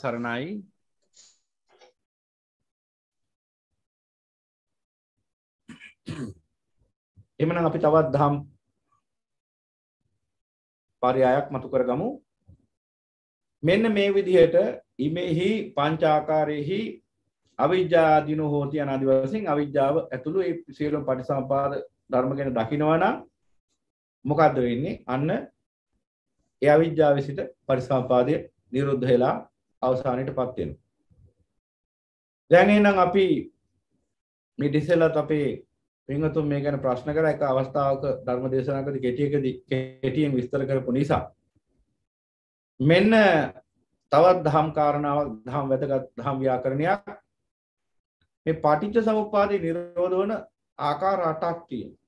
තෙරුවන් සරණයි එමනම් අපි තවත් දහම් පරියායක් මතු කරගමු මෙන්න මේ විදිහට ඉමෙහි පංචාකාරයෙහි අවිද්‍යාදිනු හෝති යන ආදි වශයෙන් අවිද්‍යාව ඇතුළු ඒ සියලුම පටිසම්පාද ධර්ම ගැන දකිනවා නම් මොකද්ද වෙන්නේ අන්න ඒ අවිද්‍යාවේ සිට පරිසම්පාදය නිරුද්ධ වෙලා අවසානයටපත් වෙනවා. දැන් එහෙනම් අපි මේ ඉතිසෙලත් අපේ පින්වතුන් මේ ගැන ප්‍රශ්න කරලා එක අවස්ථාවක ධර්ම දේශනාවකදී කෙටියකදී කෙටියෙන් විස්තර කරපු නිසා මෙන්න තවත් දහම් කාරණාවක් දහම් වැදගත් දහම් ව්‍යාකරණයක් මේ පටිච්ච සමුප්පාදේ නිරෝධ වන ආකාර 8ක් තියෙනවා.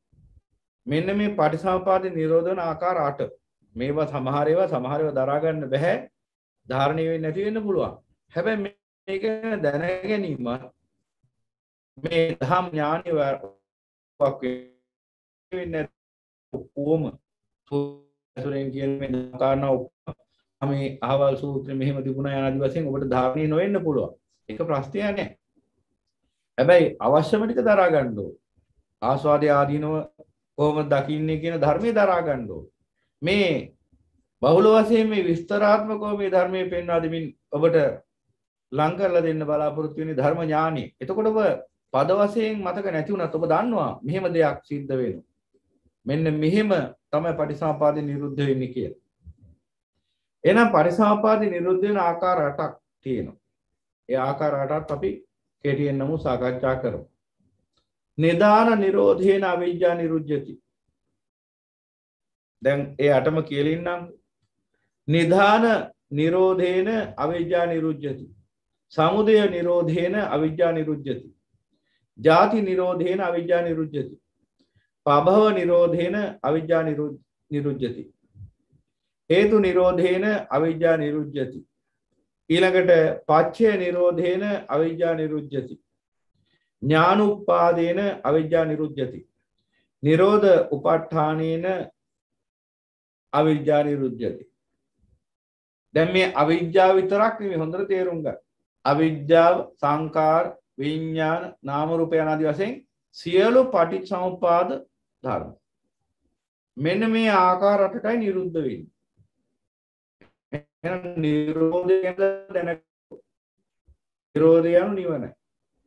මෙන්න මේ පටිසමුපාදේ නිරෝධ වන ආකාර 8. මේවා සමහර ඒවා සමහර ඒවා දරා ගන්න බෑ. ධාරණය වෙන්නේ නැති වෙන්න පුළුවන්. හැබැයි මේක දැන ගැනීම මේ ධම් ඥානෙ වක් වෙන්නේ ඔක්කොම සූත්‍රයෙන් කියන මේ කාරණා ඔක්කොම මේ අහවල් සූත්‍රෙ මෙහෙම තිබුණා යන ආදි වශයෙන් ඔබට ධාරණය නොවෙන්න පුළුවන්. ඒක ප්‍රශ්නය නෑ. හැබැයි අවශ්‍යම ටික දරා ගන්න ඕන. ආස්වාදයේ ආදීනව කොහොමද දකින්නේ කියන ධර්මයේ දරා ගන්න ඕන. මේ බහුල වසයෙන් මේ විස්තරාත්මකෝ මේ ධර්මය පෙන්වා දෙමින් ඔබට ලංකරලා දෙන්න බලාපොරොත්තුවෙනි ධර්ම ඥානය එතකොට ඔබ පද වසයෙන් මතක නැතිවුණත් ඔබ දන්නවා මෙහෙම දෙයක් සිද්ධ වෙන මෙන්න මෙහෙම තමයි පටිසාපාදය නිරුද්ධ වෙන්න කිය එනම් පරිසාපාදය නිරුද්ධෙන ආකාර අටක් තියෙනවා ඒ ආකාර අටත් අපි කෙටියෙන්න්නමු සාකච්ඡා කරමු නිධාන නිරෝධයෙන් අවිද්‍යා නිරුද්ධති දැන් ඒ අටම කියලින්නම් නිධාන නිරෝධේන අවිද්‍යා නිරුජ්ජති. සමුදය නිරෝධේන අවිද්‍යා නිරුජ්ජති. ජාති නිරෝධේන අවිද්‍යා නිරුජ්ජති. පභව නිරෝධේන අවිද්‍යා නිරුජ්ජති. හේතු නිරෝධේන අවිද්‍යා නිරුජ්ජති. ඊළඟට පච්චය නිරෝධේන අවිද්‍යා නිරුජ්ජති. ඥානුපාදේන අවිද්‍යා නිරුජ්ජති. නිරෝධ උපට්ඨානේන අවිද්‍යා නිරුජ්ජති. දැන් මේ අවිද්‍යාව විතරක් නෙමෙයි හොඳට තේරුම් ගන්න. අවිද්‍යාව සංකාර විඥාන නාම රූප යන ආදී වශයෙන් සියලු පටිච්චසමුපාද ධර්ම. මෙන්න මේ ආකාර රටටයි නිරුද්ධ වෙන්නේ. එහෙනම් නිරෝධය ගැන දැනගන්න. නිරෝධය යනු නිවනයි.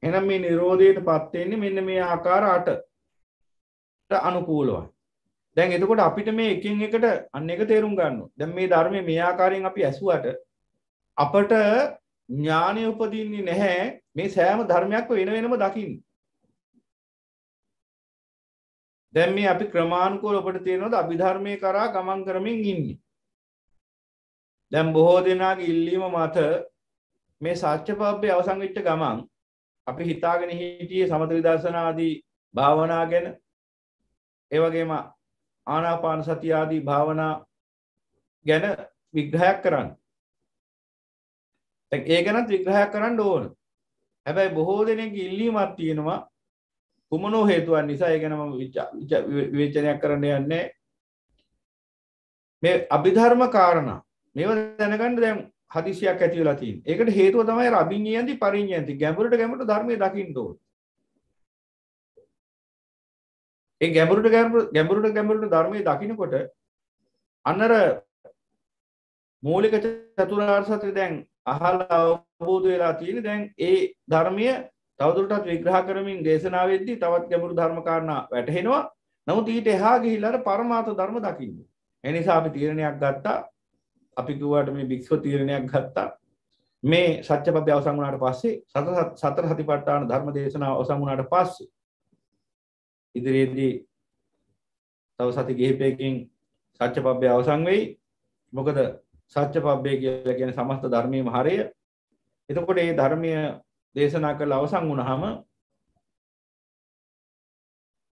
එහෙනම් මේ නිරෝධයටපත් වෙන්නේ මෙන්න මේ ආකාර 8ට අනුකූලවයි. දැන් එතකොට අපිට මේ එකින් එකට අන්න එක තේරුම් ගන්න දැන් මේ ධර්මය මේ ආකාරයෙන් අපි ඇසුවට අපට ඥානය උපදින්නේ නැහැ මේ සෑම ධර්මයක් වෙන වෙනම දකින්න දැන් මේ අපි ක්‍රමාණුකෝල ඔබට තියෙනවද අභිධර්මය කරා ගමන් කරමින් ඉන්නේ දැන් බොහෝ දෙනාගේ ඉල්ලීම මත මේ සාච්චපබ්බේ අවසන් වෙච්ච ගමන් අපි හිතාගෙන හිටියේ සමත විදර්ශනාදී භාවනා ගැන ඒ වගේම ආනාපාන සති ආදී භාවනා ගැන විග්‍රහයක් කරන්න. ඒ ගැනත් විග්‍රහයක් කරන්න ඕන. හැබැයි බොහෝ දෙනෙක් ඉල්ලීමක් තියෙනවා කුමනෝ හේතුවන් නිසා ඒ ගැන මම විවේචනයක් කරන්න යන්නේ මේ අභිධර්ම කාරණා මේව දැනගන්න දැන් හදිසියක් ඇති වෙලා තියෙන. ඒකට හේතුව තමයි අභිඤ්ඤයන්ති පරිඤ්ඤයන්ති ගැඹුරට ගැඹුරට ධර්මයේ දකින්න ඕනේ. ඒ ගැඹුරුට ගැඹුරුට ගැඹුරුට ධර්මයේ දකිනකොට අන්නර මූලික චතුරාර්ය සත්‍ය දැන් අහලා අවබෝධ වෙලා තියෙන දැන් ඒ ධර්මය තවදුරටත් විග්‍රහ කරමින් දේශනාවෙද්දී තවත් ගැඹුරු ධර්ම කාරණා වැටහෙනවා. නමුත් ඊට එහා ගිහිල්ලා අර පරමාර්ථ ධර්ම දකින්න. ඒ නිසා අපි තීරණයක් ගත්තා. අපි කිව්වාට මේ භික්ෂුව තීරණයක් ගත්තා. මේ සත්‍යපදය අවසන් වුණාට පස්සේ සතර සතර සතිපට්ඨාන ධර්ම දේශනාව අවසන් වුණාට පස්සේ ඉදිරියේදී තව සති කිහිපයකින් සත්‍යපබ්බය අවසන් වෙයි. මොකද සත්‍යපබ්බය කියලා කියන්නේ සමස්ත ධර්මයේම හරය. එතකොට මේ ධර්මය දේශනා කරලා අවසන් වුණාම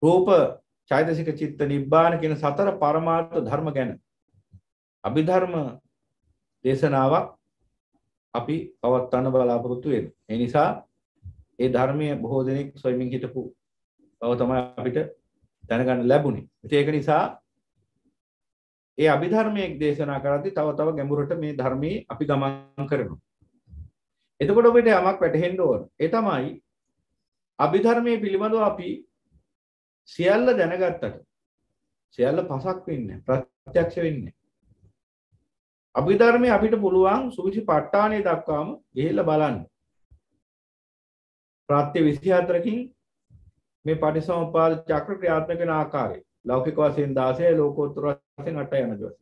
රූප චෛතසික චිත්ත නිබ්බාන කියන සතර පරමාර්ථ ධර්ම ගැන අභිධර්ම දේශනාවක් අපි පවත්වන්න බලාපොරොත්තු වෙනවා. ඒ නිසා ඒ ධර්මයේ බොහෝ දෙනෙක් සොයමින් හිටපු බව තමයි අපිට දැනගන්න ලැබුණේ. ඉතින් ඒක නිසා ඒ අභිධර්මයේ දේශනා කරද්දී තව තව ගැඹුරට මේ ධර්මයේ අපි ගමන් කරනවා. එතකොට ඔබට යමක් වැටහෙන්න ඕන. ඒ තමයි අභිධර්මයේ පිළිබඳව අපි සියල්ල දැනගත්තට සියල්ල පසක් වෙන්නේ ප්‍රත්‍යක්ෂ වෙන්නේ. අභිධර්මයේ අපිට පුළුවන් සුවිසි ප ဋ ාණේ දක්වාම ගිහිල්ලා බලන්න. ප්‍රත්‍ය 24කින් මේ පටිසමුපාද චක්‍ර ක්‍රියාත්මක වෙන ආකාරය ලෞකික වශයෙන් 16 ලෝකෝත්තර වශයෙන් 8 යන දවස.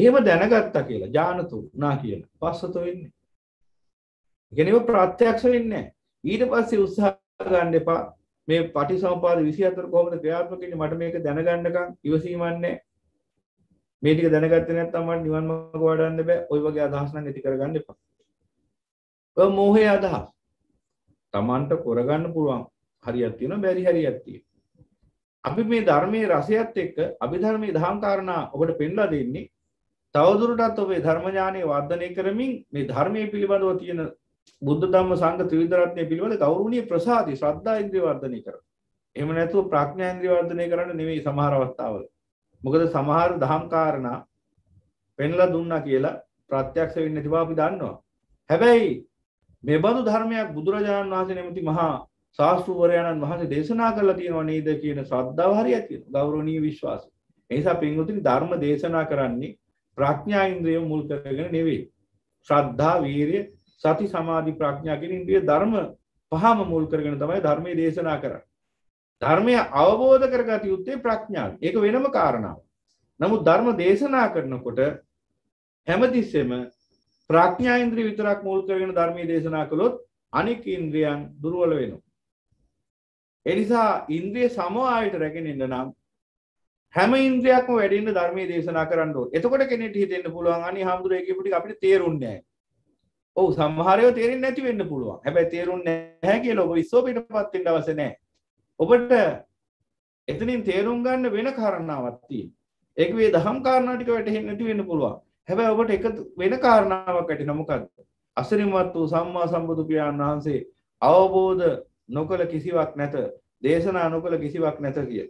එහෙම දැනගත්තා කියලා ඥානතු වුණා කියලා. පස්සතු වෙන්නේ. ඉගෙනීම ප්‍රත්‍යක්ෂ වෙන්නේ ඊට පස්සේ උත්සාහ ගන්න එපා. මේ පටිසමුපාද 24 කොහොමද ක්‍රියාත්මක වෙන්නේ මට මේක දැනගන්නකම් ඉවසීමක් නැහැ. මේ ටික දැනගත්තේ නැත්නම් මට නිවන් මාර්ග වඩන්න බෑ. ওই වගේ අදහස් නම් ඇති කරගන්න එපා. ඔය මෝහය අදහස්. Tamanට කරගන්න පුළුවන්. හරියක් තියෙනවා බැරි හරියක් තියෙනවා අපි මේ ධර්මයේ රසයත් එක්ක අභිධර්මයේ දහම් කාරණා ඔබට පෙන්ලා දෙන්නේ තවදුරටත් ඔබේ ධර්ම ඥානය වර්ධනය කරමින් මේ ධර්මයේ පිළිබඳව තියෙන බුද්ධ ධම්ම සංඝ ත්‍රිවිධ රත්නය පිළිබඳ ගෞරවනීය ප්‍රසාදි ශ්‍රද්ධා ඉන්ද්‍රිය වර්ධනය කරනවා එම නැතුව ප්‍රඥාන්ද්‍රී වර්ධනය කරන්න නෙවෙයි සමහර අවස්ථාවල. මොකද සමහර දහම් කාරණා පෙන්ලා දුන්නා කියලා ප්‍රත්‍යක්ෂ වෙන්නේ නැති බව අපි දන්නවා. හැබැයි මේ බඳු ධර්මයක් බුදුරජාණන් වහන්සේ නැමැති මහා ශාස්තෘවරයණන් වහන්සේ දේශනා කරලා තියෙනව නේද කියන ශ්‍රද්ධාව හරියට තියෙනවා ගෞරවනීය විශ්වාසය. ඒ නිසා පින්වතුනි ධර්ම දේශනා කරන්නේ ප්‍රඥා ඉන්ද්‍රිය මුල් කරගෙන නෙවෙයි. ශ්‍රද්ධා, වීරිය, සති, සමාධි, ප්‍රඥා කියන ඉන්ද්‍රිය ධර්ම පහම මුල් කරගෙන තමයි ධර්මයේ දේශනා කරන්නේ. ධර්මය අවබෝධ කරගත යුත්තේ ප්‍රඥාව. ඒක වෙනම කාරණාවක්. නමුත් ධර්ම දේශනා කරනකොට හැමතිස්සෙම ප්‍රඥා ඉන්ද්‍රිය විතරක් මුල් කරගෙන ධර්මයේ දේශනා කළොත් අනික් ඉන්ද්‍රියන් දුර්වල වෙනවා. එනිසා ඉන්ද්‍රිය සමවායට රැකෙනන්න නම් හැම ඉන්ද්‍රියක්ම වැඩන්න ධර්මය දේශනා කරන්න එතකොට කෙනෙට හිතෙන්න්න පුළුවන් අනි හාමුදුරයකපුටි අපිට තේරුන්නේ ඔහු සමහරයෝ තේරෙන් නැති වෙන්න පුළුවන් හැබැ තේරුන් නැහැ කිය ඔබ විස්සෝපිට පත්තිෙන් දවසනෑ ඔබට එතනින් තේරුම් ගන්න වෙන කරණාවත්තිී ඒකවේ දහම් කාරණටික වැටහෙන් නැති වෙන්න පුළුවන් හැබැ ඔබට එක වෙන කාරණාවක් ඇටි නමුකක්ද අසරිමත් වූ සම්මා සම්බුදු පියාණන් වහන්සේ අවබෝධ නොකළ කිසිවක් නැත දේශනා නොකළ කිසිවක් නැත කිය.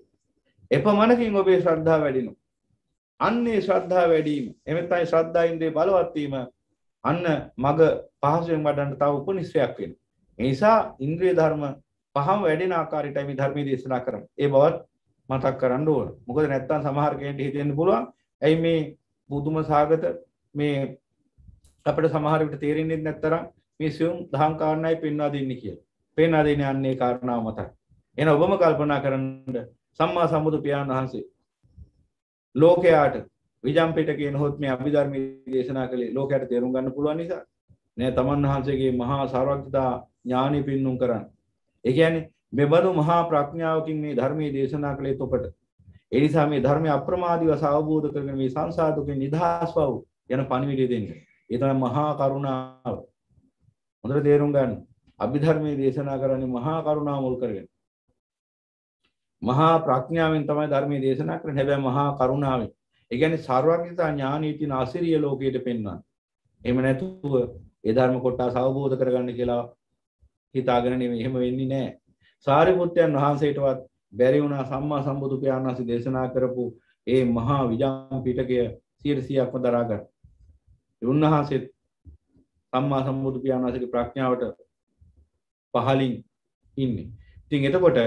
එපමණකින් ඔබේ ශ්‍රද්ධා වැඩිනු. අන්නේ ශ්‍රද්ධා වැඩීම එමතයි ශ්‍රද්ධායින්දේ බලවත්වීම අන්න මග පහසුවෙන් වඩන්ට තව උපනිශ්‍රයක් වෙන. නිසා ඉන්ද්‍රිය ධර්ම පහම වැඩෙන ආකාරයටයි මේ ධර්මයේ දේශනා කරමු. ඒ බවත් මතක් කරන්න ඕන. මොකද නැත්තම් සමහර කෙනෙක් හිතෙන්න පුළුවන් ඇයි මේ බුදුම සාගත මේ අපිට සමහර විට තේරෙන්නේ නැත්තරම් මේ සියුම් දහම් කාරණායි පෙන්වා දෙන්නේ කියලා. පේනා දෙන යන්නේ කාරණාව මතයි. එන ඔබම කල්පනා කරන්න සම්මා සම්බුදු පියාණන් වහන්සේ ලෝකයාට විජම්පිටකේ නොහොත් මේ අභිධර්මයේ දේශනා කළේ ලෝකයට තේරුම් ගන්න පුළුවන් නිසා නෑ තමන් වහන්සේගේ මහා සාරවත්තා ඥානෙ පින්නුම් කරන්න. ඒ කියන්නේ මෙබඳු මහා ප්‍රඥාවකින් මේ ධර්මයේ දේශනා කළේ ඔබට. ඒ නිසා මේ ධර්මය අප්‍රමාදීව අවබෝධ කරගෙන මේ සංසාර දුකෙන් නිදහස් වව් යන පණිවිඩය දෙන්නේ. ඒ තමයි මහා කරුණාව. හොඳට තේරුම් ගන්න. අභිධර්මයේ දේශනා කරන්නේ මහා කරුණා මුල් කරගෙන. මහා ප්‍රඥාවෙන් තමයි ධර්මයේ දේශනා කරන්නේ. හැබැයි මහා කරුණාවෙන්. ඒ කියන්නේ සර්වඥතා ඥානීය තියෙන අසිරිය ලෝකයට පෙන්වන්න. එහෙම නැතුව ඒ ධර්ම කොටස අවබෝධ කරගන්න කියලා හිතාගෙන නෙමෙයි එහෙම වෙන්නේ නැහැ. සාරිපුත්යන් වහන්සේටවත් බැරි වුණා සම්මා සම්බුදු පියාණන් වහන්සේ දේශනා කරපු ඒ මහා විජාම් පිටකය 100%ක්ම දරා ගන්න. උන්වහන්සේ සම්මා සම්බුදු පියාණන් වහන්සේගේ ප්‍රඥාවට පහලින් ඉන්නේ ඉතින් එතකොට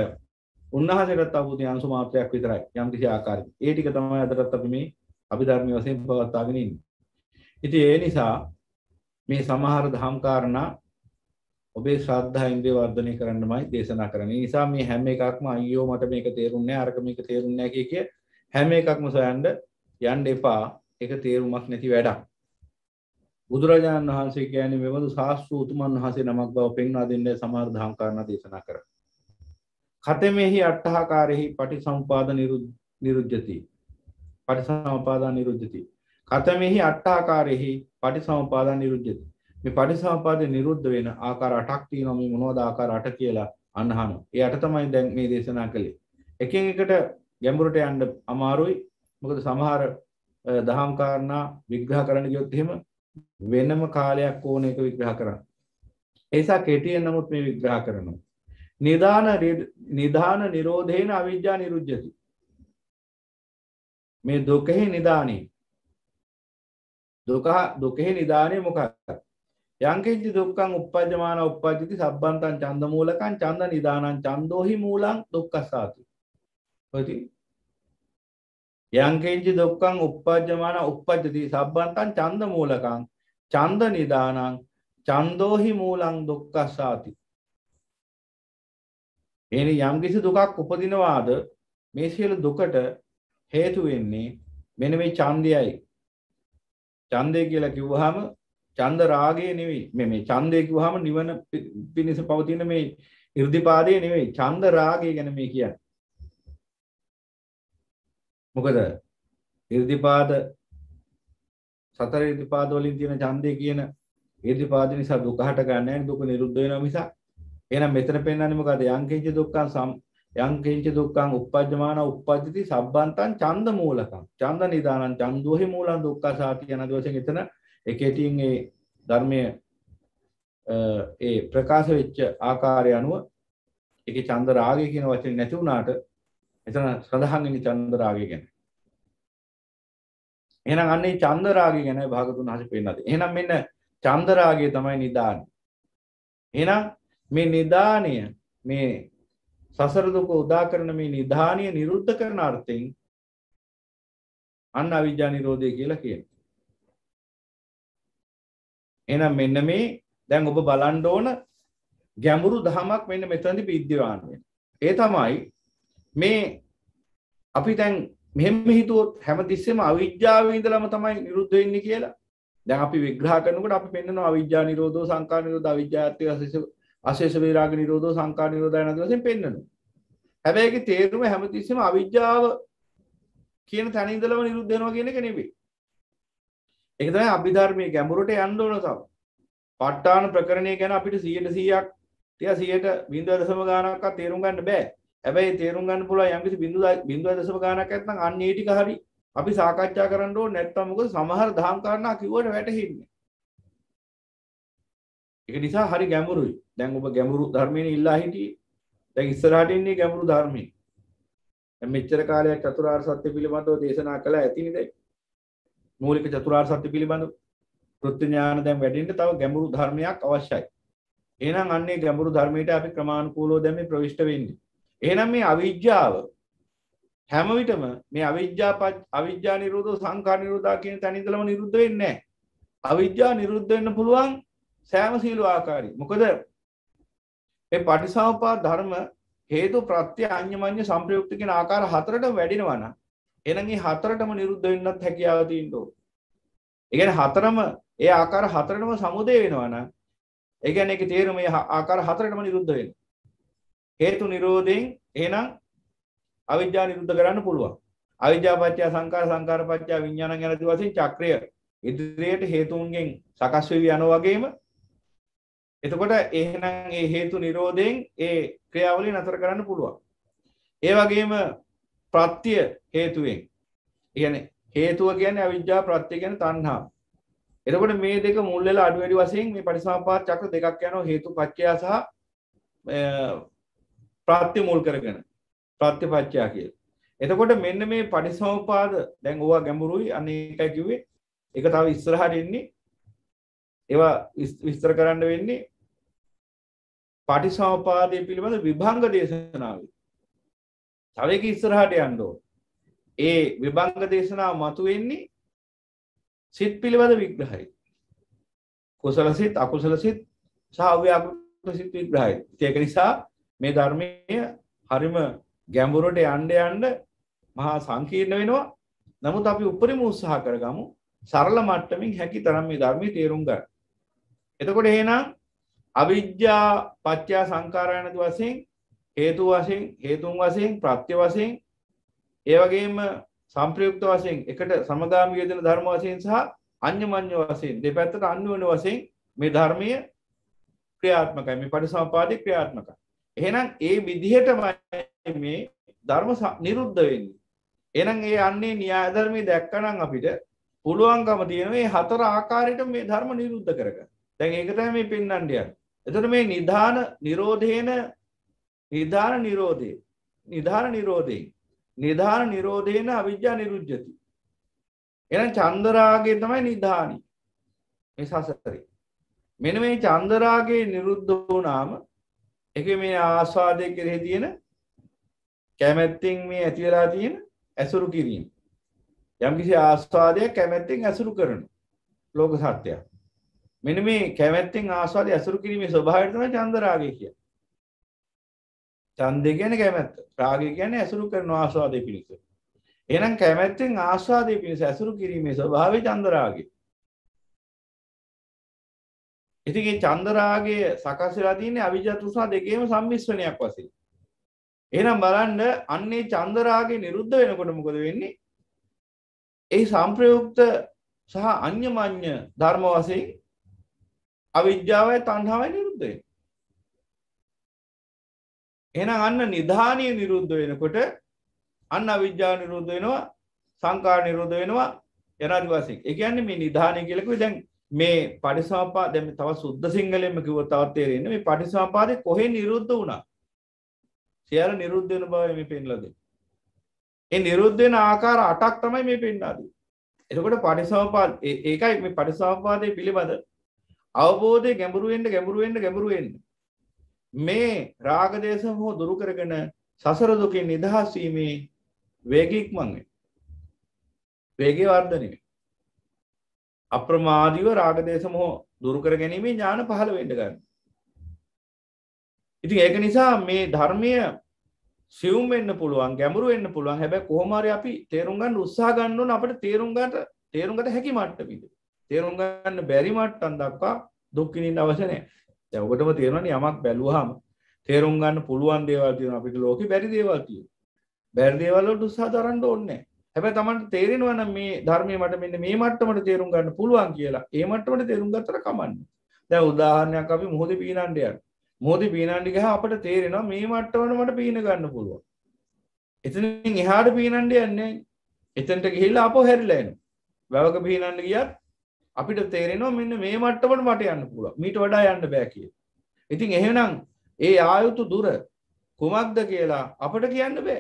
උන්වහසටත් අවූති අංශු මාත්‍රයක් විතරයි යම් කිසි ආකාරයකින් ඒ ටික තමයි අදටත් අපි මේ අභිධර්ම වශයෙන් පවත්වාගෙන ඉන්නේ ඉතින් ඒ නිසා මේ සමහර දහම් කාරණා ඔබේ ශ්‍රද්ධා ඉන්ද්‍රිය වර්ධනය කරන්නමයි දේශනා කරන්නේ. ඒ නිසා මේ හැම එකක්ම අයියෝ මට මේක තේරුන්නේ අරක මේක තේරුන්නේ නැහැ කිය හැම එකක්ම සොයන්න යන්න එපා. ඒක තේරුමක් නැති වැඩක්. බුදුරජාණන් වහන්සේ කියන්නේ මෙබඳු ශාස්ත්‍ර උතුමන් වහන්සේ නමක් බව පෙන්වා දෙන්නේ සමහර දහම් කාරණා දේශනා කර. ඛතමෙහි අට්ඨහකාරෙහි පටිසම්පාද නිරුද්ධති. පටිසම්පාදා නිරුද්ධති. ඛතමෙහි අට්ඨහකාරෙහි පටිසම්පාදා නිරුද්ධති. මේ පටිසම්පාදේ නිරුද්ධ වෙන ආකාර 8ක් තියෙනවා මේ මොනවද ආකාර 8 කියලා අන්නහන. ඒ 8 තමයි දැන් මේ දේශනා කළේ. එකෙන් එකට ගැඹුරට යන්න අමාරුයි. මොකද සමහර දහම් කාරණා විග්‍රහ කරන්න ගියොත් එහෙම වෙනම කාලයක් ඕන එක විග්‍රහ කරන්න. ඒසා කෙටියෙන් නමුත් මේ විග්‍රහ කරනවා. නිදාන නිධාන නිරෝධේන අවිද්‍යා නිරුද්ධති. මේ දුකෙහි නිදානේ. දුක දුකෙහි නිදානේ මොකක්ද? යංකින්චි දුක්ඛං uppajjamana uppajjati sabbantan chanda moolakam chanda nidanam chandohi moolam dukkha satu. ඔය යංකේංචි දුක්ඛං uppajjamana uppajjati සබ්බන්තං ඡන්ද මූලකං ඡන්ද නිදානං ඡන්தோහි මූලං දුක්ඛසාති එනි යම්කිසි දුකක් උපදිනවාද මේ සියලු දුකට හේතු වෙන්නේ මෙන්න මේ ඡන්දයයි ඡන්දය කියලා කිව්වහම ඡන්ද රාගය නෙවෙයි මේ මේ ඡන්දය කිව්වහම නිවන පිණිස පවතින මේ irdipaadය නෙවෙයි ඡන්ද රාගය ගැන මේ කියන්නේ මොකද ඉර්ධිපාද සතර ඉර්ධිපාද වලින් තියෙන ඡන්දේ කියන ඉර්ධිපාද නිසා දුක හට ගන්න නැහැ දුක නිරුද්ධ වෙනවා මිසක් එහෙනම් මෙතන පෙන්වන්නේ මොකද යංකින්ච දුක්ඛං යංකින්ච දුක්ඛං uppajjamana uppajjati sabbantan ඡන්ද මූලකං ඡන්ද නිදානං ඡන්දෝහි මූලං දුක්ඛසාති යන දවසෙන් එතන එකෙටින් ඒ ධර්මයේ ඒ ප්‍රකාශ වෙච්ච ආකාරය අනුව ඒකේ ඡන්ද රාගය කියන වචනේ නැති වුණාට එතන සඳහන් වෙන්නේ චන්ද රාගය ගැන. එහෙනම් අන්නේ චන්ද රාගය ගැන භාගතුන් හස පෙන්නනවා. එහෙනම් මෙන්න චන්ද රාගය තමයි නිදාන. එහෙනම් මේ නිදානය මේ සසර දුක උදා කරන මේ නිදානිය නිරුද්ධ කරන අර්ථයෙන් අන්න අවිජ්ජා නිරෝධය කියලා කියනවා. එහෙනම් මෙන්න මේ දැන් ඔබ බලන්න ඕන ගැඹුරු දහමක් මෙන්න මෙතනදී විද්‍යවාන් වෙනවා. ඒ තමයි මේ අපි දැන් මෙහෙම හිතුවොත් හැමතිස්සෙම අවිද්‍යාවේ ඉඳලම තමයි නිරුද්ධ වෙන්නේ කියලා. දැන් අපි විග්‍රහ කරනකොට අපි පෙන්නනවා අවිද්‍යා නිරෝධෝ සංකා නිරෝධ අවිද්‍යාත්‍ය අශේෂ වේරාග නිරෝධෝ සංකා නිරෝධය නැති වශයෙන් පෙන්නනවා. හැබැයි ඒකේ තේරුම හැමතිස්සෙම අවිද්‍යාව කියන තැන ඉඳලම නිරුද්ධ වෙනවා කියන එක නෙවෙයි. ඒක තමයි අභිධර්මයේ ගැඹුරට යන්න ඕන තව. ප ဋ ාණ ප්‍රකරණය ගැන අපිට 100% ටික 100ට 0.0 ගානක්වත් තේරුම් ගන්න බෑ. ඇබැයි තේරුම් ගන්න පුළ යම්කිසි බිඳු බිඳුව දශම ගානක් ඇත්නම් අන්න ඒ ටික හරි අපි සාකච්ඡා කරන්න ඕනේ නැත්නම් මොකද සමහර දහම් කාරණා කිව්වට වැටහෙන්නේ. ඒක නිසා හරි ගැඹුරුයි. දැන් ඔබ ගැඹුරු ධර්මයේ ඉල්ලා හිටියේ. දැන් ඉස්සරහට ඉන්නේ ගැඹුරු ධර්මයේ. දැන් මෙච්චර කාලයක් චතුරාර්ය සත්‍ය පිළිබඳව දේශනා කළා ඇතිනේ දැන්. මූලික චතුරාර්ය සත්‍ය පිළිබඳව කෘත්‍ය ඥාන දැන් වැඩිෙන්න තව ගැඹුරු ධර්මයක් අවශ්‍යයි. එහෙනම් අන්නේ ගැඹුරු ධර්මයට අපි ක්‍රමානුකූලව දැන් මේ ප්‍රවිෂ්ඨ වෙන්නේ. එහෙනම් මේ අවිද්‍යාව හැම විටම මේ අවිද්‍යා අවිද්‍යා නිරෝධ සංකා නිරෝධා කියන තැනිදලම නිරුද්ධ වෙන්නේ අවිද්‍යා නිරුද්ධ වෙන්න පුළුවන් සෑම සීලු ආකාරී මොකද ඒ පටිසමපා ධර්ම හේතු ප්‍රත්‍ය අඤ්ඤමඤ්ඤ සංප්‍රයුක්ත කියන ආකාර හතරටම වැඩිනවා නම් එහෙනම් මේ හතරටම නිරුද්ධ වෙන්නත් හැකියාව තියෙන්න ඕන. ඒ කියන්නේ හතරම ඒ ආකාර හතරටම සමුදේ වෙනවා නම් ඒ කියන්නේ ඒකේ තේරුම ඒ ආකාර හතරටම නිරුද්ධ වෙනවා. හේතු නිරෝධයෙන් එහෙනම් අවිද්‍යාව නිරුද්ධ කරන්න පුළුවන්. අවිද්‍යාපච්චය සංකාර සංකාරපච්චය විඥානං යන දිවසින් චක්‍රය ඉදිරියට හේතුන්ගෙන් සකස් වෙවි යනවා වගේම එතකොට එහෙනම් ඒ හේතු නිරෝධයෙන් ඒ ක්‍රියාවලිය නතර කරන්න පුළුවන්. ඒ වගේම ප්‍රත්‍ය හේතුවෙන් කියන්නේ හේතුව කියන්නේ අවිද්‍යාව ප්‍රත්‍ය කියන්නේ තණ්හා. එතකොට මේ දෙක මුල් වෙලා අඩු වැඩි වශයෙන් මේ පටිසම්පාද චක්‍ර දෙකක් යනවා හේතුපත්‍ය සහ ප්‍රත්‍ය මුල් කරගෙන ප්‍රත්‍යපච්චා කියලා. එතකොට මෙන්න මේ පටිසමුපාද දැන් ඕවා ගැඹුරුයි අන්න ඒකයි කිව්වේ. ඒක තව ඉස්සරහට එන්නේ. ඒවා විස්තර කරන්න වෙන්නේ පටිසමුපාදයේ පිළිබඳ විභංග දේශනාවේ. තව එක ඉස්සරහට යන්න ඕන. ඒ විභංග දේශනාව මතුවෙන්නේ සිත් පිළිබඳ විග්‍රහයි. කුසල සිත් අකුසල සිත් සහ අව්‍යාකෘත සිත් විග්‍රහයි. ඒක නිසා මේ ධර්මය හරිම ගැඹුරට යන්ඩ යන්ඩ මහා සංකීර්ණ වෙනවා නමුත් අපි උපරිම උත්සාහ කරගමු සරල මට්ටමින් හැකි තරම් මේ ධර්මය තේරුම් ගන්න. එතකොට එහෙනම් අවිද්‍යා පච්චා සංකාරයනතු වසයෙන් හේතු වසයෙන් හේතුන් වසයෙන් ප්‍රත්‍ය වසයෙන් ඒවගේම සම්ප්‍රයුක්ත වසයෙන් එකට සමගාමි යදන ධර්ම වසයෙන් සහ අන්‍ය මං්‍ය වසයෙන් දෙ පැත්තට අන්නුවන වසයෙන් මේ ධර්මය ක්‍රියාත්මකයි මේ පරිසම්පාදය ක්‍රියාත්මකයි එහෙනම් ඒ විදිහටමයි මේ ධර්ම නිරුද්ධ වෙන්නේ. එහෙනම් ඒ අන්නේ න්‍යාය ධර්මයේ දැක්කනම් අපිට පුළුවන්කම තියෙන මේ හතර ආකාරයට මේ ධර්ම නිරුද්ධ කරගන්න. දැන් ඒක තමයි මේ පෙන්වන්න යන්නේ. එතකොට මේ නිධාන නිරෝධේන නිධාන නිරෝධේ නිධාන නිරෝධේ නිධාන නිරෝධේන අවිජ්ජා නිරුද්ධති. එහෙනම් චන්දරාගය තමයි නිධානි. මේ සසරේ. මෙන්න මේ චන්දරාගේ නිරුද්ධ වුණාම එක මේ ආස්වාදය කෙරෙහි තියෙන කැමැත්තෙන් මේ ඇති වෙලා තියෙන ඇසුරු කිරීම යම්කිසි ආස්වාදයක් කැමැත්තෙන් ඇසුරු කරන ලෝක සත්‍යය මෙන්න මේ කැමැත්තෙන් ආස්වාදය ඇසුරු කිරීමේ ස්වභාවය තමයි චන්ද රාගය කියන්නේ ඡන්දය කියන්නේ කැමැත්ත රාගය කියන්නේ ඇසුරු කරන ආස්වාදයේ පිණිස එහෙනම් කැමැත්තෙන් ආස්වාදයේ පිණිස ඇසුරු කිරීමේ ස්වභාවය චන්ද රාගය ඉතිගේ චන්දරාගය සකස් වෙලා තියන්නේ අවිජාතුසා දෙකේම සම්මිශ්‍රණයක් වසේ. එනම් බලන්ඩ අන්නේ චන්දරාගේ නිරුද්ධ වෙනකොට මොකද වෙන්නේ. ඒ සම්ප්‍රයුක්ත සහ අන්‍යමං්්‍ය ධර්ම වසයෙන් අවිද්‍යාවය තන්හාවයි නිරුද්ධය. එන අන්න නිධානය නිරුද්ධ වෙනකොට අන්න අවිද්‍යා නිරුද්ධ වෙනවා සංකාර නිරුද්ධ වෙනවා එරදි වසින් එක කියන්නේ මේ නිධානය කෙලෙකු දැන් මේ පටිසාපා දැම තව සුද්ද සිංහලෙන්ම කිව තවත්තේරෙන මේ පටිසාපාදය කොහේ නිරුද්ධ වුණා සියල නිරුද්ධන බව මේ පෙන්ලද. එ නිරුද්ධෙන ආකාර අටක් තමයි මේ පෙන්න්නාද. එකොට පටිසාපාල් ඒකයි මේ පටිසාපාදය පිළිබඳ අවබෝධය ගැඹුරුවෙන්ට ගැඹුරුවෙන්ට ගැඹුරුවෙන්න්න. මේ රාගදේශ හෝ දුරුකරගෙන සසරදුකින් නිදහස්වීමේ වේගීක්මන්ගේ. වේගේ වර්ධනය අප්‍රමාදීව රාගදේශ මොහ දුරුකර ගැනීමේ ඥාන පහළ වෙන්න ගන්න. ඉතින් ඒක නිසා මේ ධර්මය සිවුම් වෙන්න පුළුවන් ගැඹුරු වෙන්න පුළුවන් හැබැයි කොහොම හරි අපි තේරුම් ගන්න උත්සාහ ගන්න ඕන අපිට තේරුම් ගන්න තේරුම් ගත හැකි මට්ටමේදී. තේරුම් ගන්න බැරි මට්ටම් දක්වා දුක් විඳින්න අවශ්‍ය නැහැ. දැන් ඔබටම තේරෙනවනේ යමක් බැලුවාම තේරුම් ගන්න පුළුවන් දේවල් තියෙනවා අපිට ලෝකේ බැරි දේවල් තියෙනවා. බැරි දේවල් වලට උත්සාහ දරන්න ඕනේ නැහැ. හැබැ තමන්ට තේරෙනවන මේ ධර්මය මට මෙන්න මේ මට්ටමට තේරුම් ගන්න පුළුවන් කියලා ඒ මට්ටමට තේරුම් ගතර කමන්න දැ උදාහරණයක් අපි මුහොද පීනන්ඩයන් මෝදි පීනන්ඩිගහ අපට තේරෙනවා මේ මට්ටවන මට පීන ගන්න පුළුව එතන එහාට පීනන්ඩ යන්නේ එතන්ට ගිහිල්ලා අප හැරිලෑන වැවක පීනන්ඩ ගියත් අපිට තේරෙනවා මෙන්න මේ මට්ටමට මට යන්න පුළුව මීට වඩා යන්න බෑකිය ඉතින් එහෙනම් ඒ ආයුතු දුර කුමක්ද කියලා අපට කියන්න බෑ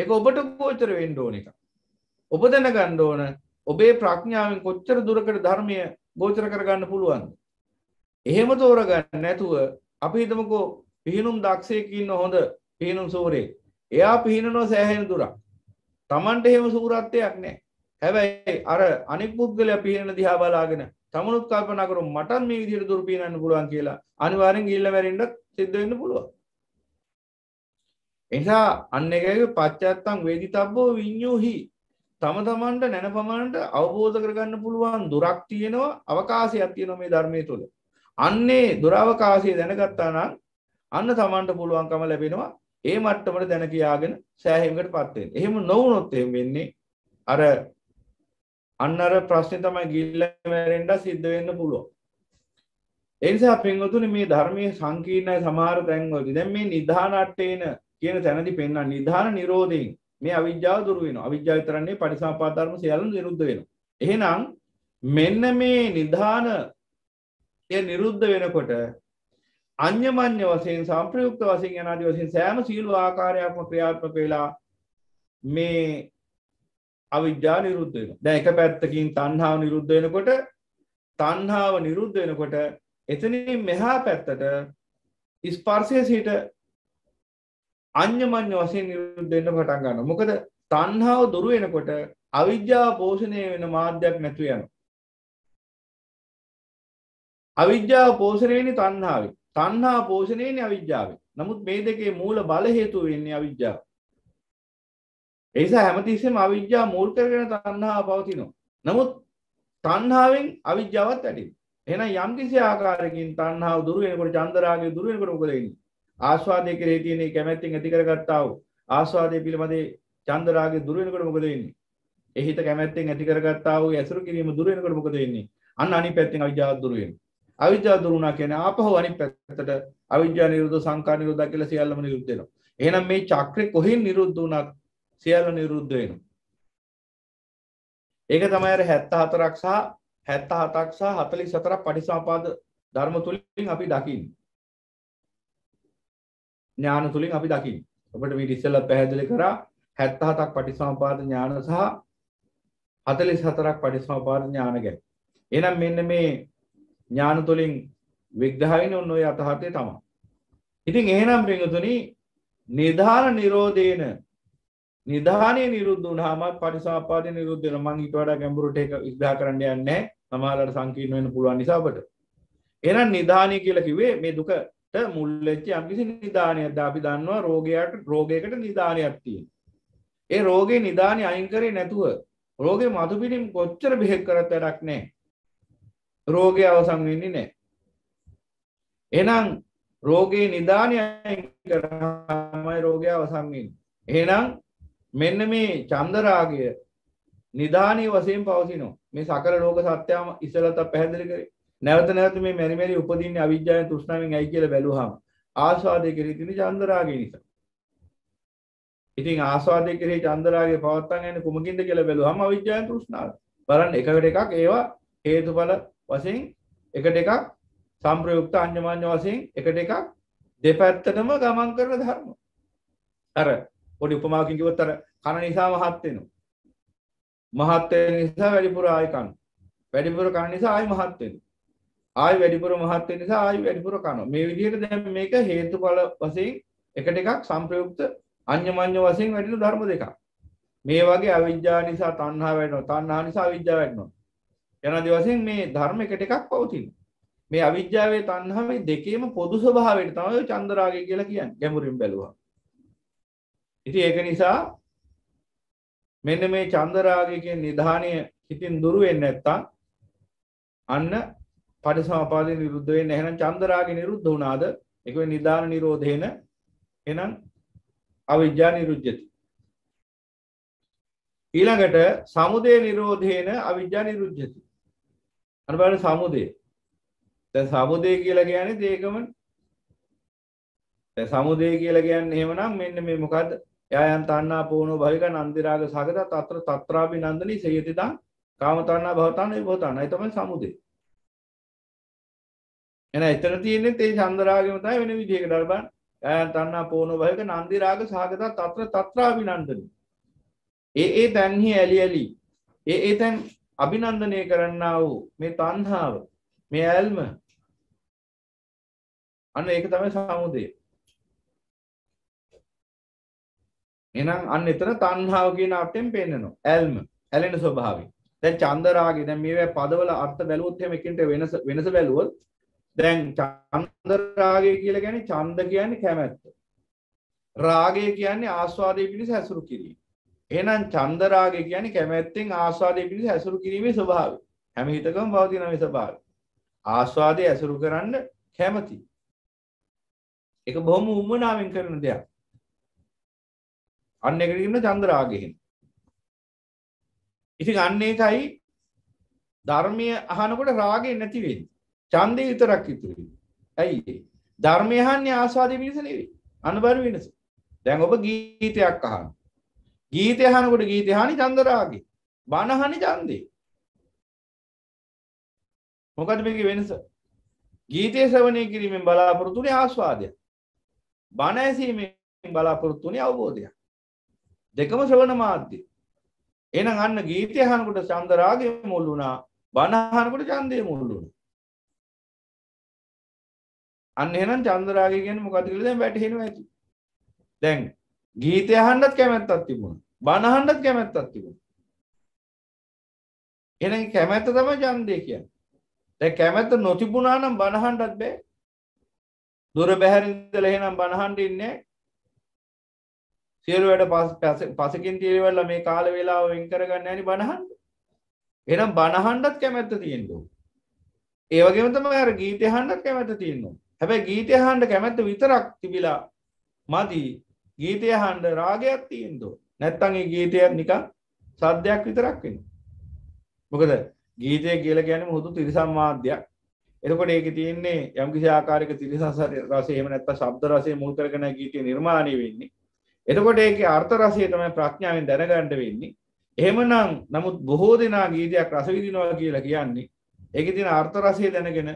ඒක ඔබට ගෝචර වෙන්ඩ ඕන එක. ඔබ දැන ගණ්ඩ ඕන ඔබේ ප්‍රඥාවෙන් කොච්චර දුරකට ධර්මය ගෝචර කරගන්න පුළුවන්. එහෙම තෝරගන්න නැතුව අපි හිතමකෝ පිහිනුම් දක්ෂයකින්න හොඳ පිහිනුම් සූරේ එයා පිහිණනවා සෑහෙන දුරක් තමන්ට එහෙම සූරත්වයක් නෑ හැබැයි අර අනික් පුද්ගල පිහෙන දිහා බලාගෙන තමනුත් කල්පනකරු මටන් මේ විදිර දුර පිහිණන්න පුළුවන් කියලා අනිවාරෙන් ගිල්ල වැරෙන්ඩක් සිද්ධවෙන්න පුළුවන් එනිසා අන්න එකක පච්චත්තං වේදිතබ්බෝ විඤ්ඤෝහි තම තමන්ට නැන පමණට අවබෝධ කරගන්න පුළුවන් දුරක් තියෙනවා අවකාශයක් තියෙනවා මේ ධර්මයේ තුල. අන්නේ දුරවකාශය දැනගත්තා නම් අන්න තමන්ට පුළුවන්කම ලැබෙනවා ඒ මට්ටමට දැන කියාගෙන සෑහීමකට පත් වෙන්න. එහෙම නොවුනොත් එහෙම වෙන්නේ අර අන්න අර ප්‍රශ්නේ තමයි ගිල්ල මැරෙන්න සිද්ධ වෙන්න පුළුවන්. ඒ නිසා පින්වතුනි මේ ධර්මයේ සංකීර්ණයි සමහර තැන්වලදී දැන් මේ නිධානට්ටේන කියන තැනදි පෙන්න නිධාන නිරෝධයෙන් මේ අවිද්‍යාව දුරු වෙනවා. අවිද්‍යාව විතරන්නේ පටිසම්පාද ධර්ම සියල්ලම නිරුද්ධ වෙනවා. එහෙනම් මෙන්න මේ නිධාන ය නිරුද්ධ වෙනකොට අන්‍යමන්‍ය වශයෙන් සම්ප්‍රයුක්ත වශයෙන් යනාදී වශයෙන් සෑම සියලු ආකාරයක්ම ක්‍රියාත්මක වෙලා මේ අවිද්‍යාව නිරුද්ධ වෙනවා. දැන් එක පැත්තකින් තණ්හාව නිරුද්ධ වෙනකොට තණ්හාව නිරුද්ධ වෙනකොට එතනින් මෙහා පැත්තට ස්පර්ශයේ සිට අඤ්ඤමඤ්ඤ වශයෙන් නිරුද්ධ වෙන්න පටන් ගන්නවා. මොකද තණ්හාව දුරු වෙනකොට අවිද්‍යාව පෝෂණය වෙන මාධ්‍යයක් නැතු යනවා. අවිද්‍යාව පෝෂණය වෙන්නේ තණ්හාවෙන්. තණ්හා පෝෂණය වෙන්නේ අවිද්‍යාවෙන්. නමුත් මේ දෙකේ මූල බල හේතුව වෙන්නේ අවිද්‍යාව. ඒ නිසා හැමතිස්සෙම අවිද්‍යාව මූල් කරගෙන තණ්හාව පවතිනවා. නමුත් තණ්හාවෙන් අවිද්‍යාවත් ඇති. එහෙනම් යම් කිසි ආකාරයකින් තණ්හාව දුරු වෙනකොට චන්දරාගය දුරු වෙනකොට මොකද වෙන්නේ? ආස්වාදයේ කෙරේ තියෙන කැමැත්තෙන් ඇති කරගත්තා වූ ආස්වාදයේ පිළිබඳ චන්ද රාගය දුර වෙනකොට මොකද වෙන්නේ? ඒ හිත කැමැත්තෙන් ඇති කරගත්තා වූ ඇසුරු කිරීම දුර වෙනකොට මොකද වෙන්නේ? අන්න අනිත් පැත්තෙන් අවිජ්ජාව දුර වෙනවා. අවිද්‍යාව දුරු වුණා කියන්නේ ආපහු අනිත් පැත්තට අවිද්‍යාව නිරුද්ධ සංකාර නිරුද්ධ කියලා සියල්ලම නිරුද්ධ වෙනවා. එහෙනම් මේ චක්‍රේ කොහෙන් නිරුද්ධ වුණත් සියල්ල නිරුද්ධ වෙනවා. ඒක තමයි අර 74ක් සහ 77ක් සහ 44ක් පටිසම්පාද ධර්ම තුලින් අපි දකින්නේ. ඥාන තුළින් අපි දකින්න. ඔබට මීට ඉස්සෙල්ලා පැහැදිලි කරා 77ක් පටිසමපාද ඥාන සහ 44ක් පටිසමපාද ඥාන ගැන. එහෙනම් මෙන්න මේ ඥාන තුළින් විග්‍රහ වෙන ඔන්න ඔය අතහතේ තමයි. ඉතින් එහෙනම් පින්වතුනි නිධාන නිරෝධේන නිධානය නිරුද්ධ වුණාම පරිසම්පාදේ නිරුද්ධ වෙනවා. මම ඊට වඩා ගැඹුරට ඒක විග්‍රහ කරන්න යන්නේ නැහැ. සමහරවල් සංකීර්ණ වෙන්න පුළුවන් නිසා ඔබට. එහෙනම් නිධානය කියලා කිව්වේ මේ දුක මුල්ලච්ච යම්කිසි නිධානයක් ද අපි දන්නවා රෝගයට රෝගයකට නිධානයක් තියෙන ඒ රෝගේ නිධානය අයිංකරේ නැතුව රෝගේ මතු පිටිම් කොච්චර බෙහෙත් කරත් වැඩක් නෑ රෝගය අවසන් වෙන්නේ නෑ එනම් රෝගේ නිධානය කරමයි රෝගය අවසන් වෙන්නේ එහෙනම් මෙන්න මේ චන්දරාගය නිධානයේ වශයෙන් පවතිනවා මේ සකල රෝග සත්‍යම ඉස්සලත පැහැදිලි කරේ නැවත නැවත මේ මෙරි මෙරි උපදින්නේ අවිජ්ජාවෙන් තෘෂ්ණාවෙන් ඇයි කියලා බැලුවහම ආස්වාදයේ කෙරෙහි තියෙන චන්දරාගය නිසා. ඉතින් ආස්වාදයේ කෙරෙහි චන්දරාගය පවත්තන් යන්නේ කුමකින්ද කියලා බැලුවහම අවිජ්ජාවෙන් තෘෂ්ණාව. බලන්න එකකට එකක් ඒවා හේතුඵල වශයෙන් එකට එකක් සම්ප්‍රයුක්ත අන්‍යමාන්‍ය වශයෙන් එකට එකක් දෙපැත්තටම ගමන් කරන ධර්ම. අර පොඩි උපමාවකින් කිව්වොත් අර කන නිසා මහත් වෙනවා. මහත් වෙන නිසා වැඩිපුර ආය කන. වැඩිපුර කන නිසා ආය මහත් වෙනවා. ආය වැඩිපුර මහත් වෙන නිසා ආය වැඩිපුර කනවා. මේ විදිහට දැන් මේක හේතුඵල වශයෙන් එකට එකක් සංප්‍රයුක්ත අඤ්ඤමඤ්ඤ වශයෙන් වැඩිදු ධර්ම දෙකක්. මේ වගේ අවිජ්ජා නිසා තණ්හා වැඩෙනවා. තණ්හා නිසා අවිජ්ජා වැඩෙනවා. යනාදී වශයෙන් මේ ධර්ම එකට එකක් පවතින. මේ අවිජ්ජාවේ තණ්හාවේ දෙකේම පොදු ස්වභාවයට තමයි චන්දරාගය කියලා කියන්නේ. ගැඹුරින් බැලුවා. ඉතින් ඒක නිසා මෙන්න මේ චන්දරාගය කියන නිධානය හිතින් දුර වෙන්නේ නැත්තම් අන්න පටි සමපාදය නිරුද්ධවෙන් එහෙනම් චන්දරාග නිරුද්ධ වුණාද එක නිධාන නිරෝධයන එනම් අවිද්‍යා නිරුද්ධති. ඊළඟට සමුදය නිරෝධයන අවිද්‍යා නිරුද්ධති. අනබට සමුදේ තැ සමුදය කියලා ගැන දේකම සමුදය කියලා ගැන්න එහෙමනම් මෙන්න මේ මොකක්ද යයන් තන්නා පෝනෝ භවික නන්දිරාග සගත තත්‍ර තත්‍රාපි නන්දනී සයතිතා කාමතන්නා භවතන්න භවතන්න තමයි සමුදේ එන එතන තියෙන්නේ ඒ චන්දරාගම තමයි වෙන විදිහකට බලන්න. තණ්හා පෝන භයක නන්දි රාග සහගත తත්‍ර తත්‍රා විනන්දන. ඒ ඒ තන්හි ඇලි ඇලි. ඒ ඒ තන් අභිනන්දනය කරන්නා වූ මේ තණ්හාව, මේ ඇල්ම. අන්න ඒක තමයි සමුදය. එහෙනම් අන්න එතන තණ්හාව කියන අර්ථයෙන් පෙන්නනවා. ඇල්ම, ඇලෙන ස්වභාවය. දැන් චන්දරාගේ දැන් මේවා පදවල අර්ථ බැලුවොත් එහෙම එකින්ට වෙනස වෙනස බැලුවොත් දැන් චන්ද රාගය කියලා කියන්නේ ඡන්ද කියන්නේ කැමැත්ත. රාගය කියන්නේ ආස්වාදයේ පිණිස ඇසුරු කිරීම. එහෙනම් ඡන්ද රාගය කියන්නේ කැමැත්තෙන් ආස්වාදයේ පිණිස ඇසුරු කිරීමේ ස්වභාවය. හැම හිතකම පවතින මේ ස්වභාවය. ආස්වාදයේ ඇසුරු කරන්න කැමති. ඒක බොහොම උමනාවෙන් කරන දෙයක්. අන්න එකට කියන ඡන්ද රාගය හින. ඉතින් අන්න ඒකයි ධර්මීය අහනකොට රාගය නැති වෙන්නේ. ඡන්දේ විතරක් ඉතුරු ඇයි ධර්මය අහන්නේ ආස්වාදයේ පිණිස නෙවෙයි අනුබර වෙනස. දැන් ඔබ ගීතයක් අහන. ගීතය අහනකොට ගීතය අහන්නේ ඡන්ද රාගේ. බණ අහන්නේ ඡන්දේ. මොකද මේකේ වෙනස? ගීතය ශ්‍රවණය කිරීමෙන් බලාපොරොත්තු වෙන්නේ ආස්වාදය. බණ ඇසීමෙන් බලාපොරොත්තු වෙන්නේ අවබෝධය. දෙකම ශ්‍රවණ මාධ්‍ය. එහෙනම් අන්න ගීතය අහනකොට ඡන්ද රාගේ මුල් වුණා. බණ අහනකොට ඡන්දේ මුල් වුණා. අන්න එහෙනම් චන්දරාගය කියන්නේ මොකද්ද කියලා දැන් වැටහෙනවා ඇති. දැන් ගීතය අහන්නත් කැමැත්තක් තිබුණා. බණ අහන්නත් කැමැත්තක් තිබුණා. එහෙනම් කැමැත්ත තමයි ඡන්දය කියන්නේ. දැන් කැමැත්ත නොතිබුණා නම් බණ අහන්නත් බෑ. දුර බැහැර ඉඳලා එහෙනම් බණ අහන්න ඉන්නේ සියලු වැඩ පසකින් තියෙවලා මේ කාල වේලාව වෙන් කරගන්න යනි බණ අහන්න. එහෙනම් බණ අහන්නත් කැමැත්ත තියෙන්න ඕන. ඒ වගේම තමයි අර ගීතය අහන්නත් කැමැත්ත තියෙන්න ඕන. හැබැයි ගීතය හාන්ඩ කැමැත්ත විතරක් තිබිලා මදි ගීතය හාන්ඩ රාගයක් තියෙන්දෝ නැත්තන්ගේ ගීතයක් නිකන් සද්ධයක් විතරක් වෙන මොකද ගීතය කියල ගැන හුතු තිරිසම්මාධ්‍යයක් එකොට ඒක තියන්නේ යම් කිසි ආකාරක තිරිසසර රසයම නැත්ත සබ්ද රසය මුල් කරගන ගීතය නිර්මාණය වෙන්නේ එතකොට ඒක අර්ථ රසය තමයි ප්‍රඥාවෙන් දැනගණ්ඩ වෙන්නේ එහෙමනම් නමුත් බොහෝ දෙනා ගීතයක් රසවිදිනවා කියලා කියන්නේ ඒක තින අර්ථ රසය දැනගෙන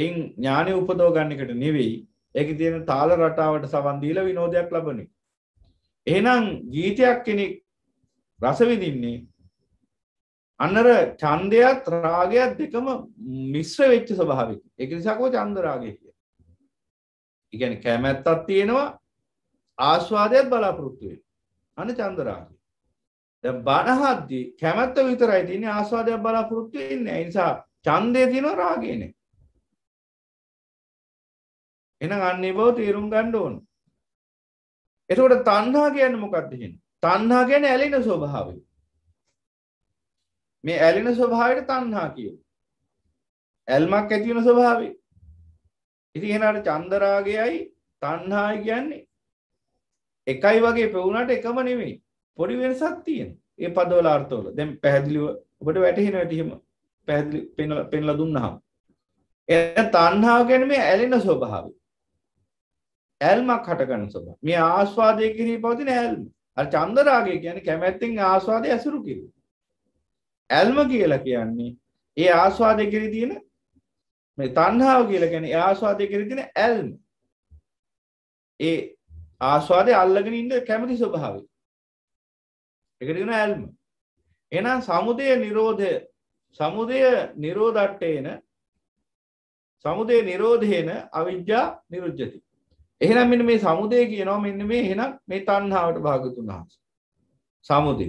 එයින් ඥානය උපදව ගන්න එකට නෙවෙයි ඒකේ තියෙන තාල රටාවට සවන් දීලා විනෝදයක් ලබන එක. එහෙනම් ගීතයක් කෙනෙක් රස විඳින්නේ අන්නර ඡන්දයත් රාගයත් දෙකම මිශ්‍ර වෙච්ච ස්වභාවයක. ඒක නිසා කෝ ඡන්ද රාගය කියන්නේ. ඒ කියන්නේ කැමැත්තක් තියෙනවා ආස්වාදයක් බලාපොරොත්තු වෙනවා. අනේ ඡන්ද රාගය. දැන් බණහද්දි කැමැත්ත විතරයි තියෙන්නේ ආස්වාදයක් බලාපොරොත්තු වෙන්නේ නැහැ. ඒ නිසා ඡන්දය තියෙනවා රාගේ නැහැ. එන අන්නේ බව තේරුම් ගණ්ඩ ඕන් එතකොට තන්හා කියන්න මොකක්දහෙන් තන්හා ගැන ඇලෙන ස්වභාවය මේ ඇලෙන ස්වභාවයට තන්හා කිය ඇල්මක් ඇතිවන ස්වභාවේ ඉති එෙනට චන්දරාගයයි තන්හායි කියන්නේ එකයි වගේ පෙවුණට එකම නෙවෙයි පොඩි වෙනසක් තියෙන ඒ පදවල අර්ථවල දැම් පැහැදිලිව ඔබට වැටහෙන වැටහෙම පැහැදිලි පෙන්ල දුන්න හම් එ තන්හා ගැන මේ ඇලෙන ස්වභාවේ ඇල්මක් හටගන්න ස්වභාව. මේ ආස්වාදයේ කිරී පවතින ඇල්ම. අර චන්දරාගය කියන්නේ කැමැත්තෙන් ආස්වාදය ඇසුරු කිරීම. ඇල්ම කියලා කියන්නේ ඒ ආස්වාදයේ කිරී තියෙන මේ තණ්හාව කියලා කියන්නේ ඒ ආස්වාදයේ කිරී තියෙන ඇල්ම. ඒ ආස්වාදයේ අල්ලගෙන ඉන්න කැමැති ස්වභාවය. ඒකට කියන ඇල්ම. එහෙනම් සමුදය නිරෝධය සමුදය නිරෝධට්ටේන සමුදය නිරෝධේන අවිජ්ජා නිරුජ්ජති. එහෙනම් මෙන්න මේ සමුදය කියනවා මෙන්න මේ එහෙනම් මේ තණ්හාවට භාගතුන් වහන්සේ. සමුදය.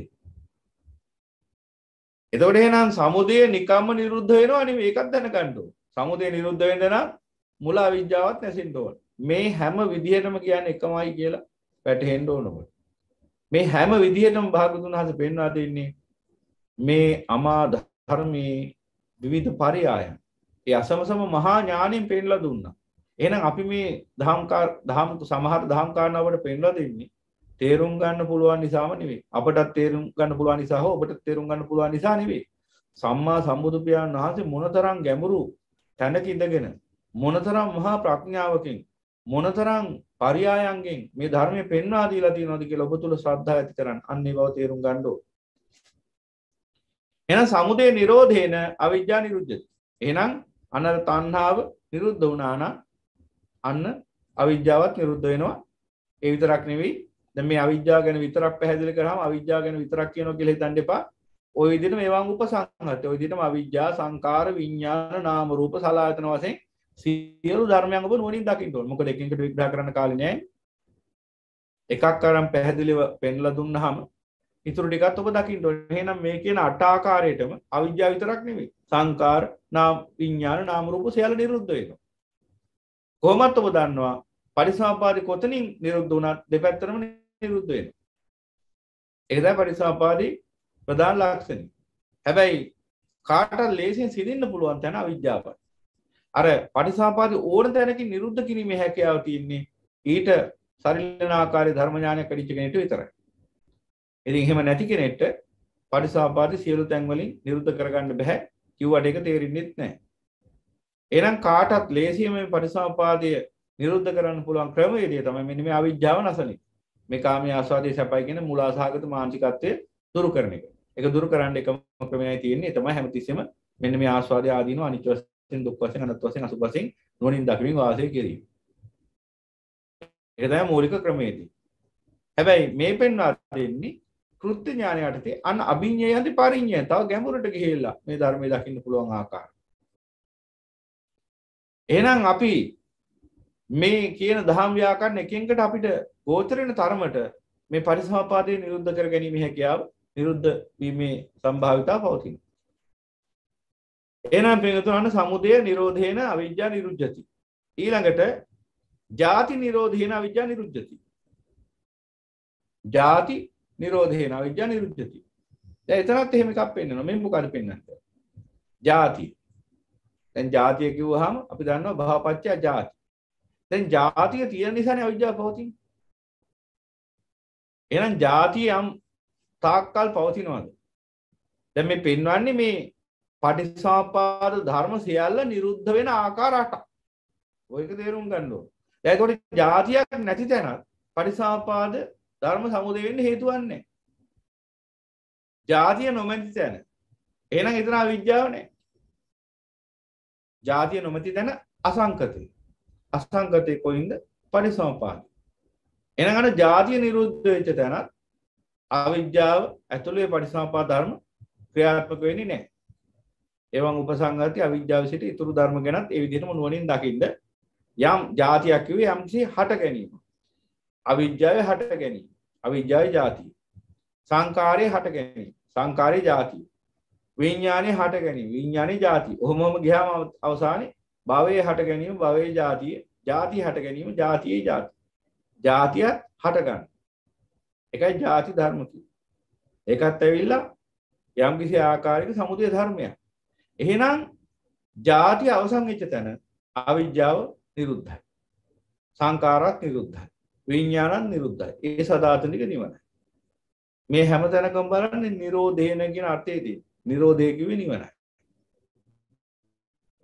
එතකොට එහෙනම් සමුදය නිකම්ම නිරුද්ධ වෙනවා නෙමෙයි ඒකත් දැනගන්න ඕන. සමුදය නිරුද්ධ වෙන්න නම් මුල අවිජ්ජාවත් නැසෙන්න ඕන. මේ හැම විදිහටම කියන්නේ එකමයි කියලා වැටහෙන්න ඕනකොට. මේ හැම විදිහටම භාගතුන් වහන්සේ පෙන්වා දෙන්නේ මේ අමා ධර්මයේ විවිධ පරයායන්. ඒ අසමසම මහා ඥාණයෙන් පෙන්ලා දුන්නා. එහෙනම් අපි මේ දහම් දහම් සමහර දහම් කාරණාවට පෙන්ලා දෙන්නේ තේරුම් ගන්න පුළුවන් නිසාම නෙවෙයි. අපටත් තේරුම් ගන්න පුළුවන් නිසා හෝ ඔබට තේරුම් ගන්න පුළුවන් නිසා නෙවෙයි. සම්මා සම්බුදු පියාණන් වහන්සේ මොනතරම් ගැඹුරු තැනක ඉඳගෙන මොනතරම් මහා ප්‍රඥාවකින් මොනතරම් පරියායන්ගෙන් මේ ධර්මය පෙන්වා දීලා තියෙනවද කියලා ඔබ තුල ශ්‍රද්ධාව ඇති කරන් අන්න ඒ බව තේරුම් ගන්න ඕන. එහෙනම් සමුදය නිරෝධේන අවිජ්ජා නිරුද්ධති. එහෙනම් අනර තණ්හාව නිරුද්ධ වුණා නම් අන්න අවිද්‍යාවත් නිරුද්ධ වෙනවා ඒ විතරක් නෙවෙයි දැන් මේ අවිද්‍යාව ගැන විතරක් පැහැදිලි කරාම අවිද්‍යාව ගැන විතරක් කියනවා කියලා හිතන්න එපා ওই විදිහට මේවාන් උපසංහත ওই විදිහටම අවිද්‍යා සංකාර විඥාන නාම රූප සලආයතන වශයෙන් සියලු ධර්මයන් ඔබ නුවණින් දකින්න ඕන මොකද එකින් එකට විග්‍රහ කරන්න කාලේ නෑ එකක් අරන් පැහැදිලිව පෙන්ලා දුන්නාම ඉතුරු ටිකත් ඔබ දකින්න ඕනේ. එහෙනම් මේ කියන අට ආකාරයටම අවිද්‍යාව විතරක් නෙමෙයි. සංකාර, නාම, විඥාන, නාම රූප සියල්ල නිරුද්ධ වෙනවා. කොහොමත් ඔබ දන්නවා පරිසමාපාදි කොතනින් නිරුද්ධ වුණත් දෙපැත්තරම නිරුද්ධ වෙනවා. ඒක තමයි පරිසමාපාදි ප්‍රධාන ලක්ෂණය. හැබැයි කාටත් ලේසියෙන් සිදින්න පුළුවන් තැන අවිද්‍යාවයි. අර පරිසමාපාදි ඕන තැනකින් නිරුද්ධ කිරීමේ හැකියාව තියෙන්නේ ඊට සරිලන ආකාරයේ ධර්ම ඥානයක් අඩිච්ච කෙනෙක්ට විතරයි. ඉතින් එහෙම නැති කෙනෙක්ට පරිසමාපාදි සියලු තැන් වලින් නිරුද්ධ කරගන්න බෑ. කිව්වට ඒක තේරෙන්නේ නැහැ. එනම් කාටත් ලේසියම පරිසමපාදය නිරුද්ධ කරන්න පුළුවන් ක්‍රමේදිය තම මිනිම අවිද්‍යාව නසනි මේ කාම ආස්වාදය සැපයිගෙන මුලාසාගත මාංචිකත්වය දුරු කරන එක එක දුරු කරන්න එකම ක්‍රමයයි තියෙන්නේ තමයි හැමතිස්සෙම මෙන්න මේ ආස්වාදය ආදීනෝ අනිත්‍ය වශයෙන් දුක් වශයෙන් අනත් වශයෙන් අසුභ වශයෙන් නොනින් දකිමින් වාසය කිරීම ඒක තමයි මූලික ක්‍රමේදී හැබැයි මේ පෙන්වා දෙන්නේ කෘත්‍ය ඥානය යටතේ අන අභිඤ්ඤය යටි පරිඤ්ඤය තව ගැඹුරට ගිහිල්ලා මේ ධර්මයේ දකින්න පුළුවන් ආකාරය එහෙනම් අපි මේ කියන දහම් ව්‍යාකරණ එකෙන්කට අපිට ගෝචරෙන තරමට මේ පරිසමාපාදය නිරුද්ධ කර ගැනීම හැකියාව නිරුද්ධ වීමේ සම්භාවිතා පවතින. එනම් පිඟතුනන්න සමුදය නිරෝධයන අවිද්‍යා නිරුද්ධති. ඊළඟට ජාති නිරෝධයන අවිද්‍යා නිරුද්ධති. ජාති නිරෝධයන අවිද්‍යා නිරුද්ධති. එතනත් එහෙම එකක් පෙන්න්නන මෙම මොකද පෙන්න්නට. ජාති දැන් ජාතිය කිව්වහම අපි දන්නවා භවපච්චය ජාති. දැන් ජාතිය තියෙන නිසානේ අවිද්‍යාව පවතින්නේ. එහෙනම් ජාතිය යම් තාක්කල් පවතිනවාද? දැන් මේ පෙන්වන්නේ මේ පටිසාපාද ධර්ම සියල්ල නිරුද්ධ වෙන ආකාර අටක්. ඔයක තේරුම් ගන්න ඕන. දැන් ඒකට ජාතියක් නැති තැනත් පටිසාපාද ධර්ම සමුදේ වෙන්න හේතුවක් නැහැ. ජාතිය නොමැති තැන. එහෙනම් එතන අවිද්‍යාව නැහැ. ජාතිය නොමැති තැන අසංකතය. අසංකතය කොයින්ද පරිසමපාද. එනඟට ජාතිය නිරුද්ධ වෙච්ච තැනත් අවිද්‍යාව ඇතුළේ පරිසමපා ධර්ම ක්‍රියාත්මක වෙන්නේ නෑ. එවන් උපසංගති අවිද්‍යාව සිට ඉතුරු ධර්ම ගැනත් ඒ විදිහටම නුවණින් දකින්න යම් જાතියක් කිව්වේ යම්කිසි හට ගැනීම. අවිද්‍යාවේ හට ගැනීම. අවිද්‍යාවේ જાතිය. සංකාරයේ හට ගැනීම. සංකාරයේ જાතිය. විඤ්ඥානය හට ගැනීම විඤ්ඥානය ජාති හොමොම ගහම අවසානය භවය හට ගැනීම භවය ජාතිය ජාති හට ගැනීම ජාතියේ ජාති ජාතියත් හටගන්න එකයි ජාති ධර්මකි ඒකත් ඇවිල්ලා යම්කිසි ආකාරක සමුදය ධර්මයක් එහෙනම් ජාති අවසංච්ච තැන අවිද්‍යාව නිරුද්ධයි සංකාරත් නිරුද්ධයි විඤ්ඥාණන් නිරුද්ධයි ඒ සධාතනික නිවනයි මේ හැම තැනකම් බලන්න නිරෝධයනගෙන අර්ථයේදී නිරෝධය කිව්වේ නිවනයි.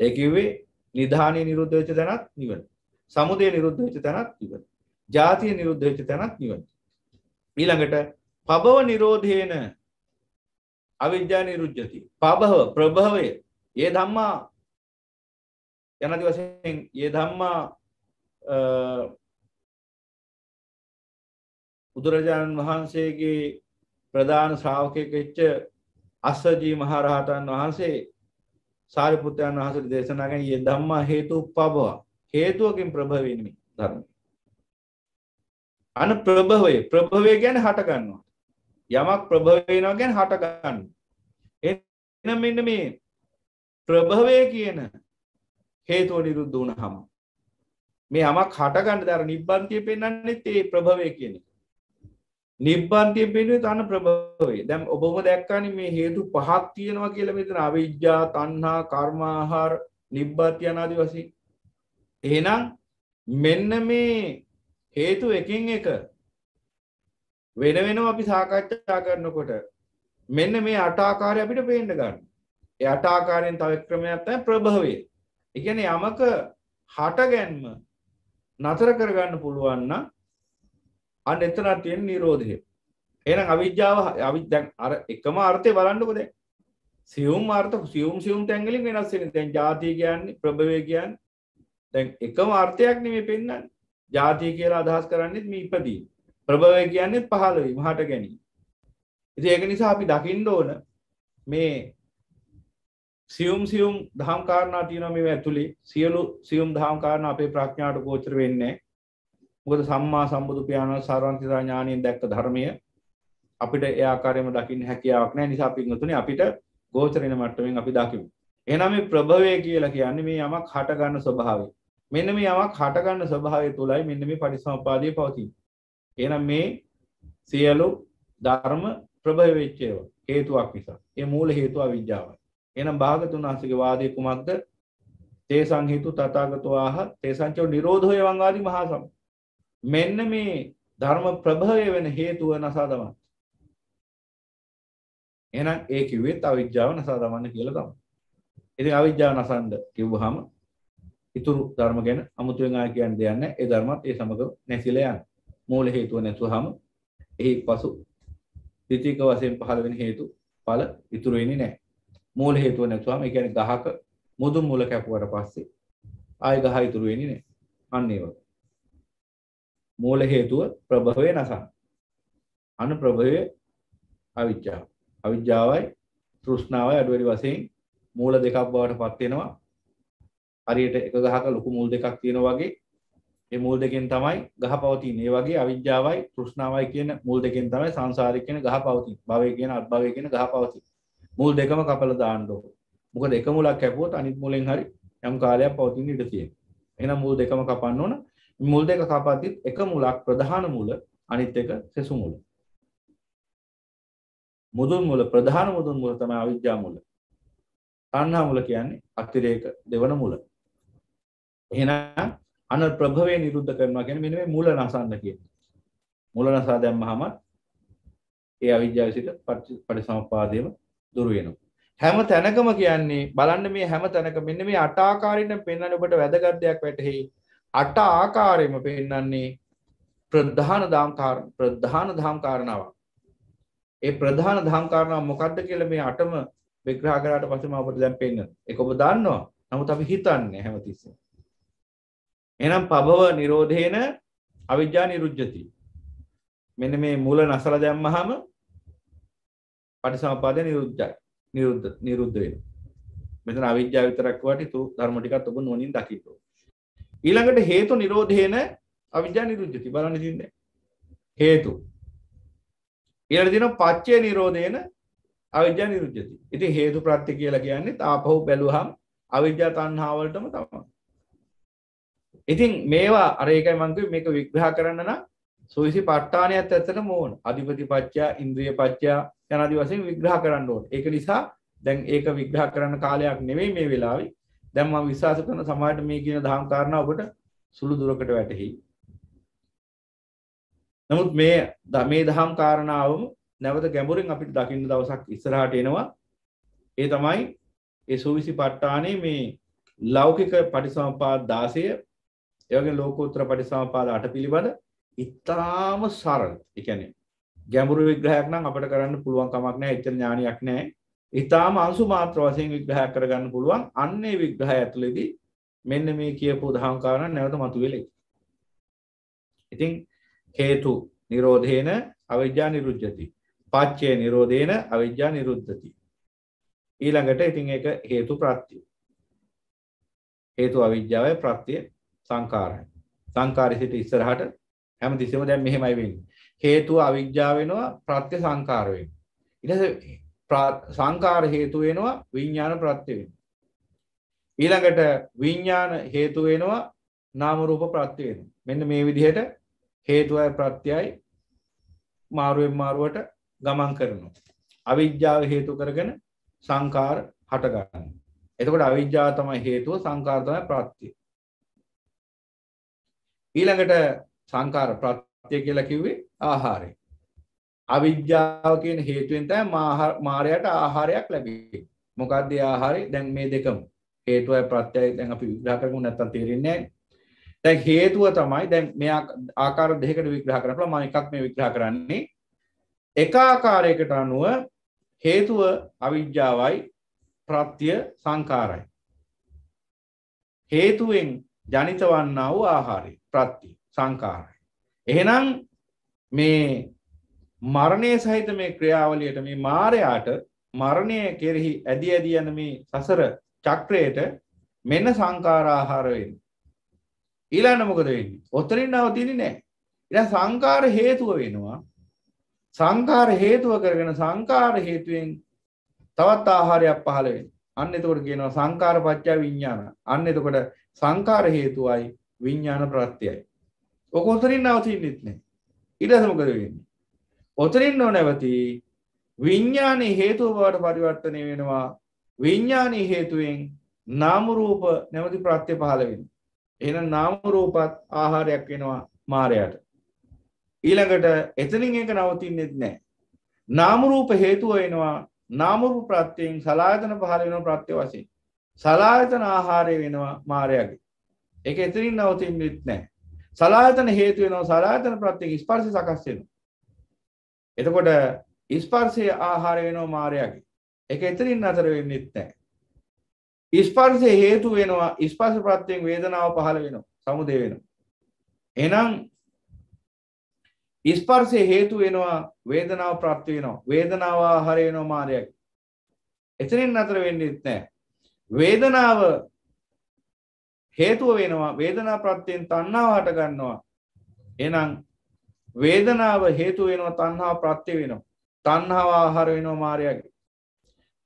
ඒ කිව්වේ නිධානය නිරුද්ධ වෙච්ච තැනත් නිවන. සමුදය නිරුද්ධ වෙච්ච තැනත් නිවන. ජාතිය නිරුද්ධ වෙච්ච තැනත් නිවන. ඊළඟට පබව නිරෝධේන අවිද්‍යා නිරුද්ධති. පබව ප්‍රභවය ඒ ධම්මා යනාදි වශයෙන් ඒ ධම්මා බුදුරජාණන් වහන්සේගේ ප්‍රධාන ශ්‍රාවකයෙක් වෙච්ච අස්සජී මහරහතන් වහන්සේ සාරිපුත්‍රයන් වහන්සේ දේශනා කරන යේ ධම්මා හේතු පබව හේතුවකින් ප්‍රභවිනි ධර්ම. අන ප්‍රභවය ප්‍රභවය ගැන හටගන්නවා. යමක් ප්‍රභවයනවා ගැන හටගන්න. එන මෙන්න මේ ප්‍රභවය කියන හේතුව නිරුද්ධ වුණ හම. මේ හමක් හටගන්න දර නිබ්බන්තිය පෙන්න්නන්නේ ඒ ප්‍රභවය කියන එක. නිබ්බන්තිය පෙනුවේ තන්න ප්‍රභවේ දැම් ඔබම දැක්කාන මේ හේතු පහක් තියෙනවා කියල මෙතන අවිද්‍යා තන්හා කර්මාහාර නිබ්බාති අනාදි වසි එහෙනම් මෙන්න මේ හේතු එකින් එක වෙන වෙන අපි සාකච්ඡා කරනකොට මෙන්න මේ අටාකාරය අපිට පේන්න ගන්න අටාකාරයෙන් තව ක්‍රමයක්ත්තයි ප්‍රභවේ එකන යමක හටගැන්ම නතර කරගන්න පුළුවන්න අන්න එතන තියෙන නිරෝධය එහෙනම් අවිද්‍යාව අවි දැන් අර එකම අර්ථය බලන්නකො දැන් සියුම් අර්ථ සියුම් සියුම් තැන් වලින් වෙනස් වෙන දැන් ಜಾතිය කියන්නේ ප්‍රභවය කියන්නේ දැන් එකම අර්ථයක් නෙමෙයි පෙන්වන්නේ ಜಾතිය කියලා අදහස් කරන්නේත් මේ ඉපදීම ප්‍රභවය කියන්නේ පහළ වීම හට ගැනීම. ඉතින් ඒක නිසා අපි දකින්න ඕන මේ සියුම් සියුම් දහම් කාරණා තියෙනවා මේ ඇතුලේ සියලු සියුම් දහම් කාරණා අපේ ප්‍රඥාවට ගෝචර වෙන්නේ මොකද සම්මා සම්බුදු පියාණන් සාරවන්තිතා ඥාණයෙන් දැක්ක ධර්මය අපිට ඒ ආකාරයෙන්ම දකින්න හැකියාවක් නැහැ නිසා පින්වතුනි අපිට ගෝචරින මට්ටමින් අපි දකිමු. එහෙනම් මේ ප්‍රභවය කියලා කියන්නේ මේ යමක් හට ගන්න ස්වභාවය. මෙන්න මේ යමක් හට ගන්න ස්වභාවය තුලයි මෙන්න මේ පරිසම්පාදයේ පවතින්නේ. එහෙනම් මේ සියලු ධර්ම ප්‍රභව වෙච්ච ඒවා හේතුවක් නිසා. ඒ මූල හේතුව අවිජ්ජාවයි. එහෙනම් භාගතුන් වහන්සේගේ වාදය කුමක්ද? තේසං හේතු තථාගතෝ ආහ තේසං චෝ නිරෝධෝ එවං ආදී මහා සම්ප මෙන්න මේ ධර්ම ප්‍රභවය වෙන හේතුව නසා දමන්න. එහෙනම් ඒ කිව්වෙත් අවිජ්ජාව නසා දමන්න කියලා තමයි. ඉතින් අවිජ්ජාව නසන්න කිව්වහම ඉතුරු ධර්ම ගැන අමුතුවෙන් ආය කියන්න දෙයක් නැහැ. ඒ ධර්මත් ඒ සමග නැසිලා යන. මූල හේතුව නැතුවහම එහි පසු ත්‍රිතික වශයෙන් පහළ වෙන හේතු ඵල ඉතුරු වෙන්නේ නැහැ. මූල හේතුව නැතුවම ඒ කියන්නේ ගහක මුදුන් මුල කැපුවට පස්සේ ආය ගහ ඉතුරු වෙන්නේ නැහැ. අන්න ඒ වගේ. මූල හේතුව ප්‍රභවය නසන්න. අනු ප්‍රභවය අවිද්‍යාව. අවිද්‍යාවයි තෘෂ්ණාවයි අඩුවැඩි වශයෙන් මූල දෙකක් බවට පත් වෙනවා. හරියට එක ගහක ලොකු මූල් දෙකක් තියෙනවා වගේ ඒ මූල් දෙකෙන් තමයි ගහ පවතින්නේ. ඒ වගේ අවිද්‍යාවයි තෘෂ්ණාවයි කියන මූල් දෙකෙන් තමයි සංසාරික කියන ගහ පවතින්නේ. භවය කියන අත්භවය කියන ගහ පවතින්නේ. මූල් දෙකම කපලා දාන්න ඕන. මොකද එක මුලක් කැපුවොත් අනිත් මුලෙන් හරි යම් කාලයක් පවතින ඉඩ තියෙනවා. එහෙනම් මූල් දෙකම කපන්න ඕන. මුල් දෙක කපාතිත් එක මුලක් ප්‍රධාන මුල අනිත් එක සෙසු මුල. මුදුන් මුල ප්‍රධාන මුදුන් මුල තමයි අවිද්‍යා මුල. තණ්හා මුල කියන්නේ අතිරේක දෙවන මුල. එහෙනම් අන ප්‍රභවේ නිරුද්ධ කරනවා කියන්නේ මෙන්න මේ මුල නසන්න කියන්නේ. මුල නසා දැම්මහම ඒ අවිද්‍යාව සිට පටිසමුපාදයම දුරු වෙනවා. හැම තැනකම කියන්නේ බලන්න මේ හැම තැනක මෙන්න මේ අටාකාරයෙන් පෙන්වන්නේ ඔබට වැදගත් දෙයක් වැටහෙයි. අට ආකාරයම පෙන්නන්නේ ප්‍රධාන දාම්කාර ප්‍රධාන දාම්කාරණාව ඒ ප්‍රධාන දාම්කාරණාව මොකක්ද කියල මේ අටම විග්‍රහ කරට පසම අපට දැන් පෙන්න්න එක ඔබ දන්නවා නමුත් අපි හිතන්නේ හැමතිස්ස එනම් පබව නිරෝධයන අවිද්‍යා නිරුජ්ජති මෙන මේ මුල නසල දැම්මහම පටිසමපාද නිරුද්ධයි නිරුද්ධ නිරුද්ධ වෙන මෙතන අවිද්‍යාවිතරක්වට තු ධර්මටිකත් ඔබ නොනින් දකිටෝ ඊළඟට හේතු නිරෝධේන අවිද්‍යා නිරුද්ධති බලන්න තින්නේ හේතු ඊළඟට තියෙනවා පච්චේ නිරෝධේන අවිද්‍යා නිරුද්ධති ඉතින් හේතු ප්‍රත්‍ය කියලා කියන්නේ තාපහු බැලුවහම අවිද්‍යා තණ්හා වලටම තමයි ඉතින් මේවා අර ඒකයි මං කිව්වේ මේක විග්‍රහ කරන්න නම් සෝවිසි ප ဋ ාණියත් ඇත්තටම ඕන අධිපති පච්චා ඉන්ද්‍රිය පච්චා යන ආදි වශයෙන් විග්‍රහ කරන්න ඕන ඒක නිසා දැන් ඒක විග්‍රහ කරන්න කාලයක් නෙමෙයි මේ වෙලාවේ දැන් මම විශ්වාස කරන සමාජයට මේ කියන දහම් කාරණා ඔබට සුළු දුරකට වැටහි. නමුත් මේ මේ දහම් කාරණාවම නැවත ගැඹුරින් අපිට දකින්න දවසක් ඉස්සරහට එනවා. ඒ තමයි ඒ සෝවිසි ප ဋ ාණේ මේ ලෞකික පටිසමපාද 16 ඒ වගේ ලෝකෝත්තර පටිසමපාද 8 පිළිබඳ ඉතාම සරල. ඒ කියන්නේ ගැඹුරු විග්‍රහයක් නම් අපිට කරන්න පුළුවන් කමක් නැහැ. එච්චර ඥානියක් නැහැ. ඉතාම අංසු මාත්‍ර වසයෙන් විග්‍රහ කරගන්න පුළුවන් අන්නේ විග්‍රහ ඇතුළෙදී මෙන්න මේ කියපු දහංකාරණ නැවත මතුවෙලෙක්. ඉතිං හේතු නිරෝධයන අවිද්‍යා නිරුද්ධති. පච්චය නිරෝධයන අවිද්‍යා නිරුද්ධති. ඊළඟට ඉතිං එක හේතු ප්‍රත්ති. හේතු අවිද්‍යාවය ප්‍රත්තිය සංකාරය. සංකාරසිට ඉස්සරහට හැම තිසම දැන් මෙහෙමයිවෙන්. හේතුව අවිද්‍යාවෙනවා ප්‍රත්‍ය සංකාරවෙන්. ඉ සංකාර හේතු වෙනවා විඤ්ඥාන ප්‍රත්්‍ය වෙන. ඊළඟට විඤ්ඥාන හේතු වෙනවා නාමරූප ප්‍රත්්‍ය වෙන මෙන්න මේ විදිහට හේතුවයි ප්‍රත්‍යයි මාරුවෙන් මාරුවට ගමන් කරනවා. අවිද්‍යාව හේතු කරගෙන සංකාර හටගන්න. එතකොට අවිද්‍යා තමයි හේතුව සංකාර්තමය ප්‍රත්්‍ය. ඊළඟට සංකාර ප්‍රත්්‍යය කියලා කිව්වේ ආහාරය අවිද්‍යාව කියන හේතුවෙන් තමයි මායයට ආහාරයක් ලැබෙන්නේ. මොකද්ද ආහාරය? දැන් මේ දෙකම හේතුවයි ප්‍රත්‍යයයි දැන් අපි විග්‍රහ කරමු නැත්තම් තේරෙන්නේ නැහැ. දැන් හේතුව තමයි දැන් මෙයා ආකාර දෙකකට විග්‍රහ කරන්න පුළුවන්. මම එකක් මේ විග්‍රහ කරන්නේ එක ආකාරයකට අනුව හේතුව අවිද්‍යාවයි ප්‍රත්‍ය සංකාරයි. හේතුවෙන් ජනිත වන්නා වූ ආහාරය ප්‍රත්‍ය සංකාරයි. එහෙනම් මේ මරණය සහිත මේ ක්‍රියාවලියට මේ මාරයාට මරණය කෙරෙහි ඇදි ඇදි යන මේ සසර චක්‍රයට මෙන්න සංකාරාහාර වෙන්න. ඊළඟ මොකද වෙන්නේ? ඔතනින් නවතින්නේ නැහැ. ඊළඟ සංකාර හේතුව වෙනවා. සංකාර හේතුව කරගෙන සංකාර හේතුවෙන් තවත් ආහාරයක් පහළ වෙනවා. අන්න එතකොට කියනවා සංකාර පත්‍ය විඥාන. අන්න එතකොට සංකාර හේතුවයි විඥාන ප්‍රත්‍යයයි. ඔක ඔතනින් නවතින්නෙත් නැහැ. ඊළඟ මොකද වෙන්නේ? ඔතනින් නොනැවති විඤ්ඥානය හේතුව බවට පරිවර්තනය වෙනවා විඤ්ඥානී හේතුවෙන් නාමරූප නැවති ප්‍රත්්‍ය පහලවෙන්. එන නාමරූපත් ආහාරයක් වෙනවා මාරයට. ඊළඟට එතනින් එක නවතින්නෙත් නෑ. නාමරූප හේතුව එනවා නාමරු ප්‍රත්්‍යයෙන් සලායතන පහල වෙන ප්‍රත්්‍ය වශයෙන්. සලායතන ආහාරය වෙනවා මාරයගේ. එක එතරින් නවතින්නෙත් නෑ. සලාතන හේතුවෙනවා සලාතන ප්‍රත්්‍යයෙන් ස්පර්සි සකස්වෙන. එතකොට ස්පර්ශයේ ආහාර වෙනවා මායාවගේ. ඒක එතනින් නතර වෙන්නේ නැහැ. ස්පර්ශයේ හේතු වෙනවා ස්පර්ශ ප්‍රත්‍යයෙන් වේදනාව පහළ වෙනවා. සමුදේ වෙනවා. එහෙනම් ස්පර්ශයේ හේතු වෙනවා වේදනාව ප්‍රත්‍ය වෙනවා. වේදනාව ආහාර වෙනවා මායාවගේ. එතනින් නතර වෙන්නේ නැහැ. වේදනාව හේතුව වෙනවා වේදනා ප්‍රත්‍යයෙන් තණ්හාව හට ගන්නවා. එහෙනම් වේදනාව හේතු වෙනවා තණ්හා ප්‍රත්‍ය වෙනවා. තණ්හාව ආහාර වෙනවා මායාවේ.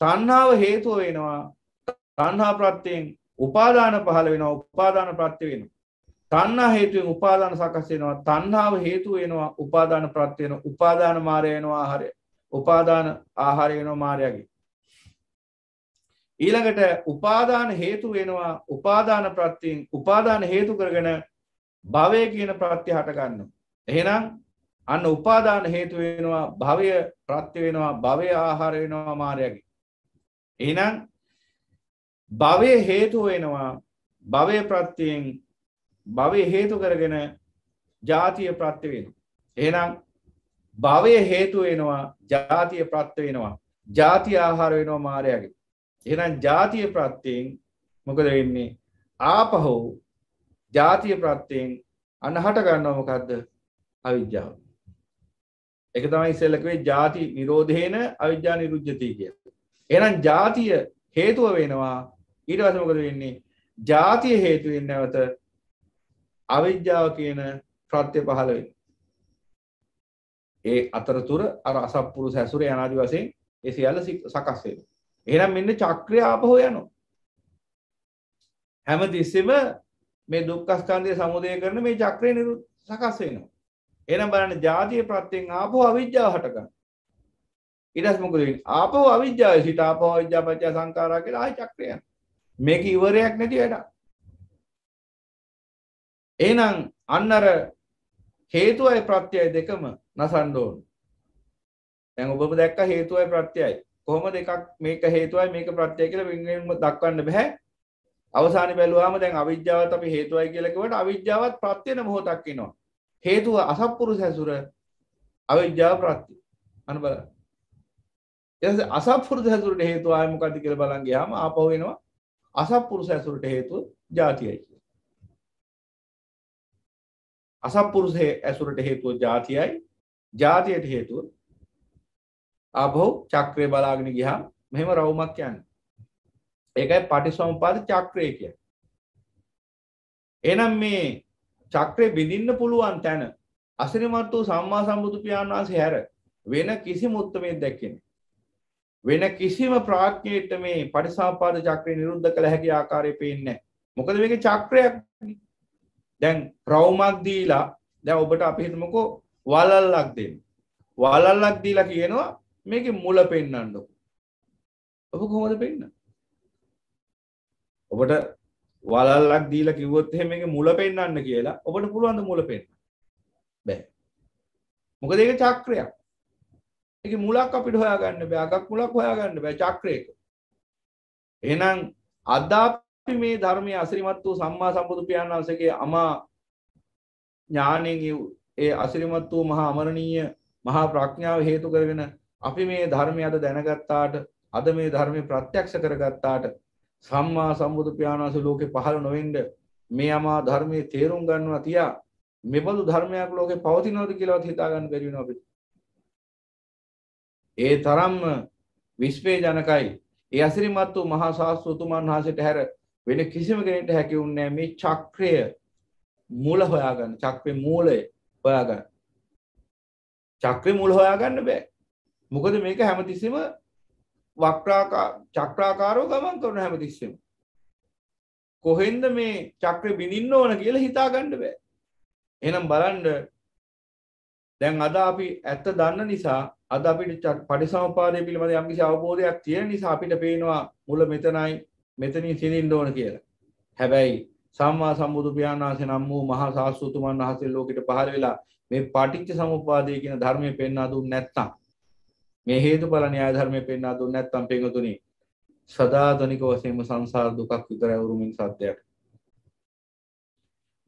තණ්හාව හේතුව වෙනවා තණ්හා ප්‍රත්‍යයෙන් උපාදාන පහළ වෙනවා උපාදාන ප්‍රත්‍ය වෙනවා. තණ්හා හේතුවෙන් උපාදාන සකස් වෙනවා. තණ්හාව හේතු වෙනවා උපාදාන ප්‍රත්‍ය වෙනවා. උපාදාන මායය වෙනවා ආහාරය. උපාදාන ආහාරය වෙනවා මායාවේ. ඊළඟට උපාදාන හේතු වෙනවා උපාදාන ප්‍රත්තියෙන් උපාදාන හේතු කරගෙන භවය කියන ප්‍රත්‍ය හට ගන්නවා. එහෙනම් අන්න උපාදාන හේතු වෙනවා භවය ප්‍රත්‍ය වෙනවා භවය ආහාර වෙනවා මායාවේ. එහෙනම් භවයේ හේතු වෙනවා භවයේ ප්‍රත්‍යයෙන් භවයේ හේතු කරගෙන ජාතිය ප්‍රත්‍ය වෙනවා. එහෙනම් භවයේ හේතු වෙනවා ජාතිය ප්‍රත්‍ය වෙනවා. ජාති ආහාර වෙනවා මායාවේ. එහෙනම් ජාතිය ප්‍රත්‍යයෙන් මොකද වෙන්නේ? ආපහු ජාතිය ප්‍රත්‍යයෙන් අනහට ගන්නව මොකද්ද? අවිද්‍යාව. ඒක තමයි ඉස්සෙල්ල කිව්වේ ಜಾති නිරෝධේන අවිද්‍යා නිරුද්ධති කියලා. එහෙනම් ಜಾතිය හේතුව වෙනවා ඊට පස්සේ මොකද වෙන්නේ? ಜಾතිය හේතුවෙන් නැවත අවිද්‍යාව කියන ප්‍රත්‍ය පහළ වෙනවා. ඒ අතරතුර අර අසත්පුරුෂ හැසුර යනාදි වශයෙන් ඒ සියල්ල සකස් වෙනවා. එහෙනම් මෙන්න චක්‍රය ආපහු යනවා. හැම තිස්සෙම මේ දුක්ඛ ස්කන්ධය සමුදය කරන මේ චක්‍රය සකස් වෙනවා. එන බලන්න ජාතිය ප්‍රත්තියෙන් ආපෝ අවිද්‍යාව හටගන්න ඉටස් මොකද ආපෝ අවිද්‍යාව සිට ආපෝ අවිද්‍යාපච්චා සංකාරා කියලා ආයි චක්‍රයන් මේක ඉවරයක් නැති වැඩක් එහෙනම් අන්නර හේතුවයි ප්‍රත්‍යයයි දෙකම නසන්න ඕන දැන් ඔබම දැක්ක හේතුවයි ප්‍රත්‍යයයි කොහොමද එකක් මේක හේතුවයි මේක ප්‍රත්‍යය කියලා වෙන්වෙන්ම දක්වන්න බෑ අවසානයේ බැලුවාම දැන් අවිද්‍යාවත් අපි හේතුවයි කියලා කිව්වට අවිද්‍යාවත් ප්‍රත්‍යන මොහොතක් වෙනවා හේතුව අසප්පුරු සැසුර අවිද්‍යාව ප්‍රත්ති අන බල එස අසපපුරු සැසුරට හේතු අයමකති කර බලන්ගේ හම අපවෙනවා අසපපුරු සැසුරට හේතු ජාතියයි කිය අසපපුරුස ඇසුරට හේතුව ජාතියයි ජාතියට හේතුව අබහෝ චක්‍රය බලාගෙන ගිහා මෙහෙම රවුමක් යන්න ඒකයි පටිස්වම පාද චක්‍රය කිය එනම් මේ චක්‍රය බිඳින්න පුළුවන් තැන අසිරිමත් වූ සම්මා සම්බුදු පියාණන් වහන්සේ හැර වෙන කිසිම උත්මයෙක් දැක්කේ වෙන කිසිම ප්‍රඥයෙක්ට මේ පරිසම්පාද චක්‍රය නිරුද්ධ කළ හැකි ආකාරය පේන්නේ මොකද මේක චක්‍රයක් දැන් රවුමක් දීලා දැන් ඔබට අපි හිතමුකෝ වලල්ලක් දෙන්න වලල්ලක් දීලා කියනවා මේක මුල පෙන්වන්නකෝ ඔබ කොහොමද පෙන්වන්නේ ඔබට වලල්ලක් දීලා කිව්වොත් එහෙම මේක මුල පෙන්වන්න කියලා ඔබට පුළුවන් ද මුල පෙන්වන්න බෑ මොකද ඒක චක්‍රයක් ඒක මුලක් අපිට හොයාගන්න බෑ අගක් මුලක් හොයාගන්න බෑ චක්‍රයක එහෙනම් අද අපි මේ ධර්මයේ අසිරිමත් වූ සම්මා සම්බුදු පියාණන් වහන්සේගේ අමා ඥාණයෙන් ඒ අසිරිමත් වූ මහා අමරණීය මහා ප්‍රඥාව හේතු කරගෙන අපි මේ ධර්මය අද දැනගත්තාට අද මේ ධර්මය ප්‍රත්‍යක්ෂ කරගත්තාට සම්මා සම්බුදු පියාණන්සේ ලෝකේ පහළ නොවෙන්න මේ අමා ධර්මයේ තේරුම් ගන්නවා තියා මෙබඳු ධර්මයක් ලෝකේ පවතිනවද කියලාවත් හිතා ගන්න බැරි වෙනවා අපිට. ඒ තරම්ම විශ්වේ ජනකයි ඒ අසිරිමත් වූ මහා ශාස්ත්‍රතුමන් වහන්සේට හැර වෙන කිසිම කෙනෙක්ට හැකි වුණේ මේ චක්‍රය මූල හොයාගන්න චක්‍රේ මූලය හොයාගන්න චක්‍රේ මූල හොයාගන්න බෑ මොකද මේක හැමතිස්සෙම වක්‍රාකා චක්‍රාකාරෝ ගමන් කරන හැමතිස්සෙම කොහෙන්ද මේ චක්‍ර බිඳින්න ඕන කියලා හිතා ගන්න බෑ එහෙනම් බලන්න දැන් අද අපි ඇත්ත දන්න නිසා අද අපිට පටිසමුපාදය පිළිබඳ යම්කිසි අවබෝධයක් තියෙන නිසා අපිට පේනවා මුල මෙතනයි මෙතනින් සිඳින්න ඕන කියලා හැබැයි සම්මා සම්බුදු පියාණන් වහන්සේ නම් වූ මහා සාස්ෘතුමන් වහන්සේ ලෝකෙට පහළ වෙලා මේ පටිච්ච සමුප්පාදය කියන ධර්මය පෙන්වා දුන්නේ නැත්නම් මේ හේතුඵල න්‍යාය ධර්මයේ පෙන්වා දුන්නේ නැත්නම් පින්වතුනි සදාතනික වශයෙන්ම සංසාර දුකක් විතරයි උරුමින් සත්‍යයක්.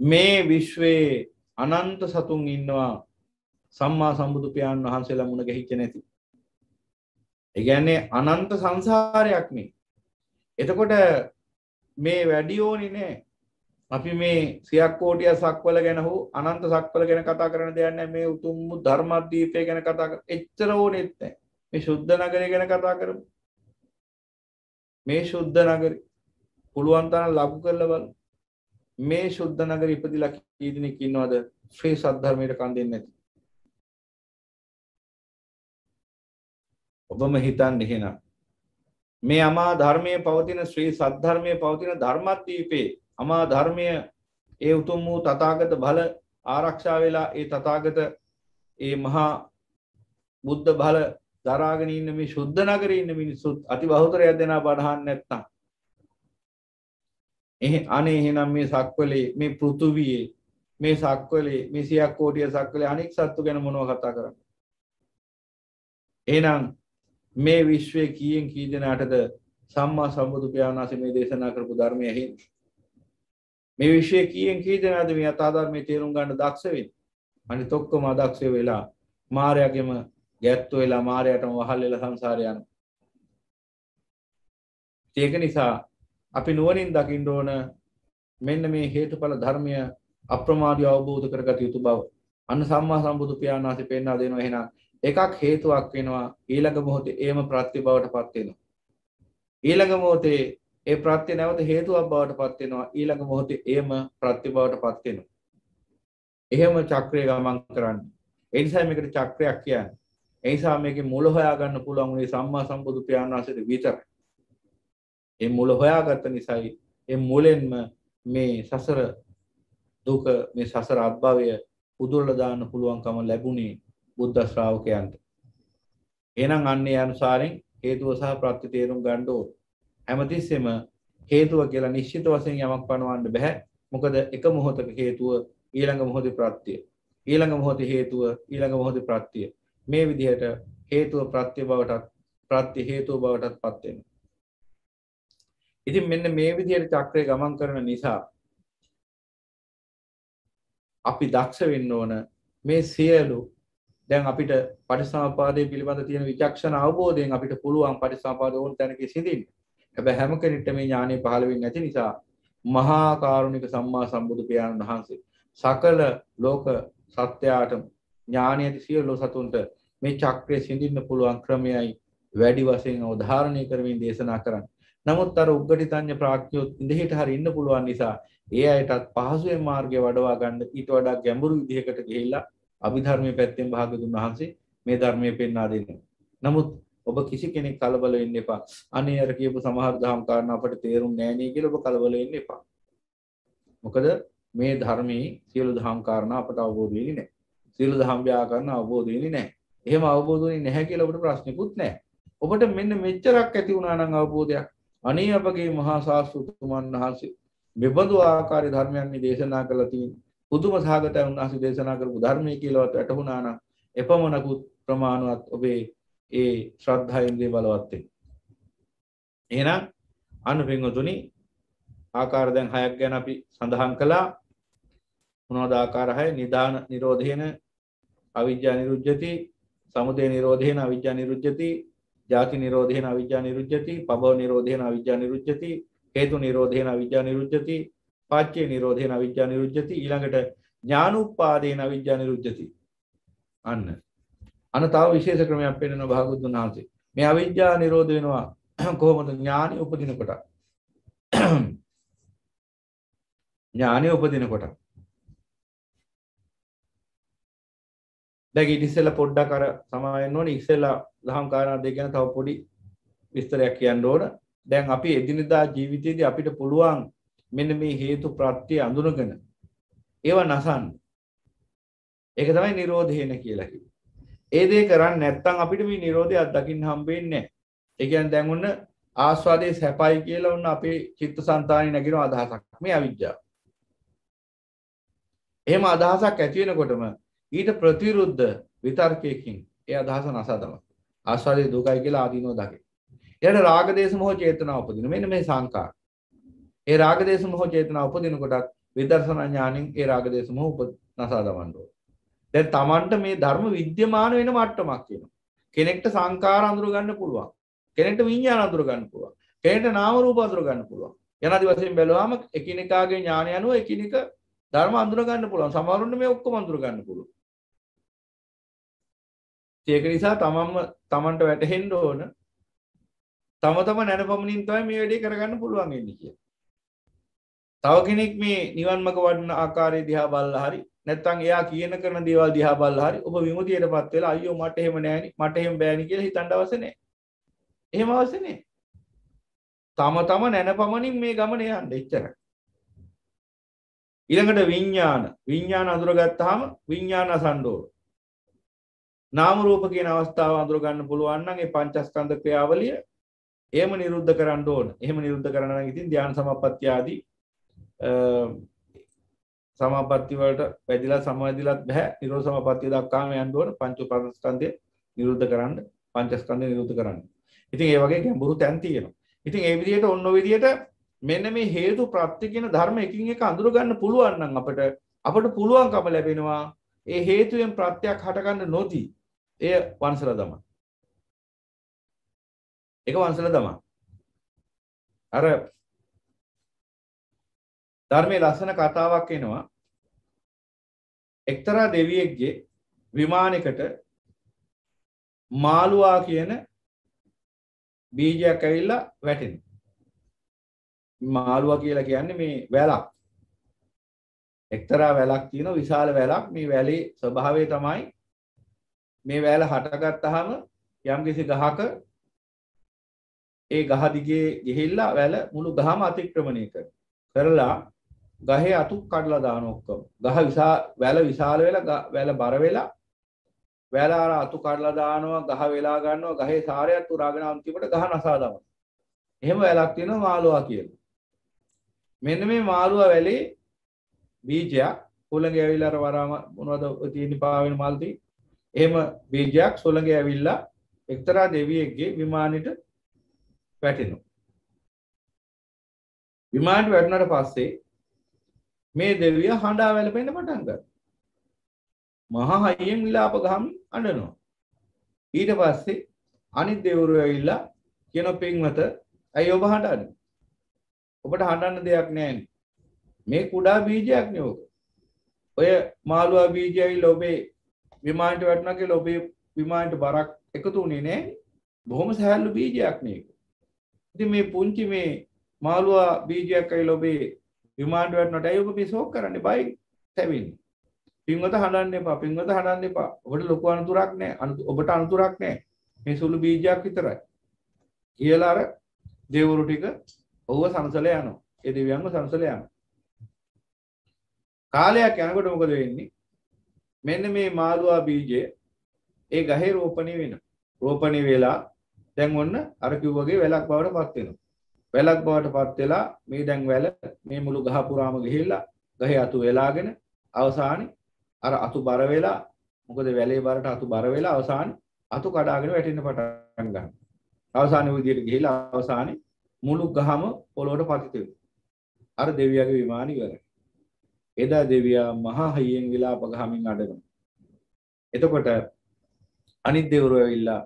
මේ විශ්වයේ අනන්ත සතුන් ඉන්නවා සම්මා සම්බුදු පියාණන් වහන්සේලා මුණ ගැහිච්ච නැති. ඒ කියන්නේ අනන්ත සංසාරයක් මේ. එතකොට මේ වැඩි ඕනි නෑ. අපි මේ සියක් කෝටිය සක්වල ගැන හෝ අනන්ත සක්වල ගැන කතා කරන දෙයක් නෑ මේ උතුම් ධර්මදීපය ගැන කතා කර. එච්චර ඕනෙත් නෑ. මේ ශුද්ධ නගරය ගැන කතා කරමු. මේ ශුද්ධ නගරය පුළුවන් තරම් ලබු කරලා බලන්න. මේ ශුද්ධ නගර ඉපදිලා කී දිනක් ඉන්නවද ශ්‍රී සද්ධර්මයට කන් දෙන්නේ නැති. ඔබම හිතන්නේ එහෙනම් මේ අමා ධර්මයේ පවතින ශ්‍රී සද්ධර්මයේ පවතින ධර්මද්වීපේ අමා ධර්මය ඒ උතුම් වූ තථාගත බල ආරක්ෂා වෙලා ඒ තථාගත ඒ මහා බුද්ධ බල දරාගෙන ඉන්න මේ ශුද්ධ නගරේ ඉන්න මිනිස්සුත් අති බහුතරයක් දෙනා බඩහන් නැත්තම් එහේ අනේ එහෙනම් මේ සක්වලේ මේ පෘථුවියේ මේ සක්වලේ මේ සියක් කෝටිය සක්වලේ අනෙක් සත්තු ගැන මොනව කතා කරන්නේ එහෙනම් මේ විශ්වයේ කීයෙන් කී දෙනාටද සම්මා සම්බුදු පියාණන් වහන්සේ මේ දේශනා කරපු ධර්මය ඇහින්නේ මේ විශ්වයේ කීයෙන් කී දෙනාද මේ යථා ධර්මයේ තේරුම් ගන්න දක්ෂ වෙන්නේ අනිත් ඔක්කොම අදක්ෂ වෙලා මායාවගේම ගැත්තු වෙලා මාරයටම වහල් වෙලා සංසාරේ යන. ඒක නිසා අපි නුවණින් දකින්න ඕන මෙන්න මේ හේතුඵල ධර්මය අප්‍රමාදීව අවබෝධ කරගත යුතු බව. අන්න සම්මා සම්බුදු පියාණන් වහන්සේ පෙන්වා දෙනවා එහෙනම් එකක් හේතුවක් වෙනවා ඊළඟ මොහොතේ ඒම ප්‍රත්‍ය බවට පත් වෙනවා. ඊළඟ මොහොතේ ඒ ප්‍රත්‍ය නැවත හේතුවක් බවට පත් වෙනවා ඊළඟ මොහොතේ ඒම ප්‍රත්‍ය බවට පත් වෙනවා. එහෙම චක්‍රය ගමන් කරන්නේ. ඒ නිසා මේකට චක්‍රයක් කියන්නේ. එනිසා මේක මුල හොයාගන්න පුළුවන් ඒ සම්මා සම්බුදු පියාණන් වහන්සේට විතරයි. ඒ මුල හොයාගත්ත නිසායි ඒ මුලෙන්ම මේ සසර දුක මේ සසර අත්භවය පුදුරලා දාන්න පුළුවන්කම ලැබුණේ බුද්ධ ශ්‍රාවකයන්ට. එහෙනම් අන්න ඒ අනුසාරෙන් හේතුව සහ ප්‍රත්‍ය තේරුම් ගන්න ඕන. හැමතිස්සෙම හේතුව කියලා නිශ්චිත වශයෙන් යමක් පනවන්න බෑ. මොකද එක මොහොතක හේතුව ඊළඟ මොහොතේ ප්‍රත්‍ය. ඊළඟ මොහොතේ හේතුව ඊළඟ මොහොතේ ප්‍රත්‍ය. මේ විදිහට හේතුව ප්‍රත්‍ය බවටත් ප්‍රත්‍ය හේතුව බවටත් පත් වෙනවා. ඉතින් මෙන්න මේ විදිහට චක්‍රය ගමන් කරන නිසා අපි දක්ෂ වෙන්න ඕන මේ සියලු දැන් අපිට පටිසම්පාදයේ පිළිබඳ තියෙන විචක්ෂණ අවබෝධයෙන් අපිට පුළුවන් පටිසම්පාද ඕන තැනක සිඳින්න. හැබැයි හැම කෙනෙක්ට මේ ඥානය පහළ වෙන්නේ නැති නිසා මහා කාරුණික සම්මා සම්බුදු පියාණන් වහන්සේ සකල ලෝක සත්‍යයට ඥානය ඇති සියලු සතුන්ට මේ චක්‍රය සිඳින්න පුළුවන් ක්‍රමයයි වැඩි වශයෙන් උදාහරණය කරමින් දේශනා කරන්නේ. නමුත් අර උග්ගටිතඤ්ඤ ප්‍රඥයොත් ඉඳහිට හරි ඉන්න පුළුවන් නිසා ඒ අයටත් පහසුවෙන් මාර්ගය වඩවා ගන්න ඊට වඩා ගැඹුරු විදිහකට ගිහිල්ලා අභිධර්මයේ පැත්තෙන් භාගතුන් වහන්සේ මේ ධර්මයේ පෙන්වා දෙනවා. නමුත් ඔබ කිසි කෙනෙක් කලබල වෙන්න එපා. අනේ අර කියපු සමහර දහම් කාරණා අපට තේරුම් නැහැ නේ කියලා ඔබ කලබල වෙන්න එපා. මොකද මේ ධර්මයේ සියලු දහම් කාරණා අපට අවබෝධ වෙන්නේ නැහැ. සියලු දහම් ව්‍යාකරණ අවබෝධ වෙන්නේ නැහැ. එහෙම අවබෝධ වෙන්නේ නැහැ කියලා ඔබට ප්‍රශ්නකුත් නැහැ. ඔබට මෙන්න මෙච්චරක් ඇති වුණා නම් අවබෝධයක් අනේ අපගේ මහා ශාස්ත්‍රතුමන් වහන්සේ මෙබඳු ආකාරයේ ධර්මයන් දේශනා කළා තියෙන. පුදුම සහගතයි උන්වහන්සේ දේශනා කරපු ධර්මයේ කියලාවත් වැටහුණා නම් එපමණකුත් ප්‍රමාණවත් ඔබේ ඒ ශ්‍රද්ධාවෙන්දී බලවත් වෙන. එහෙනම් අනුපින්වතුනි ආකාර දැන් හයක් ගැන අපි සඳහන් කළා. මොනවද ආකාර හය? නිදාන, නිරෝධ වෙන, අවිජ්ජා නිරුද්ධති සමුදය නිරෝධේන අවිජ්ජා නිරුද්ධති ජාති නිරෝධේන අවිජ්ජා නිරුද්ධති පබව නිරෝධේන අවිජ්ජා නිරුද්ධති හේතු නිරෝධේන අවිජ්ජා නිරුද්ධති පාච්චේ නිරෝධේන අවිජ්ජා නිරුද්ධති ඊළඟට ඥානුප්පාදේන අවිජ්ජා නිරුද්ධති අන්න අන තව විශේෂ ක්‍රමයක් පෙන්වන භාගතුන් වහන්සේ මේ අවිජ්ජා නිරෝධ වෙනවා කොහොමද ඥානෙ උපදිනකොට ඥානෙ උපදිනකොට දැ ඉටිස්සෙල පොඩ්ඩක් කර සමායෙන්වන ඉස්සෙල්ලා දහම් කාරණ දෙගැන තව පොඩි විස්තරයක් කියන්න ඕන දැන් අපි එදිනදා ජීවිතයේද අපිට පුළුවන් මෙන මේ හේතු ප්‍රත්්තිය අඳුනගෙන ඒවා නසන්න ඒක තමයි නිරෝධයන කියලකි ඒදේ කරන්න නැත්තං අපිට මේ නිරෝධය අත්දකින් හම්බෙන්නේ එකන් දැන්වන්න ආස්වාදය සැපයි කියලා ඔන්න අපේ චිත්ත සන්තානය නැගෙන අදහසක් මේ අවිද්‍යා එහෙම අදහසක් ඇතිවෙනකොටම ඊට ප්‍රතිරුද්ධ විතර්කයකින් ඒ අදහස නසා තමයි. ආස්වාදයේ දුකයි කියලා ආදීනෝ දකි. එයාට රාග දේශ මොහ චේතනාව උපදින. මෙන්න මේ සංකාර. ඒ රාග දේශ මොහ චේතනාව උපදින කොටත් විදර්ශනා ඥාණයෙන් ඒ රාග දේශ මොහ උප නසා දවන්න ඕන. දැන් Tamanට මේ ධර්ම විද්‍යමාන වෙන මට්ටමක් වෙනවා. කෙනෙක්ට සංකාර අඳුර ගන්න පුළුවන්. කෙනෙක්ට විඤ්ඤාණ අඳුර ගන්න පුළුවන්. කෙනෙක්ට නාම රූප අඳුර ගන්න පුළුවන්. යනාදි වශයෙන් බැලුවාම එකිනෙකාගේ ඥාණය අනුව එකිනෙක ධර්ම අඳුර ගන්න පුළුවන්. සමහරුන්ට මේ ඔක්කොම අඳුර ගන්න පුළුවන්. ඒක නිසා තමන්ම තමන්ට වැටහෙන්ඩ ඕන තම තම නැන පමණින් තයි මේ වැඩේ කරගන්න පුළුවන් එන්න කිය තව කෙනෙක් මේ නිවන්මක වන්න ආකාරය දිහා බල්ල හරි නැත්තන් එයා කියන කරන දේවල් දිහා බල්ල හරි ඔබ විමුතියට පත් වෙලා අයෝ මට එහෙම නෑන මට එහෙම බෑනි කියලා හිතන්ඩ අවසනෑ එහෙම අවසනේ තම තම නැන පමණින් මේ ගමන යන්න එච්චරයි ඉළඟට විඤ්ඥාන විඤ්ඥාන අඳුරගත්තාම විඤ්ඥාන සන්ඩෝට නාමරූප කියන අවස්ථාව අඳුර ගන්න පුළුවන්න්නන්ගේ පංචස්කන්ද ක්‍රියාවලිය ඒම නිරුද්ධ කරන්න ඕන එහම නිරුද්ධ කරන්න ඉතින් ධ්‍යාන සමපත්්‍යයාදී සමපත්තිවලට පැදිලා සමාධලත් බැහ නිරෝ සමපත්තිය දක්කාම යන්දුවන පංචු පස්කන්දය නිරුද්ධ කරන්න පංචස්කන්දය නිරුද්ධ කරන්න ඉතින් ඒ වගේ ගැඹුරු තැන්තියෙන ඉතින් ඒ විදියට ඔන්න විදියට මෙන්න මේ හේතු ප්‍රත්ති කියන ධර්ම එකින් එක අඳුරගන්න පුළුවන්න්න අපට අපට පුළුවන්කම ලැබෙනවා ඒ හේතුවෙන් ප්‍රත්‍යක් හටගන්න නොදී එය වංශල දම. එක වංශල දම. අර ධර්මයේ ලස්සන කතාවක් එනවා. එක්තරා දෙවියෙක්ගේ විමානයකට මාළුවා කියන බීජයක් ඇවිල්ලා වැටෙනවා. මාළුවා කියලා කියන්නේ මේ වැලක්. එක්තරා වැලක් තියෙන විශාල වැලක් මේ වැලේ ස්වභාවය තමයි මේ වැෑල හටගත්තහම යම්කිසි ගහක ඒ ගහදිගේ ගෙහිල්ලා වැල මුළු ගහම අතික්‍රමණය කර කරලා ගහේ අතු කඩලා දාන ඔක්කොම ගහ විසා වැල විශාල වෙලා වැල බර වෙලා වැල අර අතු කඩලා දානවා ගහ වෙලා ගන්නවා ගහේ සාරයත් උරාගෙන අන්තිමට ගහ නසා දමනවා එහෙම වැලක් තියෙනවා මාළුවා කියලා මෙන්න මේ මාළුවා වැලේ බීජයක් හොළඟ ඇවිල්ලා අර වරාම මොනවද තියෙන පාවෙන මල්ති එහෙම බීජයක් සොළඟ ඇවිල්ලා එක්තරා දෙවියෙක්ගේ විමානෙට වැටෙනවා විමානට වැටුණාට පස්සේ මේ දෙවියා හඬා වැළපෙන්න පටන් ගන්නවා මහා හයියෙන් විලාප ගහමින් අඬනවා ඊට පස්සේ අනිත් දෙවරු ඇවිල්ලා කියන පින්වත ඇයි ඔබ හඬන්නේ ඔබට හඬන්න දෙයක් නැහැ මේ කුඩා බීජයක් නෝක ඔය මාළුවා බීජයයි ලොබේ විමාන්ට වැටනගේ ලොබේ විමාන්ට බරක් එකතු වුණේ නෑ බොහොම සැහැල්ලු බීජයක් නයක ඉති මේ පුංචි මේ මාළුවා බීජයක්කයි ලොබේ විමාන්ට වැටනට ඇයඔබ මේ සෝක් කරන්න බයි තැවින් පින්වත හඩන්න එපා පින්වත හඩන්න එපා ඔට ලොකු අනතුරක් නෑ අනු ඔබට අනතුරක් නෑ මේ සුළු බීජයක් විතරයි කියලාර දෙවුරු ටික ඔහුව සංසල යනවා එදවියන්ම සංසල යනවා කාලයක් යනකොට මොකද වෙන්නේ මෙන්න මේ මාළුවා බීජය ඒ ගහේ රෝපණය වෙන රෝපණය වෙලා දැන් ඔන්න අර කිව්වගේ වැලක් බවට පත් වෙනවා වැලක් බවට පත් වෙලා මේ දැන් වැල මේ මුළු ගහ පුරාම ගිහිල්ලා ගහේ අතු වෙලාගෙන අවසානයේ අර අතු බර වෙලා මොකද වැලේ බරට අතු බර වෙලා අවසානයේ අතු කඩාගෙන වැටෙන්න පටන් ගන්නවා අවසානයේ විදියට ගිහිල්ලා අවසානයේ මුළු ගහම පොළොවට පතිත වෙනවා අර දෙවියගේ විමානය ඉවරයි එදා දෙවියා මහා හයියෙන් විලාප ගහමින් අඬනවා. එතකොට අනිත් දෙවරු ඇවිල්ලා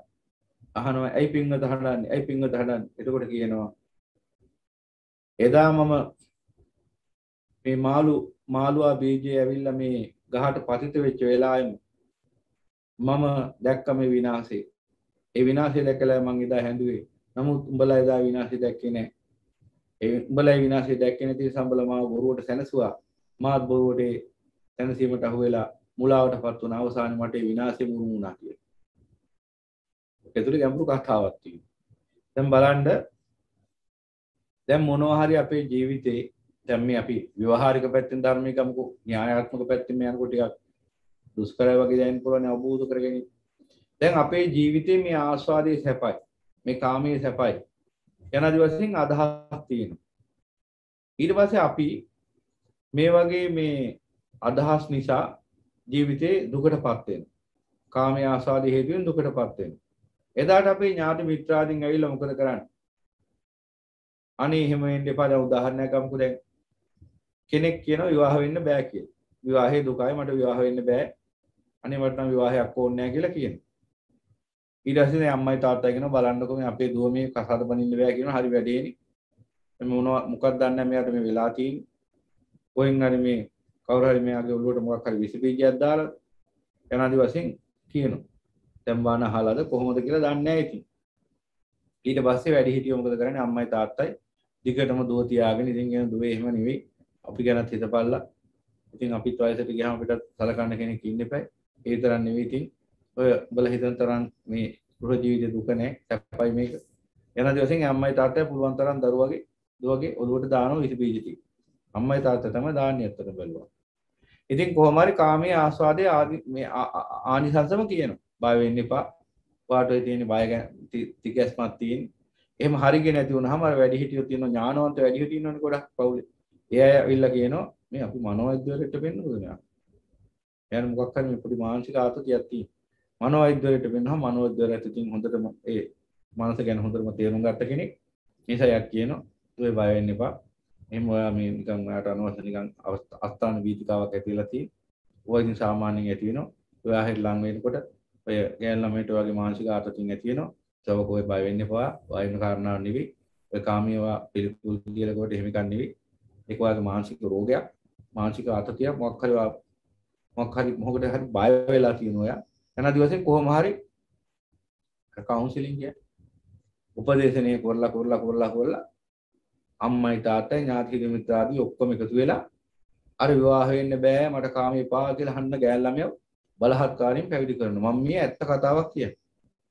අහනවා ඇයි පින්වත හඬන්නේ? ඇයි පින්වත හඬන්නේ? එතකොට කියනවා එදා මම මේ මාළු මාළුවා බීජය ඇවිල්ලා මේ ගහට පතිත වෙච්ච වෙලාවෙම මම දැක්ක මේ විනාශේ. ඒ විනාශය දැකලා මං එදා හැඳුවේ. නමුත් උඹලා එදා විනාශය දැක්කේ නැහැ. ඒ උඹලා විනාශය දැක්කේ නැති සම්බල මාව බොරුවට සැනසුවා. මාත් බොරුවට තැනසීමට අහුවෙලා මුලාවට පත් වුණ අවසාන මට විනාශය මුරුම් වුණා කියලා. ඒතුළේ ගැඹුරු කතාවක් තියෙනවා. දැන් බලන්න දැන් මොනවා හරි අපේ ජීවිතේ දැන් මේ අපි ව්‍යවහාරික පැත්තෙන් ධර්මයේ ගමුකෝ න්‍යායාත්මක පැත්තෙන් මේ යනකොට ටිකක් දුෂ්කරයි වගේ දැනෙන්න පුළුවන් අවබෝධ කරගන්න. දැන් අපේ ජීවිතේ මේ ආස්වාදයේ සැපයි මේ කාමයේ සැපයි යන දිවසින් අදහස් තියෙනවා. ඊට පස්සේ අපි මේ වගේ මේ අදහස් නිසා ජීවිතේ දුකට පත් වෙනවා. කාමයේ ආසාදී හේතුවෙන් දුකට පත් වෙනවා. එදාට අපේ ඥාති මිත්‍රාදීන් ඇවිල්ලා මොකද කරන්නේ? අනේ එහෙම වෙන්න එපා. දැන් උදාහරණයක් ගමුකෝ දැන් කෙනෙක් කියනවා විවාහ වෙන්න බෑ කියලා. විවාහයේ දුකයි මට විවාහ වෙන්න බෑ. අනේ මට නම් විවාහයක් ඕනේ නැහැ කියලා කියනවා. ඊට පස්සේ දැන් අම්මයි තාත්තයි කියනවා බලන්නකෝ මේ අපේ දුව මේ කසාද බඳින්න බෑ කියනවා. හරි වැඩේනේ. මම මොනවා මොකක්ද දන්නේ මෙයාට මේ වෙලා තියෙන්නේ. කොහෙන් හරි මේ කවුරු හරි මෙයාගේ ඔළුවට මොකක් හරි විස බීජයක් දාලා යනාදි වශයෙන් කියනවා. දැන් බාන අහලාද කොහොමද කියලා දන්නේ නැහැ ඉතින්. ඊට පස්සේ වැඩිහිටියෝ මොකද කරන්නේ අම්මයි තාත්තයි දිගටම දුව තියාගෙන ඉතින් කියන දුවේ එහෙම නෙවෙයි අපි ගැනත් හිතපල්ලා. ඉතින් අපිත් වයසට ගියාම අපිට සලකන්න කෙනෙක් ඉන්න එපා. ඒ තරම් නෙවෙයි ඉතින් ඔය බල හිතන තරම් මේ ගෘහ ජීවිත දුක නැහැ. සැපයි මේක. යනාදි වශයෙන් අම්මයි තාත්තයි පුළුවන් තරම් දරුවගේ දුවගේ ඔළුවට දානවා විස බීජ ටික. අම්මයි තාත්තටම දානියත්තට බැලුවා. ඉතින් කොහොම හරි කාමයේ ආස්වාදයේ ආදි මේ ආනිසංසම කියනවා. බය වෙන්න එපා. වාට ඔය තියෙන බය තිකැස්මක් තියෙන. එහෙම හරියගෙන නැති වුණාම අර වැඩි හිටියෝ තියෙන ඥානවන්ත වැඩි හිටියෝ ඉන්නවනේ ගොඩක් පවුලේ. ඒ අය ඇවිල්ලා කියනවා මේ අපි මනෝවෛද්‍යවරයෙක්ට පෙන්නුවද නෑ. එයාට මොකක් හරි මේ පොඩි මානසික ආතතියක් තියෙන. මනෝවෛද්‍යවරයෙක්ට පෙන්නුවම මනෝවෛද්‍යවරයාට ඉතින් හොඳටම ඒ මනස ගැන හොඳටම තේරුම් ගත්ත කෙනෙක්. නිසායක් කියනවා ඔය බය වෙන්න එපා. එහෙම ඔයා මේ නිකන් ඔයාට අනවශ්‍ය නිකන් අස්ථාන වීතිකාවක් ඇති වෙලා තියෙන. ඔය ඉතින් සාමාන්‍යයෙන් ඇති වෙනවා. ඔයා හෙට ලං වෙනකොට ඔය ගෑන් ළමයට ඔයාගේ මානසික ආතතින් ඇති වෙනවා. සවක ඔය බය වෙන්න එපා. වයින් කාරණාව නෙවෙයි. ඔය කාමීවා පිළිකුල් කියලා කොට එහෙම එකක් නෙවෙයි. ඒක ඔයාගේ මානසික රෝගයක්. මානසික ආතතියක් මොකක් හරි මොකක් හරි මොකකට හරි බය වෙලා තියෙන ඔයා. එන දිවසේ කොහොම හරි කවුන්සලින් කිය උපදේශනය කරලා කරලා කරලා කරලා අම්මයි තාත්තයි ඥාති මිත්‍රාදී ඔක්කොම එකතු වෙලා අර විවාහ වෙන්න බෑ මට කාම එපා කියලා හන්න ගෑල් ළමයා බලහත්කාරයෙන් පැවිදි කරනවා. මම මේ ඇත්ත කතාවක් කියන්නේ.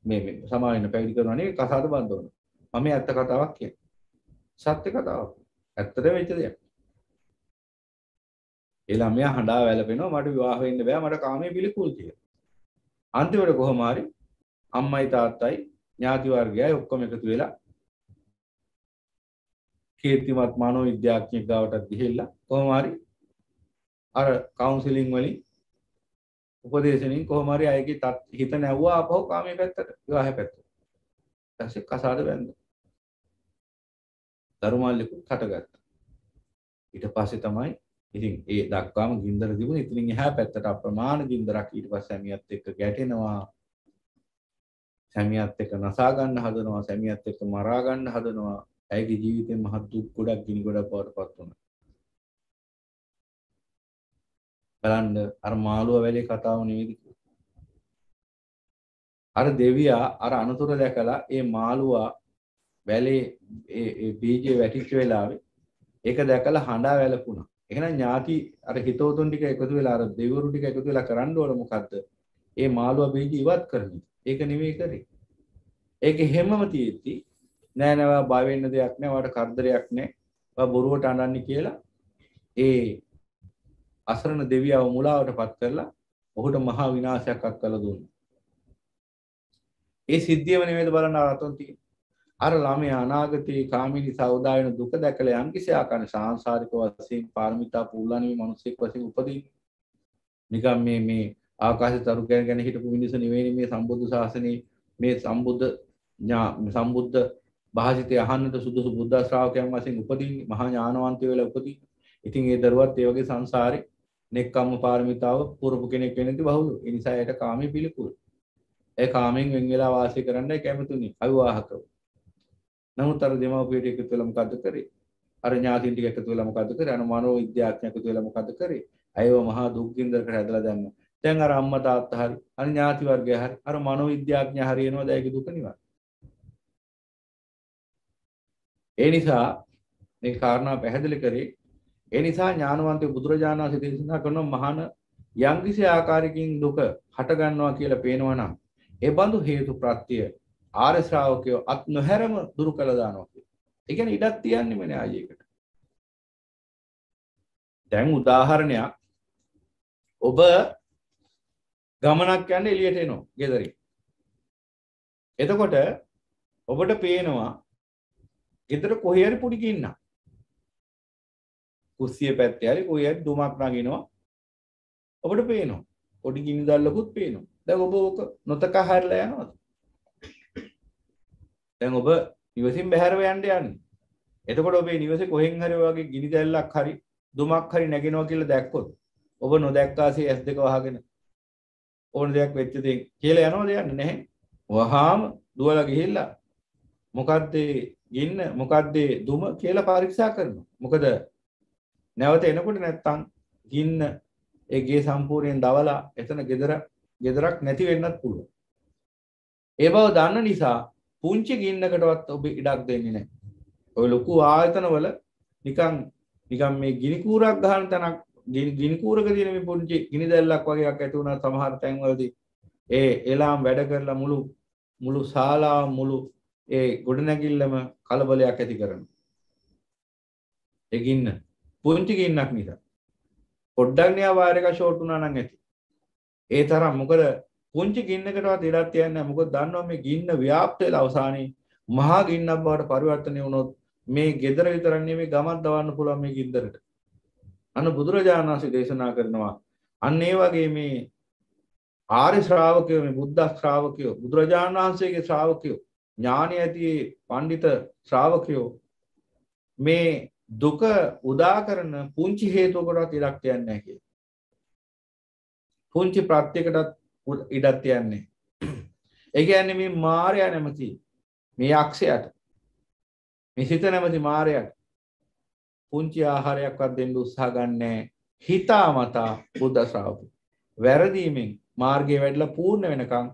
මේ මේ සමාවෙන්න පැවිදි කරනවා නෙවෙයි කසාද බඳවන. මම මේ ඇත්ත කතාවක් කියන්නේ. සත්‍ය කතාවක්. ඇත්තට වෙච්ච දෙයක්. ඒ ළමයා හඬා වැළපෙනවා මට විවාහ වෙන්න බෑ මට කාමයේ පිළිකුල් කියලා. අන්තිමට කොහොම හරි අම්මයි තාත්තයි ඥාති වර්ගයයි ඔක්කොම එකතු වෙලා කීර්තිමත් මනෝ විද්‍යාඥයෙක් ගාවටත් ගිහිල්ලා කොහොම හරි අර කවුන්සිලින් වලින් උපදේශනින් කොහොම හරි අයගේ හිත නැවුවා ආපහු කාමයේ පැත්තට විවාහය පැත්තට. ඊට පස්සේ කසාද බැන්දා. ධර්මාල්ලිකුත් හටගත්තා. ඊට පස්සේ තමයි ඉතින් ඒ දක්වාම ගින්දර තිබුණා. ඉතින් එහා පැත්තට අප්‍රමාණ ගින්දරක් ඊට පස්සේ සැමියත් එක්ක ගැටෙනවා. සැමියත් එක්ක නසා ගන්න හදනවා, සැමියත් එක්ක මරා ගන්න හදනවා. ඇයගේ ජීවිතේ මහත් දුක් ගොඩක් ගිනි ගොඩක් බවට පත් වුණා. බලන්න අර මාළුව වැලේ කතාව නෙවෙයි අර දෙවියා අර අනතුර දැකලා ඒ මාළුවා වැලේ ඒ බීජේ වැටිච්ච වෙලාවේ ඒක දැකලා හඬා වැළපුණා. එහෙනම් ඥාති අර හිතවතුන් ටික එකතු වෙලා අර දෙවිවරු ටික එකතු වෙලා කරන්න ඕන මොකද්ද? ඒ මාළුවා බීජ ඉවත් කරන එක. ඒක නෙවෙයි කරේ. ඒක හැමම තියෙද්දි නෑ නෑ බය වෙන්න දෙයක් නෑ ඔයාට කරදරයක් නෑ ඔයා බොරුවට අඬන්නේ කියලා ඒ අසරණ දෙවියව මුලාවටපත් කරලා ඔහුට මහා විනාශයක් අත් කළ දුන්නා. ඒ සිද්ධියම නෙමෙයිද බලන්න අරතොන් තියෙන්නේ. අර ළමයා අනාගතයේ කාමිනී සෞදා වෙන දුක දැකලා යම්කිසි ආකාර සාංශාරික වශයෙන් පාරමිතා පූර්ණණී මිනිසෙක් වශයෙන් උපදී. නිකම් මේ මේ ආකාශ තරුකයන් ගැන හිටපු මිනිස්සු නෙවෙයි මේ සම්බුද්ධ ශාසනයේ මේ සම්බුද්ධ සම්බුද්ධ භාෂිතය අහන්නට සුදුසු බුද්ධ ශ්‍රාවකයන් වශයෙන් උපදින්නේ මහා ඥානවන්තය වෙලා උපදින්නේ. ඉතින් ඒ දරුවත් ඒ වගේ සංසාරේ නෙක්කම්ම පාරමිතාව පුරපු කෙනෙක් වෙන්නදී බහුල. ඒ නිසා එයට කාමී පිළිකුල්. ඒ කාමෙන් වෙන් වෙලා වාසය කරන්නයි කැමතුනේ අවිවාහකව. නමුත් අර දෙමව්පියට එකතු වෙලා මොකද කරේ? අර ඥාතින් ටික එකතු වෙලා මොකද කරේ? අර මනෝ විද්‍යාඥයෙක් එකතු වෙලා මොකද කරේ? අයව මහා දුක්ගින්දරකට හැදලා දැම්මා. දැන් අර අම්මා තාත්තා හරි අර ඥාති වර්ගය හරි අර මනෝ විද්‍යාඥයා හරි එනවා දැයක දුක නිවන. ඒ නිසා මේ කාරණා පැහැදිලි කරේ ඒ නිසා ඥානවන්තයෝ බුදුරජාණන් වහන්සේ දේශනා කරන මහාන යම්කිසි ආකාරයකින් දුක හට ගන්නවා කියලා පේනවනම් ඒ බඳු හේතු ප්‍රත්‍ය ආර්ය ශ්‍රාවකයෝ අත් නොහැරම දුරු කළා දානවා කියලා. ඒ කියන්නේ ඉඩක් තියන්නේ මනේ ආයේකට. දැන් උදාහරණයක් ඔබ ගමනක් යන්න එළියට එනවා ගෙදරින්. එතකොට ඔබට පේනවා ගෙදර කොහේ හරි පොඩි ගින්නක්. කුස්සිය පැත්තේ හරි කොහේ හරි දුමක් නගිනවා. ඔබට පේනවා. පොඩි ගිනි දැල්ලකුත් පේනවා. දැන් ඔබ ඕක නොතකා හැරලා යනවද? දැන් ඔබ නිවසින් බැහැරව යන්න යන්නේ. එතකොට ඔබේ නිවසේ කොහෙන් හරි වගේ ගිනි දැල්ලක් හරි දුමක් හරි නැගෙනවා කියලා දැක්කොත් ඔබ නොදැක්කාසේ ඇස් දෙක වහගෙන ඕන දෙයක් වෙච්ච දේ කියලා යනවද යන්නේ නැහැ. වහාම දුවලා ගිහිල්ලා මොකද්ද ගින්න මොකද්ද දුම කියලා පරීක්ෂා කරනවා. මොකද නැවත එනකොට නැත්තම් ගින්න ඒ ගේ සම්පූර්ණයෙන් දවලා එතන gedara gedarak නැති වෙන්නත් පුළුවන්. ඒ බව දන්න නිසා පුංචි ගින්නකටවත් ඔබ ඉඩක් දෙන්නේ නැහැ. ඔය ලොකු ආයතනවල නිකන් නිකන් මේ ගිනි කූරක් ගහන තැනක් ගිනි කූරක තියෙන මේ පුංචි ගිනි දැල්ලක් වගේ එකක් ඇති වුණා සමහර තැන්වලදී ඒ එලාම් වැඩ කරලා මුළු මුළු ශාලාව මුළු ඒ ගොඩනැගිල්ලම කලබලයක් ඇති කරනවා. ඒ ගින්න පුංචි ගින්නක් නිසා. පොඩ්ඩක් න්‍යා වයර් එක ෂෝට් වුණා නම් ඇති. ඒ තරම් මොකද පුංචි ගින්නකටවත් ඉඩක් තියන්නේ නැහැ. මොකද දන්නවා මේ ගින්න ව්‍යාප්ත වෙලා අවසානයේ මහා ගින්නක් බවට පරිවර්තනය වුණොත් මේ gedara විතරක් නෙමෙයි ගමක් දවන්න පුළුවන් මේ ගින්දරට. අන්න බුදුරජාණන් වහන්සේ දේශනා කරනවා අන්න ඒ වගේ මේ ආර්ය ශ්‍රාවකයෝ මේ බුද්ධ ශ්‍රාවකයෝ බුදුරජාණන් වහන්සේගේ ශ්‍රාවකයෝ ඥානය ඇති පණ්ඩිත ශ්‍රාවකයෝ මේ දුක උදා කරන පුංචි හේතුකොටත් ඉඩක් තියන්නේ කිය. පුංචි ප්‍රත්්‍යකටත් ඉඩත් තියන්නේ. එක ඇන්න මේ මාරය නැමති මේ අක්ෂයට මෙසිත නැමති මාරයට පුංචි ආහාරයක්වත් දෙන්න උත්සා ගන්නෑ හිතා මතා බුද්ධශ්‍රාවපු. වැරදීමෙන් මාර්ගය වැඩල පූර්ණ වෙනකං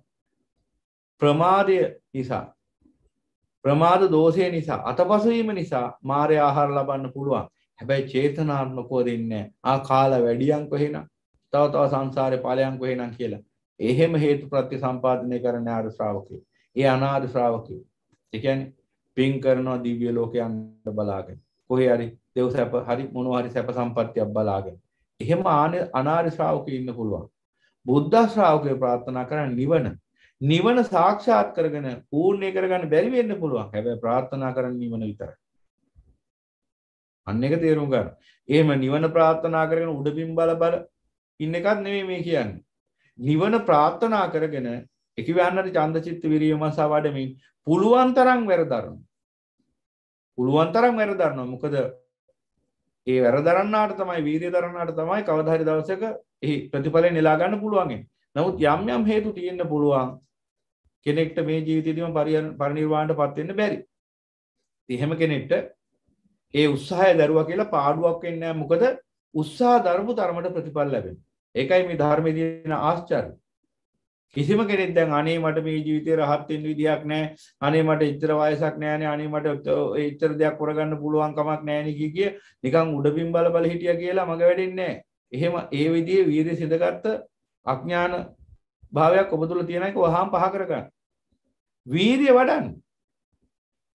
ප්‍රමාදය නිසා ප්‍රමාද දෝෂය නිසා අතපසුවීම නිසා මාරය ආහාර ලබන්න පුළුවන්. හැබැයි චේතනාත්මකව දෙන්නේ ආ කාලා වැඩියන් කොහෙනම් තව තව සංසාරේ ඵලයන් කොහෙනම් කියලා. එහෙම හේතු ප්‍රත්‍ය සම්පාදනය කරන ආර ශ්‍රාවකයෝ. ඒ අනාද ශ්‍රාවකයෝ. ඒ කියන්නේ පින් කරනවා දිව්‍ය ලෝකයන් බලාගෙන. කොහේ හරි දෙව් සැප හරි මොනවා හරි සැප සම්පත්තියක් බලාගෙන. එහෙම අනාර ශ්‍රාවකයෝ ඉන්න පුළුවන්. බුද්ධ ශ්‍රාවකයෝ ප්‍රාර්ථනා කරන්නේ නිවන. නිවන සාක්ෂාත් කරගෙන පූර්ණය කරගන්න බැරිවෙන්න පුළුවන් හැබැ ප්‍රාර්ථනා කරන්න නිවන විතර අන්න එක තේරුම් ගන්න ඒම නිවන ප්‍රාර්ථනා කරගෙන උඩබිම් බල බල ඉන්න එකත් නෙවේ මේ කියන්න නිවන ප්‍රාර්ථනා කරගෙන එකවන්නට චන්දචිත්ත විරියම සවඩමින් පුළුවන් තරම් වැරදරනු පුළුවන් තරම් වැරදරනවා මොකද ඒ වැරදරන්නාට තමයි වීරිය දරන්නාට තමයි කවධහරි දවසක ඒ ප්‍රතිඵලය නිලාගන්න පුළුවන්ගේ නමුත් යම් යම් හේතු තියෙන්න්න පුළුවන් කෙනෙක්ට මේ ජීවිතයේදීම පරිනිර්වාණයටපත් වෙන්න බැරි. ඉතින් එහෙම කෙනෙක්ට ඒ උත්සාහය දරුවා කියලා පාඩුවක් වෙන්නේ නැහැ. මොකද උත්සාහ දරපු ධර්මයට ප්‍රතිඵල ලැබෙනවා. ඒකයි මේ ධර්මයේ තියෙන ආශ්චර්ය. කිසිම කෙනෙක් දැන් අනේ මට මේ ජීවිතේ රහත් වෙන්න විදියක් නැහැ. අනේ මට ඉතර වයසක් නැහැනේ. අනේ මට ඉතර දෙයක් කරගන්න පුළුවන් කමක් නැහැනේ කිය කිය නිකන් උඩපින් බල බල හිටියා කියලා මග වැඩෙන්නේ නැහැ. එහෙම ඒ විදිහේ වීර්ය සිඳගත්ත අඥාන භාවයක් ඔබ තුල තියෙන එක වහාම පහ කරගන්න. වීරිය වඩන්න.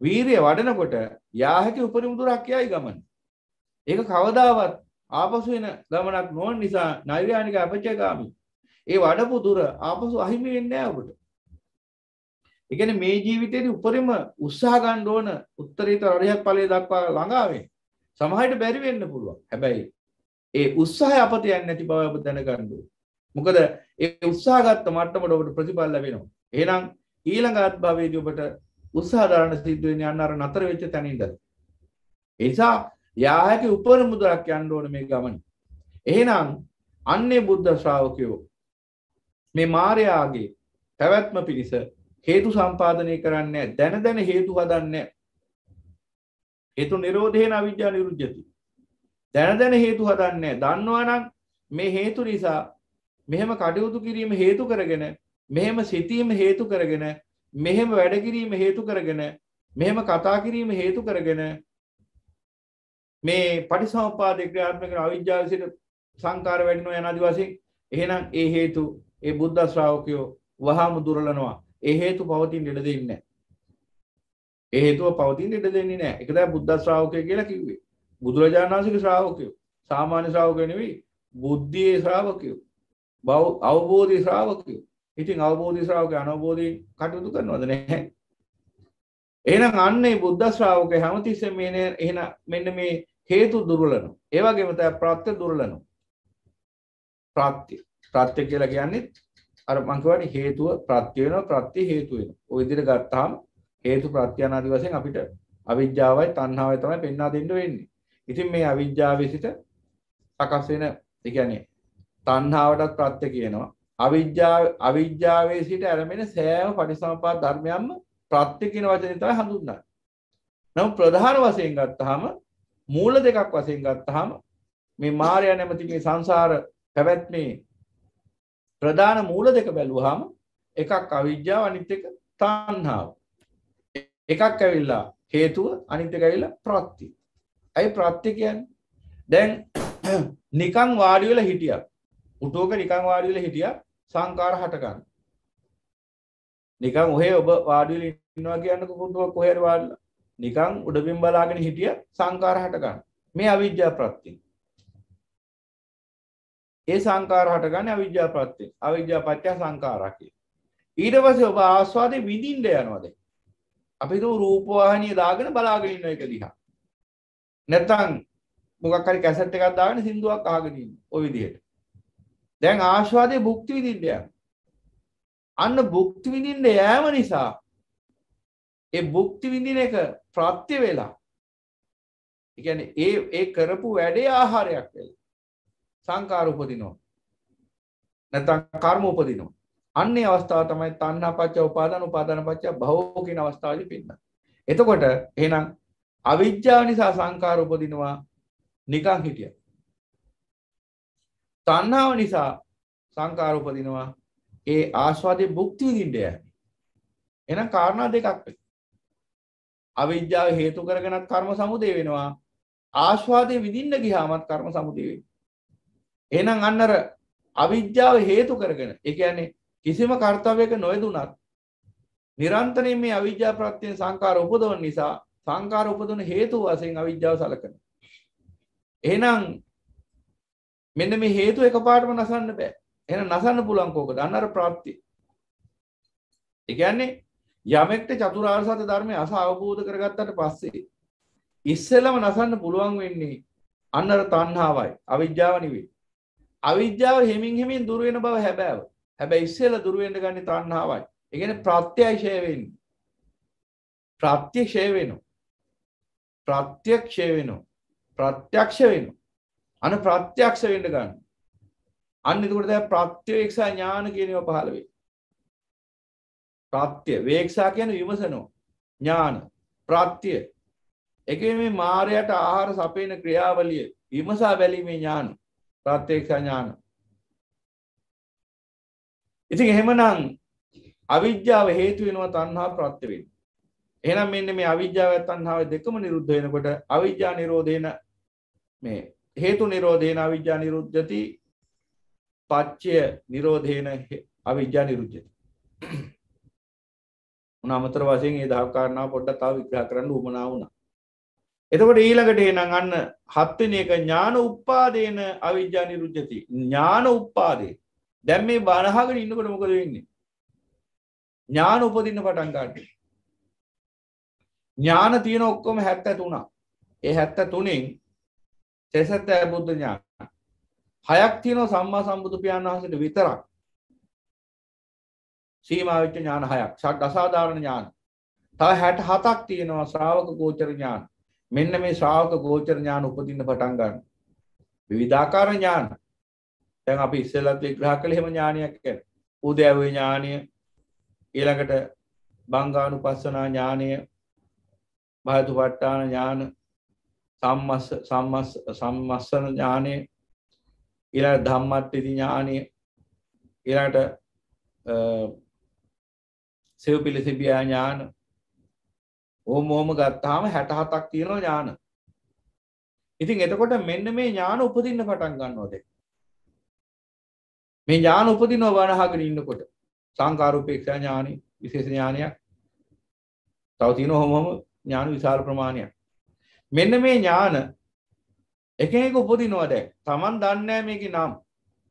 වීරිය වඩනකොට යාහැකි උපරිම දුරක් යයි ගමන. ඒක කවදාවත් ආපසු එන ගමනක් නොවන නිසා නෛර්යානික අපචයගාමි. ඒ වඩපු දුර ආපසු අහිමි වෙන්නේ නැහැ ඔබට. ඒ කියන්නේ මේ ජීවිතේදී උපරිම උත්සාහ ගන්න ඕන උත්තරීතර අරියත් ඵලයේ දක්වා ළඟාවේ. සමහරට බැරි වෙන්න පුළුවන්. හැබැයි ඒ උත්සාහය අපත යන්නේ නැති බව ඔබ දැනගන්න ඕනේ. මොකද ඒ උත්සාහ ගත්ත මට්ටමට ඔබට ප්‍රතිඵල ලැබෙනවා. එහෙනම් ඊළඟ අත්භාවේදී ඔබට උත්සාහධාරණ සිද්ධ වෙන්නේ අන්න අර නතර වෙච්ච තැනින්ද. ඒ නිසා යා හැකි උපර මුදලක් යන්න ඕන මේ ගමන. එහෙනම් අන්නේ බුද්ධ ශ්‍රාවකයෝ මේ මාර්යාගේ පැවැත්ම පිණිස හේතු සම්පාදනය කරන්නේ දැන දැන හේතු හදන්නේ හේතු නිරෝධේන අවිද්‍යා නිරුද්ධති. දැන දැන හේතු හදන්නේ දන්නවනම් මේ හේතු නිසා මෙහෙම කටයුතු කිරීම හේතු කරගෙන මෙහෙම සිතීම හේතු කරගෙන මෙහෙම වැඩකිරීම හේතු කරගෙන මෙහෙම කතා කිරීම හේතු කරගෙන මේ පටිසමපාද ක්‍රියාත්මක අවිද්‍යාවසිට සංකාර වැඩිනෝ යන අදිවාසින් එහෙනම් ඒ හේතු ඒ බුද්ධ ශ්‍රාවකයෝ වහාම දුරලනවා ඒ හේතු පවතින් ඉඩ දෙන්නේ නැහැ. ඒ හේතුව පවතින් ඉඩ දෙන්නේ නැහැ. ඒක තමයි බුද්ධ ශ්‍රාවකය කියලා කිව්වේ. බුදුරජාණන් වහන්සේගේ ශ්‍රාවකයෝ සාමාන්‍ය ශ්‍රාවකයෝ නෙවෙයි බුද්ධියේ ශ්‍රාවකයෝ බෞ අවබෝධයේ ශ්‍රාවකයෝ ඉතින් අවබෝධි ශ්‍රාවක අනවබෝධී කටයුතු කරනවද නැහැ එහෙනම් අන්නේ බුද්ධ ශ්‍රාවක හැමතිස්සෙම මේ එහෙන මෙන්න මේ හේතු දුර්වලන ඒ වගේම තමයි ප්‍රත්‍ය දුර්වලන ප්‍රත්‍ය ප්‍රත්‍ය කියලා කියන්නේ අර මං කියවනේ හේතුව ප්‍රත්‍ය වෙනවා ප්‍රත්‍ය හේතු වෙනවා ඔය විදිහට ගත්තාම හේතු ප්‍රත්‍යයන් ආදි වශයෙන් අපිට අවිජ්ජාවයි තණ්හාවයි තමයි පෙන්වා දෙන්න වෙන්නේ ඉතින් මේ අවිජ්ජාවේ සිට සකස් වෙන ඒ කියන්නේ තණ්හාවටත් ප්‍රත්‍ය කියනවා අවිද්‍යාව අවිද්‍යාවේ සිට ඇරඹෙන සෑම පටිසමුපාද ධර්මයක්ම ප්‍රත්‍ය කියන වචනේ තමයි හඳුන්වන්නේ. නමුත් ප්‍රධාන වශයෙන් ගත්තාම මූල දෙකක් වශයෙන් ගත්තාම මේ මායя නැමැති මේ සංසාර පැවැත්මේ ප්‍රධාන මූල දෙක බැලුවාම එකක් අවිද්‍යාව අනිත් එක තණ්හාව. එකක් ඇවිල්ලා හේතුව අනිත් එක ඇවිල්ලා ප්‍රත්‍ය. ඇයි ප්‍රත්‍ය කියන්නේ? දැන් නිකන් වාඩි වෙලා හිටියක්. උටුවක නිකන් වාඩි වෙලා හිටියක්. සංකාර හටගන්න නිකං ඔහේ ඔබ වාඩිල ඉන්නවා කියන්න කුඩුව කොහෙර වාල්ල නිකං උඩබින් බලාගෙන හිටිය සංකාර හටගන්න මේ අවිද්‍යා ප්‍රත්ති ඒ සංකාර හටගන්න අවිද්‍යා ප්‍රත්ති අවිද්‍යා පච්චා සංකාරකය ඊට පසේ ඔබ ආස්වාදය විඳින්ට යනවාදේ අපිට රූපවාහනය දාගෙන බලාගෙනන්න එක දිහා. නැත්තං මොකක්කරි කැසට් එකක් දාගෙන සිින්දුවක් ආගෙනින් ඔවිදියට. දැන් ආශ්වාදය භුක්ති විඳින්න යන. අන්න භුක්ති විඳින්න යෑම නිසා ඒ භුක්ති විඳින එක ප්‍රත්‍ය වෙලා. ඒ කියන්නේ ඒ ඒ කරපු වැඩේ ආහාරයක් වෙලා. සංකාර උපදිනවා. නැත්නම් කර්ම උපදිනවා. අන්නේ අවස්ථාව තමයි තණ්හා පච්ච උපාදාන උපාදාන පච්ච භවෝ කියන අවස්ථාවේදී පින්න. එතකොට එහෙනම් අවිජ්ජාව නිසා සංකාර උපදිනවා නිකං හිටියා. තණ්හාව නිසා සංකාර උපදිනවා ඒ ආස්වාදයේ භුක්ති විඳින්න යන්නේ. එහෙනම් කාරණා දෙකක් අවිද්‍යාව හේතු කරගෙනත් කර්ම සමුදේ වෙනවා. ආස්වාදයේ විඳින්න ගියාමත් කර්ම සමුදේ වෙනවා. එහෙනම් අන්නර අවිද්‍යාව හේතු කරගෙන ඒ කියන්නේ කිසිම කාර්යයක් නොයදුනත් නිරන්තරයෙන් මේ අවිද්‍යා ප්‍රත්‍යයෙන් සංකාර උපදවන නිසා සංකාර උපදවන හේතු වශයෙන් අවිද්‍යාව සලකන. එහෙනම් මෙන්න මේ හේතු එකපාරටම නසන්න බෑ. එහෙනම් නසන්න පුළුවන් කෝකද? අන්න අර ප්‍රාප්තිය. ඒ කියන්නේ යමෙක්ට චතුරාර්ය සත්‍ය ධර්මය අස අවබෝධ කරගත්තට පස්සේ ඉස්සෙල්ලම නසන්න පුළුවන් වෙන්නේ අන්න අර තණ්හාවයි, අවිජ්ජාව නෙවෙයි. අවිද්‍යාව හෙමින් හෙමින් දුර වෙන බව හැබෑව. හැබැයි ඉස්සෙල්ලා දුර වෙන්න ගන්නේ තණ්හාවයි. ඒ කියන්නේ ප්‍රත්‍යක්ෂය වෙන්නේ. ප්‍රත්‍යක්ෂය වෙනවා. ප්‍රත්‍යක්ෂය වෙනවා. ප්‍රත්‍යක්ෂ වෙනවා. අන ප්‍රත්‍යක්ෂ වෙන්න ගන්න. අන්න එතකොට දැන් ප්‍රත්‍යවේක්ෂා ඥාන කියන ඒවා පහළ වෙයි. ප්‍රත්‍ය වේක්ෂා කියන්නේ විමසනෝ ඥාන ප්‍රත්‍ය එකේ මේ මායයට ආහාර සපේන ක්‍රියාවලිය විමසා බැලීමේ ඥාන ප්‍රත්‍යක්ෂා ඥාන. ඉතින් එහෙමනම් අවිද්‍යාව හේතු වෙනවා තණ්හා ප්‍රත්‍ය වෙන්න. එහෙනම් මෙන්න මේ අවිද්‍යාව තණ්හාව දෙකම නිරුද්ධ වෙනකොට අවිද්‍යා නිරෝධේන මේ හේතු නිරෝධේන අවිද්‍යා නිරුද්ධති පච්චය නිරෝධේන අවිද්‍යා නිරුද්ධති උන අමතර වශයෙන් ඒ දහකාරණාව පොඩ්ඩක් තව විග්‍රහ කරන්න උමනා වුණා එතකොට ඊළඟට එහෙනම් අන්න හත්වෙනි එක ඥාන උපාදේන අවිද්‍යා නිරුද්ධති ඥාන උපාදේ දැන් මේ බණහගෙන ඉන්නකොට මොකද වෙන්නේ ඥාන උපදින්න පටන් ගන්නවා ඥාන තියෙන ඔක්කොම 73 ඒ 73න් චේසත්ත බුද්ධ ඥාන හයක් තියෙනවා සම්මා සම්බුදු පියාණන් වහන්සේට විතරක් සීමා වෙච්ච ඥාන හයක් ෂඩ් අසාධාරණ ඥාන තව 67ක් තියෙනවා ශ්‍රාවක ගෝචර ඥාන මෙන්න මේ ශ්‍රාවක ගෝචර ඥාන උපදින්න පටන් ගන්න විවිධාකාර ඥාන දැන් අපි ඉස්සෙල්ලත් විග්‍රහ කළේ එහෙම ඥානයක් ගැන උදෑවේ ඥානය ඊළඟට බංගානුපස්සනා ඥානය භාතුපට්ඨාන ඥාන සම්මස්ස සම්මස්ස සම්මස්සන ඥානෙ ඊළඟ ධම්මට්ටි ඥානෙ ඊළඟට සෙව්පිලිසිබියා ඥාන ඕම ඕම ගත්තාම 67ක් තියෙනවා ඥාන. ඉතින් එතකොට මෙන්න මේ ඥාන උපදින්න පටන් ගන්නවද? මේ ඥාන උපදිනව වනහගෙන ඉන්නකොට සංකාරූපේක්ෂා ඥානෙ විශේෂ ඥානයක් තව තියෙනවා හොමම ඥාන විශාල ප්‍රමාණයක්. මෙන්න මේ ඥාන එකක උපදිනවා දැන් තමන් දන්නේ මේක නම්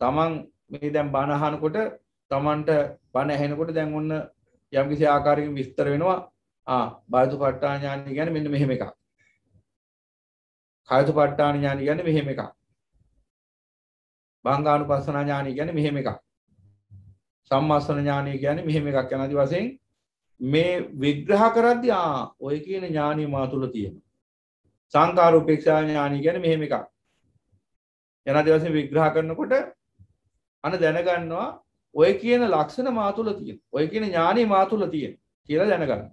තමන් මේ දැන් බණහනකොට තමන්ට බණ ඇහෙනකොට දැන් ඔන්න යම්කිසි ආකාරයකින් විස්තර වෙනවා ආ බායතු පට්ටා ඥානය කියන්නේ මෙන්න මෙහෙම එකක්. කායතු පට්ටාන ඥානය කියන්නේ මෙහෙම එකක්. බංගානුපස්සනා ඥානය කියන්නේ මෙහෙම එකක්. සම්මාස්සන ඥානය කියන්නේ මෙහෙම එකක් යන ආදි වශයෙන් මේ විග්‍රහ කරද්දී ආ ඔය කියන ඥානිය මා තුල තියෙනවා. සංකාර උපේක්ෂා ඥානය ගැන මෙහෙම එකක් ජනාතිවසය විග්‍රහ කරනකොට අන දැනගන්නවා ඔය කියන ලක්ෂණ මාතුල තියෙන් ඔය කියන ඥානය මාතුල තියෙන් කියලා දැනගන්න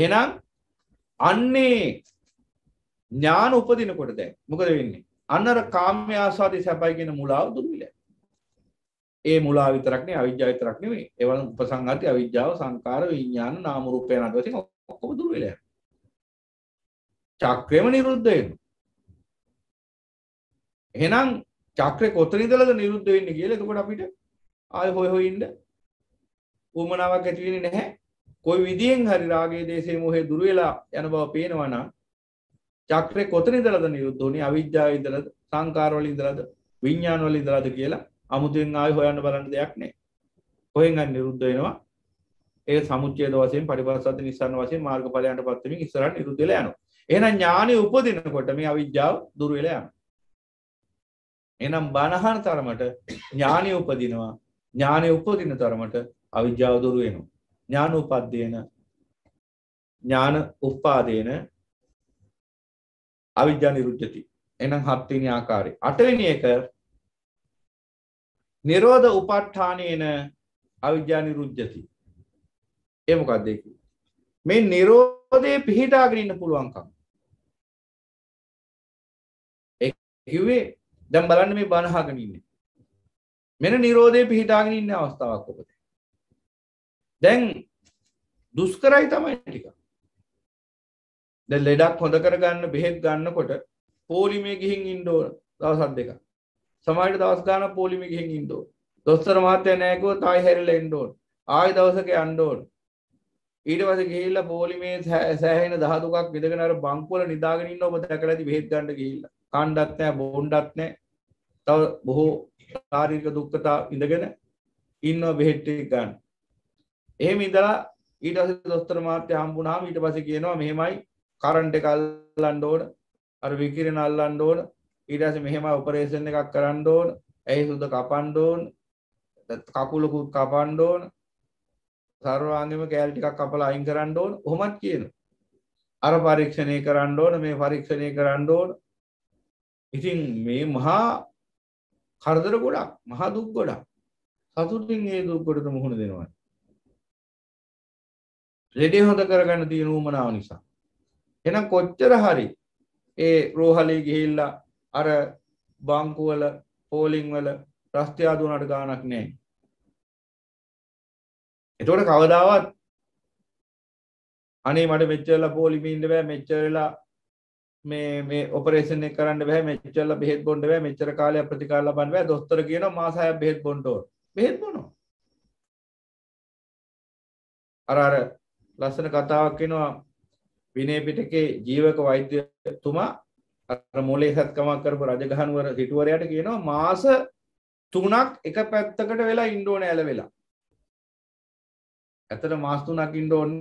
එහෙනම් අන්නේ ඥාන උපදිනකොට දැ මොකද වෙන්නේ අන්නර කාම්‍ය ආසාදය සැපයි කියෙන මුලාව දුරවිල ඒ මුලා විතරක්නේ අවිද්‍යාව විතරක් නෙවෙයි ඒවල උපසංගති අවිද්‍යාව සංකාර විඥාන නාම රූපයන් අතරින් ඔක්කොම දුර වෙලා යනවා චක්‍රයම නිරුද්ධ වෙනවා. එහෙනම් චක්‍රේ කොතන ඉඳලාද නිරුද්ධ වෙන්නේ කියලා එතකොට අපිට ආය හොය හොය ඉන්න උමනාවක් ඇති වෙන්නේ නැහැ. කොයි විදියෙන් හරි රාගයේ දේශේ මොහේ දුර වෙලා යන බව පේනවා නම් චක්‍රේ කොතන ඉඳලාද නිරුද්ධ වුනේ? අවිජ්ජාවේ ඉඳලාද? සංකාර වල ඉඳලාද? විඥාන වල ඉඳලාද කියලා අමුතුවෙන් ආය හොයන්න බලන්න දෙයක් නැහැ. කොහෙන් හරි නිරුද්ධ වෙනවා. ඒ සමුච්ඡේද වශයෙන් පරිපස්සත් නිස්සාරණ වශයෙන් මාර්ගඵලයන්ටපත් වෙමින් ඉස්සරහට නිරුද්ධ වෙලා යනවා. එහෙනම් ඥානෙ උපදිනකොට මේ අවිද්‍යාව දුර වෙලා යනවා. එහෙනම් බණහන තරමට ඥානෙ උපදිනවා. ඥානෙ උපදින තරමට අවිද්‍යාව දුර වෙනවා. ඥාන උපද්දේන ඥාන උප්පාදේන අවිද්‍යා නිරුද්ධති. එහෙනම් හත්වෙනි ආකාරය. අටවෙනි එක නිරෝධ උපට්ඨානේන අවිද්‍යා නිරුද්ධති. ඒ මොකක්ද ඒ කියන්නේ? මේ නිරෝධය පිහිටාගෙන ඉන්න පුළුවන්කම කිව්වේ දැන් බලන්න මේ බණහගෙන ඉන්නේ. මෙන්න නිරෝධය පිහිටාගෙන ඉන්න අවස්ථාවක් ඔබට. දැන් දුෂ්කරයි තමයි ටික. දැන් ලෙඩක් හොඳ කරගන්න බෙහෙත් ගන්නකොට පොලිමේ ගිහින් ඉන්න ඕන දවස් දෙක. සමහරට දවස් ගාන පොලිමේ ගිහින් ඉන්න ඕන. දොස්තර මහත්තයා නෑ කිව්වොත් ආයෙ හැරිලා එන්න ඕන. ආයෙ දවසක යන්න ඕන. ඊට පස්සේ ගිහිල්ලා පොලිමේ සෑහෙන 12ක් විදගෙන අර බංකුවල නිදාගෙන ඉන්න ඔබ දැකලා ඇති බෙහෙත් ගන්න ගිහිල්ලා. කණ්ඩත් නෑ බොන්්ඩත් නෑ තව බොහෝ තාරික දුක්කතා ඉඳගෙන ඉන්න බෙහෙට්ටක් ගන්න එහෙම ඉඳලා ඊටස දොස්තර මාත්‍ය හම්බුනාම ඊට පස කියනවා මෙහෙමයි කරන්ට කල්ලන්ඩ ඕඩ අර විකිරෙන අල්ලන්ඩ ඕඩ ඊටස මෙහෙම උපරේෂණ එකක් කරන්න ඕන ඇයි සුද කපන්්ඩෝන් කකුලකුත් කපන්්ඩෝන සර්වාන්ගම කෑල්ටිකක් කපල අයින් කරන්න ඕන හොමත් කියන අර පරීක්ෂණය කරන්න ඕන මේ පරීක්ෂණය කරන්න ඕන ඉතින් මේ මහා කරදර ගොඩක් මහා දුක් ගොඩක් සතුටින් ඒ දුක් ගොඩට මුහුණ දෙනවා රෙඩේ හොඳ කරගන්න තියෙන උමනාව නිසා එහෙනම් කොච්චර හරි ඒ රෝහලේ ගිහිල්ලා අර බංකු වල පෝලිං වල රස්තිය ආදුණාට ගාණක් නැහැ එතකොට කවදාවත් අනේ මට මෙච්චරලා පොලිමේ ඉන්න බෑ මෙච්චරලා මේ ඔපරේෂණ කරන්න බෑ මෙච්චල්ල බෙත් බොන්ඩ බෑ මෙච්චර කාලය ප්‍රතිකාර ලබන්න බෑ දොස්තර කියන මාසය බෙහෙත් බොන්ඩෝ බෙහෙත් බොනවා අර අර ලස්සන කතාවක් වෙනවා විනය පිටකේ ජීවක වෛද්‍යතුමා අර මොලේ සත්කමක් කරපු රජගහනුවර හිටුවරයට කියනවා මාස තුනක් එක පැත්තකට වෙලා ඉන්ඩෝන ඇල වෙලා ඇතට මාස්තුනක් ඉන්ඩෝන්න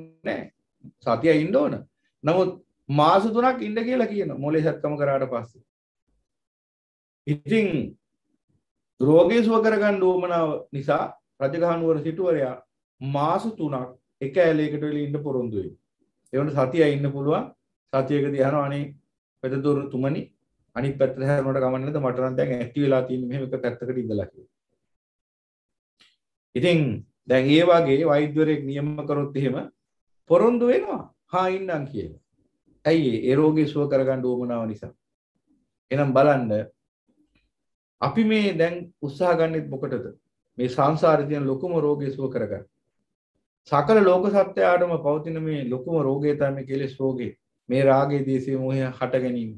සතිය ඉන්ඩෝන නමුත් මාස තුනක් ඉන්න කියලා කියන මොලේ සැත්කම කරාට පස්සේ. ඉතින් රෝගී සුව කරගන්න උවමනාව නිසා රජගහනුවර සිටුවරයා මාස තුනක් එක ඇලේකට වෙලා ඉන්න පොරොන්දු වෙයි. ඒවන සතිය ඉන්න පුළුවන්. සතියකදී අහනවා අනේ පෙදදොරු තුමනි අනිත් පැත්තට හැරෙනකොට ගමන් නැද්ද මට නම් දැන් ඇටි වෙලා තියෙන්නේ මෙහෙම එක පැත්තකට ඉඳලා කියලා. ඉතින් දැන් ඒ වගේ වෛද්‍යවරයෙක් නියම කරොත් එහෙම පොරොන්දු වෙනවා. හා ඉන්නම් කියලා. ඇයි ඒ රෝගය සුව කරගන්න උවමනාව නිසා. එහෙනම් බලන්න අපි මේ දැන් උත්සාහ ගන්නෙත් මොකටද? මේ සංසාරේ තියෙන ලොකුම රෝගය සුව කරගන්න. සකල ලෝක සත්‍යයටම පවතින මේ ලොකුම රෝගය තමයි කෙලෙස් රෝගේ. මේ රාගයේ දේශේ මොහේ හට ගැනීම.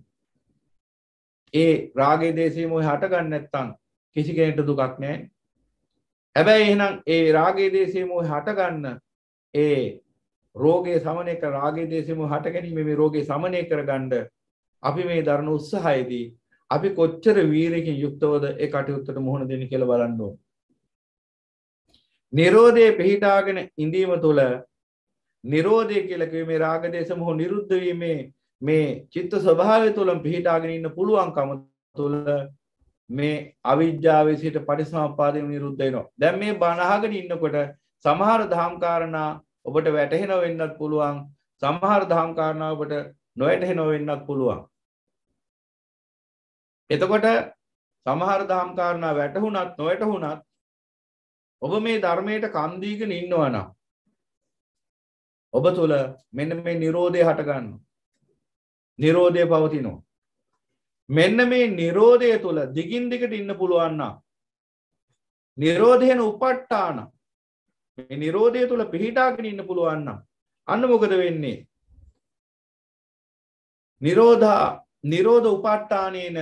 ඒ රාගයේ දේශේ මොහේ හට ගන්න නැත්නම් කිසි කෙනෙකුට දුකක් නැහැ. හැබැයි එහෙනම් ඒ රාගයේ දේශේ මොහේ හට ගන්න ඒ රෝගය සමනය කර රාගයේ දේශෙම හට ගැනීම මේ රෝගය සමනය කරගන්න අපි මේ දරන උත්සාහයේදී අපි කොච්චර වීරයකින් යුක්තවද ඒ කටයුත්තට මුහුණ දෙන්න කියලා බලන්න ඕන. Nirodhe පිහිටාගෙන ඉඳීම තුළ Nirodhe කියලා කිව්වේ මේ රාග දේශ මොහ නිරුද්ධ වීමේ මේ චිත්ත ස්වභාවය තුළම පිහිටාගෙන ඉන්න පුළුවන්කම තුළ මේ අවිජ්ජාවේ සිට පටිසමුපාදයෙන් නිරුද්ධ වෙනවා. දැන් මේ බණ අහගෙන ඉන්නකොට සමහර ධම්කාරණා ඔබට වැටහෙන වෙන්නත් පුළුවන් සමහර දහම් කාරණාවට නොවැටහෙන වෙන්නත් පුළුවන් එතකොට සමහර දහම් කාරණා වැටහුණත් නොවැටහුණත් ඔබ මේ ධර්මයට කන්දීගෙන ඉන්නවනම් ඔබ තුළ මෙන්න මේ නිරෝධය හටගන්න නිරෝධය පවතිනෝ මෙන්න මේ නිරෝධය තුළ දිගින් දිකට ඉන්න පුළුවන්න නිරෝධයන උපට්ටානම් නිරෝධය තුළ පිහිටාගෙන ඉන්න පුළුවන්නම් අන්න මොකද වෙන්නේ නිරෝධා නිරෝධ උපට්ටානයන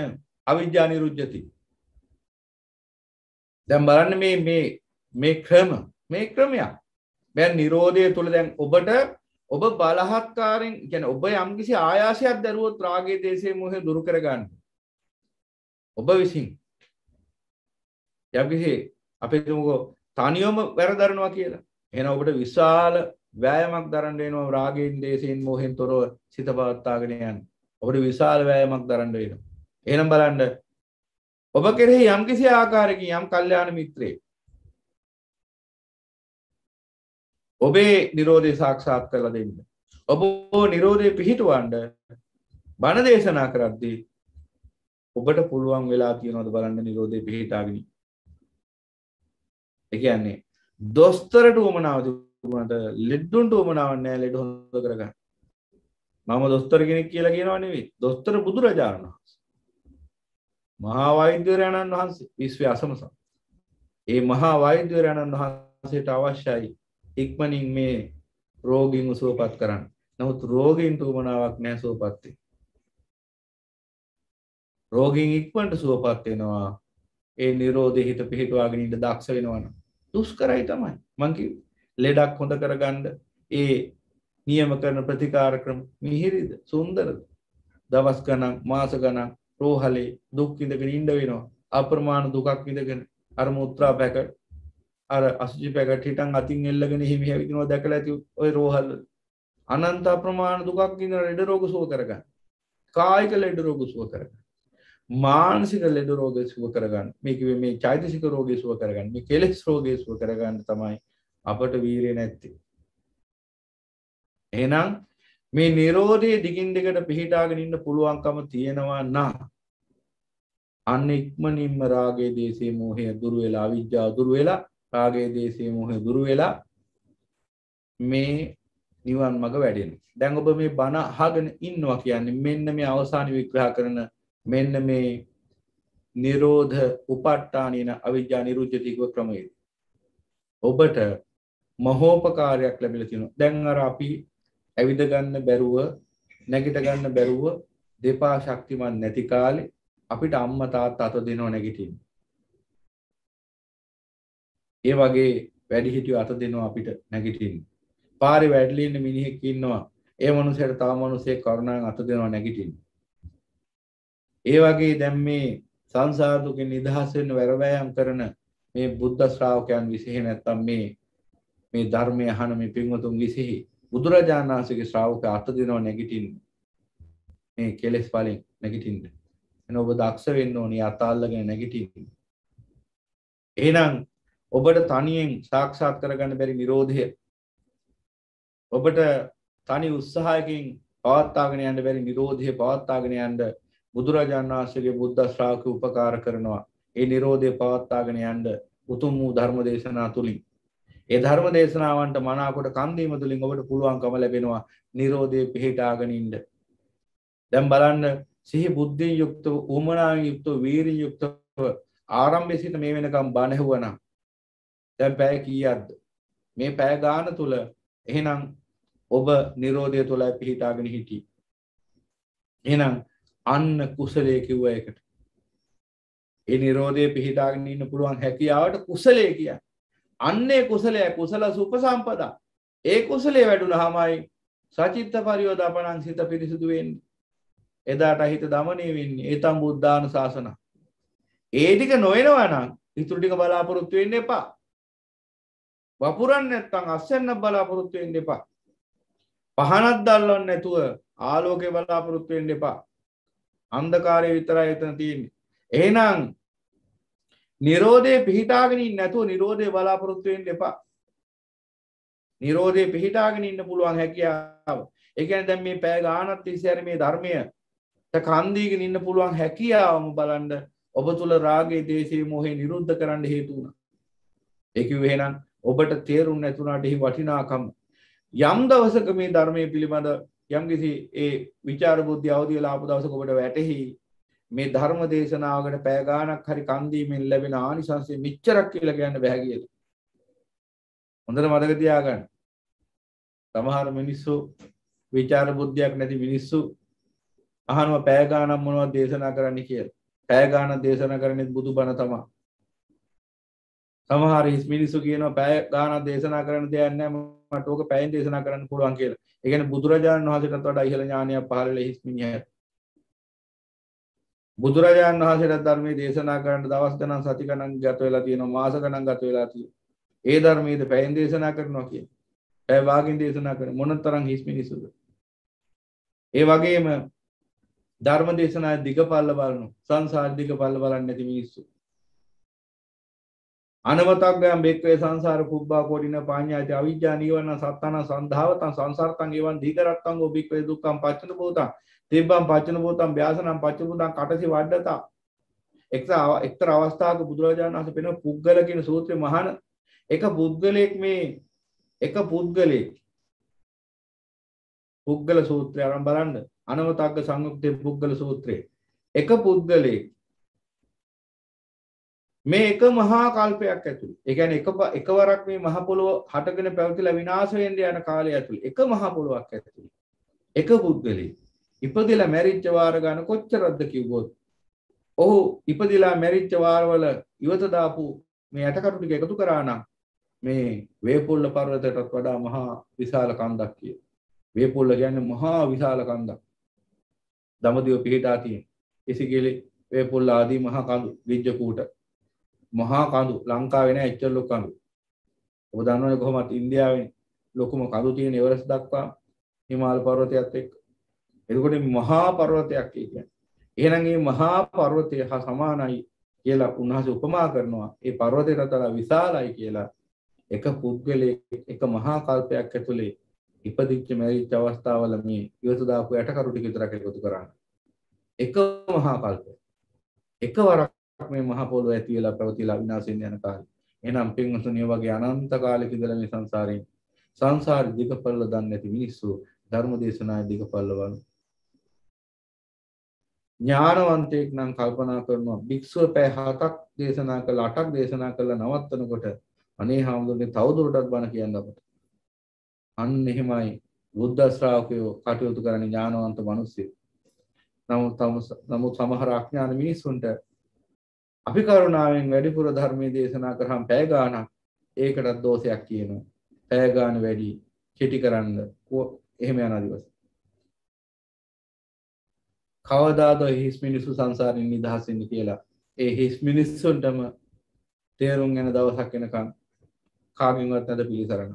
අවිද්‍යානිරුද්ජති දැම් බලන්න මේ මේ මේ ක්‍රම මේ ක්‍රමයක් බැන් නිරෝධය තුළ දැන් ඔබට ඔබ බලහත්කාරෙන් ගැන ඔබ යම්කිසි ආයාසයක් දැරුවොත් රාගේ දේශය මොහ දුරු කරගන්න ඔබ විසින් යකිසි අපේ තුමකෝ තනියම වැරදරනවා කියලා. එහෙනම් ඔබට විශාල වෑයමක් දරන්න වෙනවා රාගයෙන්, දේශයෙන්, මෝහෙන් තොරව සිත පවත්වාගෙන යන්න. ඔබට විශාල වෑයමක් දරන්න වෙනවා. එහෙනම් බලන්න ඔබ කෙරෙහි යම්කිසි ආකාරයකින් යම් කල්යාණ මිත්‍රයෙක් ඔබේ නිරෝධය සාක්ෂාත් කරලා දෙන්න. ඔබ නිරෝධය පිහිටුවන්ඩ බණ දේශනා කරද්දී ඔබට පුළුවන් වෙලා තියනොද බලන්න නිරෝධය පිහිටාගෙන එකන්නේ දොස්තරට ුවමනාව තිබුණට ලෙඩ්ඩුන්ට ුවමනාවන්නෑ ලෙඩ හොඳ කරගන්න මම දොස්තර කෙනෙක් කියලා කියනවනෙවේ දොස්තර බුදුරජාණන් වහන්ස මහා වෛද්‍යරයණන් වහන්සේ විශ්වය අසමසම් ඒ මහා වෛද්‍යරයණන් වහන්සේට අවශ්‍යයි ඉක්මනින් මේ රෝගින් උසුවපත් කරන්න නමුත් රෝගීන්ට උමනාවක් නෑ සුවපත්තේ රෝගීන් ඉක්මට සුවපත් වෙනවා ඒ නිරෝධය හිත පිහිටවාගෙන ඉන්න දක්ෂ වෙනවනම් දුෂ්කරයි තමයි මං කිව්වේ. ලෙඩක් හොඳ කරගන්න ඒ නියම කරන ප්‍රතිකාර ක්‍රම මිහිරිද සුන්දරද? දවස් ගණන් මාස ගණන් රෝහලේ දුක් විඳගෙන ඉන්න වෙනවා. අප්‍රමාණ දුකක් විඳගෙන අර මුත්‍රා පැකට් අර අසුචි පැකට් හිටන් අතින් එල්ලගෙන හිමි හැවිදිනවා දැකලා ඇති ওই රෝහල් අනන්ත අප්‍රමාණ දුකක් විඳින ලෙඩ රෝග සුව කරගන්න. කායික ලෙඩ රෝග සුව කරගන්න. මානසික ලෙඩ රෝග සුව කරගන්න මේක මේ චෛතසික රෝගය සුව කරගන්න මේ කෙලෙස් රෝගය සුව කරගන්න තමයි අපට වීරය නැත්තේ එහෙනම් මේ නිරෝධයේ දිගින් දෙකට පිහිටාගෙන ඉන්න පුළුවන්කම තියෙනවා නම් අන්න ඉක්මනින්ම රාගයේ දේශේ මෝහය දුරු වෙලා අවිජ්ජා දුරු වෙලා රාගයේ දේශේ මෝහය දුරු වෙලා මේ නිවන් මඟ වැඩෙන. දැන් ඔබ මේ බණ අහගෙන ඉන්නවා කියන්නේ මෙන්න මේ අවසාන විග්‍රහ කරන මෙන්න මේ නිරෝධ උපට්ඨානයන අවිද්‍යා නිරුද්ධතිකව ක්‍රමයේ ඔබට මහෝපකාරයක් ලැබිලා තියෙනවා දැන් අර අපි ඇවිද ගන්න බැරුව නැගිට ගන්න බැරුව දෙපා ශක්තිමත් නැති කාලේ අපිට අම්මා තාත්තා අත දෙනව නැගිටින්න ඒ වගේ වැඩිහිටියෝ අත දෙනවා අපිට නැගිටින්න පාරේ වැඩලින්න මිනිහෙක් ඉන්නවා ඒ මනුස්සයට තව මනුස්සයෙක් කරුණාවෙන් අත දෙනවා නැගිටින්න ඒ වගේ දැන් මේ සංසාර දුකෙන් නිදහස් වෙන්න වැරවැයම් කරන මේ බුද්ධ ශ්‍රාවකයන් විසෙහි නැත්තම් මේ මේ ධර්මය අහන මේ පින්වතුන් විසෙහි බුදුරජාණන් වහන්සේගේ ශ්‍රාවක අත දෙනව නැගිටින්න මේ කෙලෙස් වලින් නැගිටින්න එන ඔබ දක්ෂ වෙන්න ඕනේ අතල්ලගෙන නැගිටින්න එහෙනම් ඔබට තනියෙන් සාක්ෂාත් කරගන්න බැරි Nirodhaය ඔබට තනි උත්සාහයකින් පවත්වාගෙන යන්න බැරි Nirodhaය පවත්වාගෙන යන්න බුදුරජාණන් වහන්සේගේ බුද්ධ ශ්‍රාවක උපකාර කරනවා. ඒ Nirodhe පවත්වාගෙන යන්න උතුම් වූ ධර්ම දේශනා තුලින්. ඒ ධර්ම දේශනාවන්ට මනාකොට කන් දීම තුලින් ඔබට පුළුවන්කම ලැබෙනවා Nirodhe පිහිටාගෙන ඉන්න. දැන් බලන්න සිහි බුද්ධියෙන් යුක්ත උමනාවෙන් යුක්ත වීරියෙන් යුක්ත ආරම්භයේ සිට මේ වෙනකම් බණ ඇහුවනම් දැන් පැය කීයක්ද? මේ පැය ගාන තුල එහෙනම් ඔබ Nirodhe තුලයි පිහිටාගෙන හිටියේ. එහෙනම් අන්න කුසලයේ කිව්ව එකට. ඒ Nirodhe පිහිටාගෙන ඉන්න පුළුවන් හැකියාවට කුසලයේ කියන්නේ. අන්නේ කුසලය කුසල සුපසම්පදා. ඒ කුසලයේ වැඩුණාමයි සචිත්ත පරියෝදාපණං සිත පිරිසුදු වෙන්නේ. එදාට හිත දමණය වෙන්නේ. ඒ තම බුද්ධාන ශාසන. ඒ ටික නොවනවා නම් ඉතුරු ටික බලාපොරොත්තු වෙන්න එපා. වපුරන්න නැත්නම් අස්සෙන්න බලාපොරොත්තු වෙන්න එපා. පහනක් දැල්වන්න නැතුව ආලෝකේ බලාපොරොත්තු වෙන්න එපා. අන්දකාරය විතරයි එතන තියෙන්නේ. එහෙනම් නිරෝධය පිහිටාගෙනින් නැතුව නිරෝධය බලාපොරොත්තුවෙන් දෙපා. නිරෝධය පිහිටාගෙන ඉන්න පුළුවන් හැකියාව. එකන දැම් මේ පෑ ගානත් තිසිර මේ ධර්මය කන්දීගෙන ඉන්න පුළුවන් හැකියාවම බලන්ඩ ඔබ තුළ රාගේ දේශයේ මොහේ නිරුද්ධ කරන්න හේතුවුණ. එක වෙනම් ඔබට තේරුම් නැතුනාට එහි වටිනාකම්. යම් දවසක මේ ධර්මය පිළිබඳ යම්කිසි ඒ විචාර බුද්ධිය අවදි වෙලා ආපු දවසක ඔබට වැටහි මේ ධර්ම දේශනාවකට පැය ගාණක් හරි කන් දීමෙන් ලැබෙන ආනිසංසය මෙච්චරක් කියලා කියන්න බෑ කියලා. හොඳට මතක තියාගන්න. සමහර මිනිස්සු විචාර බුද්ධියක් නැති මිනිස්සු අහනවා පැය ගාණක් මොනවද දේශනා කරන්න කියලා. පැය ගාණක් දේශනා කරන්නේ බුදුබණ තමයි. සමහර මිනිස්සු කියනවා පැය ගානක් දේශනා කරන්න දෙයක් නැහැ මට ඕක පැයෙන් දේශනා කරන්න පුළුවන් කියලා. ඒ කියන්නේ බුදුරජාණන් වහන්සේටත් වඩා ඉහළ ඥානයක් පහළ වෙලා හිස් මිනිහට. බුදුරජාණන් වහන්සේට ධර්මයේ දේශනා කරන්න දවස් ගණන් සති ගණන් ගත වෙලා තියෙනවා මාස ගණන් ගත වෙලා තියෙනවා ඒ ධර්මයේද පැයෙන් දේශනා කරනවා කියන්නේ පැය භාගෙන් දේශනා කරන මොනතරම් හිස් මිනිසුද ඒ වගේම ධර්ම දේශනා දිගපල්ල බලන සංසාර දිගපල්ල බලන්නේ නැති මිනිස්සු අනවතක්ගයම් බෙක්වේ සංසාර පුබ්බා කොඩින පාඥාති අවිද්‍යා නීවරණ සත්තන සන්ධාවතං සංසාරතං එවන් දීකරත්තං ඔබික්වේ දුක්ඛං පච්චන භූතං තිබ්බං පච්චන භූතං ව්‍යාසනං පච්ච භූතං කටසි වඩ්ඩතා එක්තරා එක්තරා අවස්ථාවක බුදුරජාණන් වහන්සේ පෙන්වන පුද්ගල කියන සූත්‍රයේ මහාන එක පුද්ගලෙක් මේ එක පුද්ගලෙක් පුද්ගල සූත්‍රය අරන් බලන්න අනවතග්ග සංයුක්තේ පුද්ගල සූත්‍රයේ එක පුද්ගලෙක් මේ එක මහා කල්පයක් ඇතුළු එකැන එක එකවරක් මේ මහපොළොව හටගෙන පැවතිලා විනාශවෙන්ඩ යන කාලය ඇතුළ එක මහපොළුවක් ඇතුළු එක පුද්ගලී ඉපදිල මැරිච්චවාර ගන කොච්චරද්ද කිව්බොත් ඔහු ඉපදිලා මැරිච්චවාරවල ඉවතදාපු මේ ඇටකටුටික එකතු කරානම් මේ වේපොල්ල පර්වතයටත් වඩා මහා විශාල කන්දක් කිය වේපොල්ල ගැන්න මහා විශාල කන්දක් දමදිව පිහිටා තියෙන් එසිගෙලි වේපොල්ල ආදී මහා කඳු විජ්ජකූට මහා කඳු ලංකාවේ නෑ එච්චර ලොකු කඳු. ඔබ දන්නවනේ කොහොමත් ඉන්දියාවේ ලොකුම කඳු තියෙන එවරස් දක්වා හිමාල පර්වතයත් එක්ක. එතකොට මහා පර්වතයක් කියන්නේ. එහෙනම් මේ මහා පර්වතය හා සමානයි කියලා උන්වහන්සේ උපමා කරනවා. ඒ පර්වතයට තරම් විශාලයි කියලා එක පුද්ගලයෙක් එක මහා කල්පයක් ඇතුලේ ඉපදිච්ච මැරිච්ච අවස්ථාවල මේ ඉවත දාපු යටකරු ටික විතරක් එකතු කරන්න. එක මහා කල්පය. එකවරක් මේ මහ පොළොව ඇති වෙලා පැවතිලා විනාශ වෙන යන කාලේ. එහෙනම් පින්වතුනි වගේ අනන්ත කාලෙක ඉඳලා මේ සංසාරේ සංසාර දිගපල්ල දන්නේ නැති මිනිස්සු ධර්ම දේශනාවේ දිගපල්ල වන ඥානවන්තයෙක් නම් කල්පනා කරනවා භික්ෂුව පැය 7ක් දේශනා කළා 8ක් දේශනා කළා නවත්වනකොට අනේ හැමෝටම තවදුරටත් බණ කියන්න අපට. අන්න එහෙමයි බුද්ධ ශ්‍රාවකයෝ කටයුතු කරන ඥානවන්ත මිනිස්සු. නමුත් නමුත් සමහර අඥාන මිනිසුන්ට අපි කරුණාවෙන් වැඩිපුර ධර්මයේ දේශනා කරාම පැය ගාණක් ඒකටත් දෝෂයක් කියනවා. පැය ගාණ වැඩි කෙටි කරන්න එහෙම යන දිවස. කවදාද හිස් මිනිස්සු සංසාරයෙන් නිදහස් වෙන්නේ කියලා ඒ හිස් මිනිස්සුන්ටම තේරුම් යන දවසක් එනකන් කාගෙන්වත් නැද පිළිසරණ.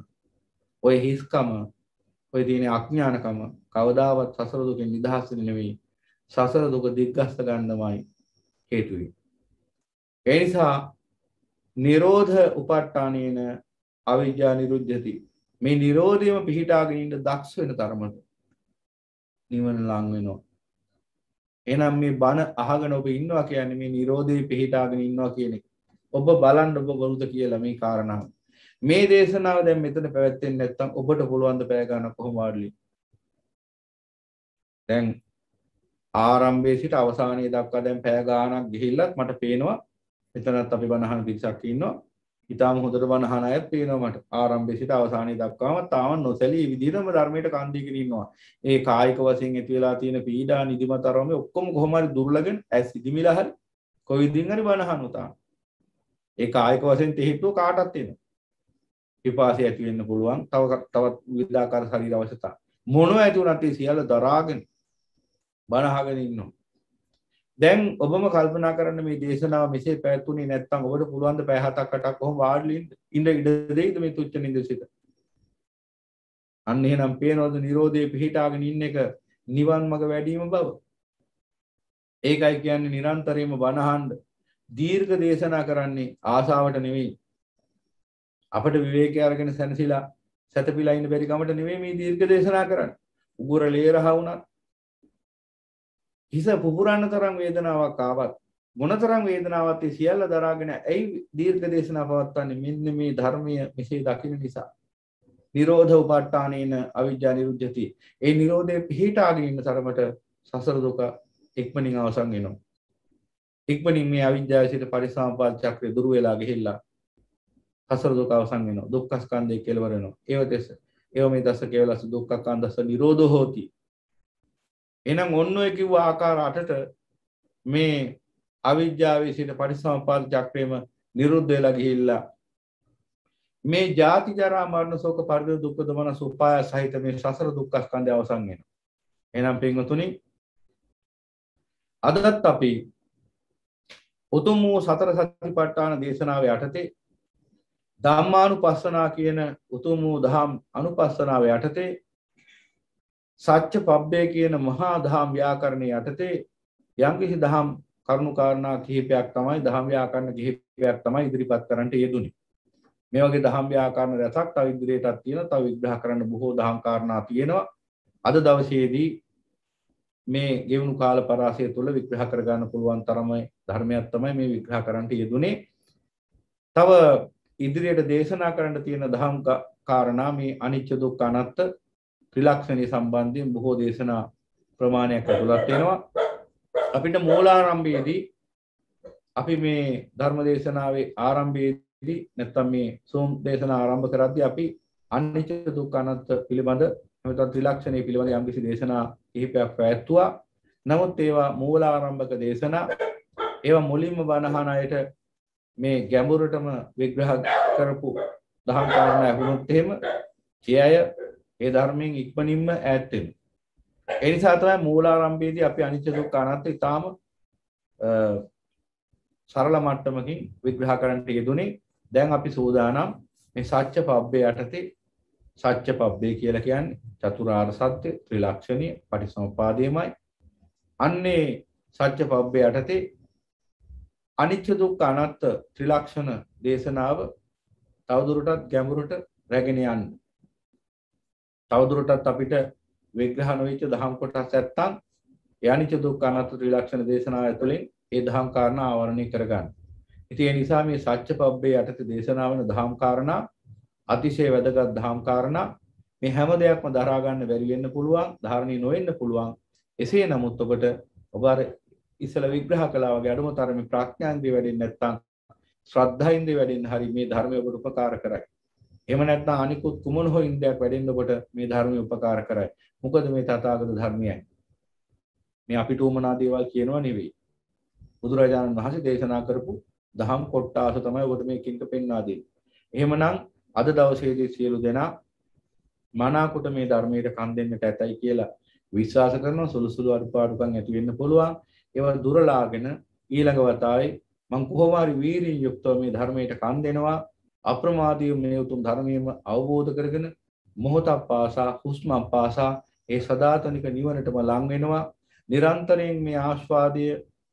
ඔය හිස්කම ඔය තියෙන අඥානකම කවදාවත් සසර දුකෙන් නිදහස් වෙන්නේ නෙවෙයි. සසර දුක දිග්ගස්ස ගන්නමයි හේතු වෙන්නේ. ඒ නිසා නිරෝධ උපට්ඨානේන අවිජ්ජා නිරුද්ධති. මේ නිරෝධයම පිහිටාගෙන ඉන්න දක්ෂ වෙන තරමට නිවන ලං වෙනවා. එහෙනම් මේ බණ අහගෙන ඔබ ඉන්නවා කියන්නේ මේ නිරෝධේ පිහිටාගෙන ඉන්නවා කියන එක. ඔබ බලන්න ඔබ කවුද කියලා මේ කාරණාව. මේ දේශනාව දැන් මෙතන පැවැත්වෙන්නේ නැත්නම් ඔබට පුළුවන් ද පැය ගන්න කොහොම වඩලි. දැන් ආරම්භයේ සිට අවසානයේ දක්වා දැන් පැය ගාණක් ගිහිල්ලත් මට පේනවා මෙතනත් අපි බණහන පිරිසක් ඉන්නවා. ඊටාම හොඳට බණහන අයත් පේනවා මට. ආරම්භයේ සිට අවසානයේ දක්වාම තාම නොසැලී විදිහටම ධර්මයට කන් දීගෙන ඉන්නවා. ඒ කායික වශයෙන් ඇති වෙලා තියෙන පීඩා නිදිමත අරම ඔක්කොම කොහොම හරි දුර්ලභෙන් ඇස් ඉදිමිලා හරි කොයි විදිහින් හරි බණහන උතාන. ඒ කායික වශයෙන් තෙහෙට්ටුව කාටත් එනවා. විපාසය ඇති වෙන්න පුළුවන්. තව තවත් විවිධාකාර ශරීර අවශ්‍යතා. මොනවා ඇති වුණත් ඒ සියල්ල දරාගෙන බණහගෙන ඉන්නවා. දැන් ඔබම කල්පනා කරන්න මේ දේශනාව මෙසේ පැවැත්ුණේ නැත්නම් ඔබට පුළුවන් ද පැය හතක් අටක් කොහොම වාඩි ඉඳ ඉඳ දෙයිද මේ තුච්ච නිදසිත අන්න එහෙනම් පේනවද Nirodhe පිහිටාගෙන ඉන්න එක නිවන් මඟ වැඩිම බව ඒකයි කියන්නේ නිරන්තරයෙන්ම බණ අහන්න දීර්ඝ දේශනා කරන්නේ ආසාවට නෙවෙයි අපිට විවේකයේ අරගෙන සැනසීලා සැතපීලා ඉන්න බැරි කමට නෙවෙයි මේ දීර්ඝ දේශනා කරන්නේ උගුර ලේරහ වුණත් හිස පුපුරන්න තරම් වේදනාවක් ආවත් මොනතරම් වේදනාවත් ඒ සියල්ල දරාගෙන ඇයි දීර්ඝ දේශනා පවත්වන්නේ මෙන්න මේ ධර්මය මෙසේ දකින නිසා නිරෝධ උපාට්ඨානේන අවිජ්ජා නිරුද්ධති ඒ නිරෝධය පිහිටාගෙන ඉන්න තරමට සසර දුක ඉක්මනින් අවසන් වෙනවා ඉක්මනින් මේ අවිද්‍යාව සිට පරිසම්පාද චක්‍රය දුර වෙලා ගිහිල්ලා සසර දුක අවසන් වෙනවා දුක්ඛ ස්කන්ධය කෙලවර වෙනවා ඒව තෙස ඒව මේ දස කෙවලස දුක්ඛ කන්දස නිරෝධෝ හෝති එනම් ඔන්න ඔය කිව්ව ආකාර අටට මේ අවිද්‍යාවේ සිට පරිසම්පාද චක්‍රයම නිරුද්ධ වෙලා ගිහිල්ලා මේ ජාති ජරා මරණ ශෝක පරිදෙ දුක්ඛ දමන සුපාය සහිත මේ සසර දුක්ඛ ස්කන්ධය අවසන් වෙනවා. එහෙනම් පින්වතුනි අදත් අපි උතුම් වූ සතර සතිපට්ඨාන දේශනාව යටතේ ධම්මානුපස්සනා කියන උතුම් වූ ධම් අනුපස්සනාව යටතේ සච්ච පබ්බය කියන මහා දහම් ව්‍යාකරණය යටතේ යම්කිසි දහම් කරුණුකාරණා කිහිපයක් තමයි දහම් ව්‍යාකරණ කිහිපයක් තමයි ඉදිරිපත් කරන්නට යෙදුනේ. මේ වගේ දහම් ව්‍යාකරණ රැසක් තව ඉදිරියටත් තියෙනවා. තව විග්‍රහ කරන්න බොහෝ දහම් කාරණා තියෙනවා. අද දවසේදී මේ ගෙවුණු කාල පරාසය තුළ විග්‍රහ කරගන්න පුළුවන් තරමයි ධර්මයක් තමයි මේ විග්‍රහ කරන්නට යෙදුනේ. තව ඉදිරියට දේශනා කරන්න තියෙන දහම් කාරණා මේ අනිච්ච දුක්ඛ අනාත්ම ත්‍රිලක්ෂණය සම්බන්ධයෙන් බොහෝ දේශනා ප්‍රමාණයක් ඇතුළත් වෙනවා අපිට මූලාරම්භයේදී අපි මේ ධර්ම දේශනාවේ ආරම්භයේදී නැත්නම් මේ සෝම් දේශනා ආරම්භ කරද්දී අපි අනිච්ච දුක්ඛ අනාත්ත පිළිබඳ නැත්නම් ත්‍රිලක්ෂණය පිළිබඳ යම්කිසි දේශනා කිහිපයක් පැවැත්තුවා. නමුත් ඒවා මූලාරම්භක දේශනා ඒවා මුලින්ම බණහන අයට මේ ගැඹුරටම විග්‍රහ කරපු දහම් කාරණා ඇහුනොත් එහෙම ඒ අය ඒ ධර්මයෙන් ඉක්මනින්ම ඈත් වෙනවා. ඒ නිසා තමයි මූලාරම්භයේදී අපි අනිත්‍ය දුක්ඛ අනාත්ම ඊටාම සරල මට්ටමකින් විග්‍රහ කරන්නට යෙදුනේ. දැන් අපි සෝදානම් මේ සත්‍ය පබ්බේ යටතේ සත්‍ය පබ්බේ කියලා කියන්නේ චතුරාර්ය සත්‍ය ත්‍රිලක්ෂණීය පටිසමුපාදයමයි. අන්නේ සත්‍ය පබ්බේ යටතේ අනිත්‍ය දුක්ඛ අනාත්ම ත්‍රිලක්ෂණ දේශනාව තවදුරටත් ගැඹුරට රැගෙන යන්නේ තවදුරටත් අපිට විග්‍රහ නොවිච්ච දහම් කොටස් ඇත්තන් යනිච දුක්ඛ අනාත්ම ත්‍රිලක්ෂණ දේශනාව ඇතුළෙන් ඒ දහම් කාරණා ආවරණය කරගන්න. ඉතින් ඒ නිසා මේ සත්‍යපබ්බේ යටතේ දේශනා වන දහම් කාරණා අතිශය වැදගත් දහම් කාරණා මේ හැම දෙයක්ම දරා ගන්න බැරි වෙන්න පුළුවන් ධාරණී නොවෙන්න පුළුවන් එසේ නමුත් ඔබට ඔබ අර ඉස්සල විග්‍රහ කළා වගේ අඩුම තරමේ ප්‍රඥාන්දී වැඩෙන්නේ නැත්නම් ශ්‍රද්ධායින්දී වැඩෙන්න හරි මේ ධර්මය ඔබට උපකාර කරයි එහෙම නැත්නම් අනිකුත් කුමන හෝ ඉන්ද්‍රයක් වැඩෙන්නකොට මේ ධර්මයේ උපකාර කරයි. මොකද මේ තථාගත ධර්මයයි. මේ අපිට උමනා දේවල් කියනවා නෙවෙයි. බුදුරජාණන් වහන්සේ දේශනා කරපු දහම් කොටාස තමයි ඔබට මේකින්ක පෙන්වා දෙන්නේ. එහෙමනම් අද දවසේදී සියලු දෙනා මනාකොට මේ ධර්මයට කන් දෙන්නට ඇතයි කියලා විශ්වාස කරනවා සුළු සුළු අඩුපාඩුකම් ඇති වෙන්න පුළුවන්. ඒවා දුරලාගෙන ඊළඟ වතාවේ මම කොහොම හරි වීරියෙන් යුක්තව මේ ධර්මයට කන් දෙනවා අප්‍රමාදීව මේ උතුම් ධර්මයේම අවබෝධ කරගෙන මොහොතක් පාසා හුස්මක් පාසා ඒ සදාතනික නිවනටම ලං වෙනවා නිරන්තරයෙන් මේ ආස්වාදය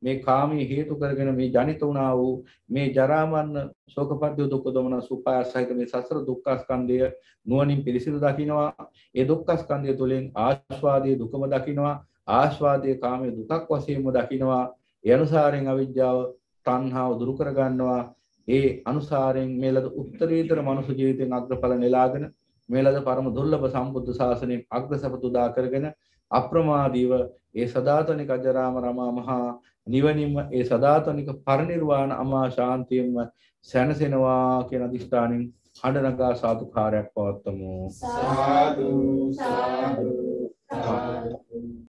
මේ කාමයේ හේතු කරගෙන මේ ජනිත වුණා වූ මේ ජරාමන්න ශෝකපද්‍ය දුක් දොමන සුපායසහිත මේ සසර දුක්ඛස්කන්ධය නුවණින් පිළිසිඳ දකින්නවා ඒ දුක්ඛස්කන්ධය තුළින් ආස්වාදයේ දුකම දකින්නවා ආස්වාදයේ කාමයේ දුකක් වශයෙන්ම දකින්නවා ඒ අනුසාරයෙන් අවිජ්ජාව තණ්හාව දුරු කරගන්නවා ඒ අනුසාරයෙන් මේ ලද උත්තරීතර මනුස්ස ජීවිතයෙන් අග්‍රඵල නෙලාගෙන මේ ලද පරම දුර්ලභ සම්බුද්ධ ශාසනයෙන් අග්‍රසපත උදා කරගෙන අප්‍රමාදීව ඒ සදාතනික අජරාම රමා මහා නිවනින්ම ඒ සදාතනික පරිනිර්වාණ අමා ශාන්තියම සැනසෙනවා කියන අදිෂ්ඨානෙන් හඬනගා සාදුකාරයක් පවත්වමු සාදු සාදු සාදු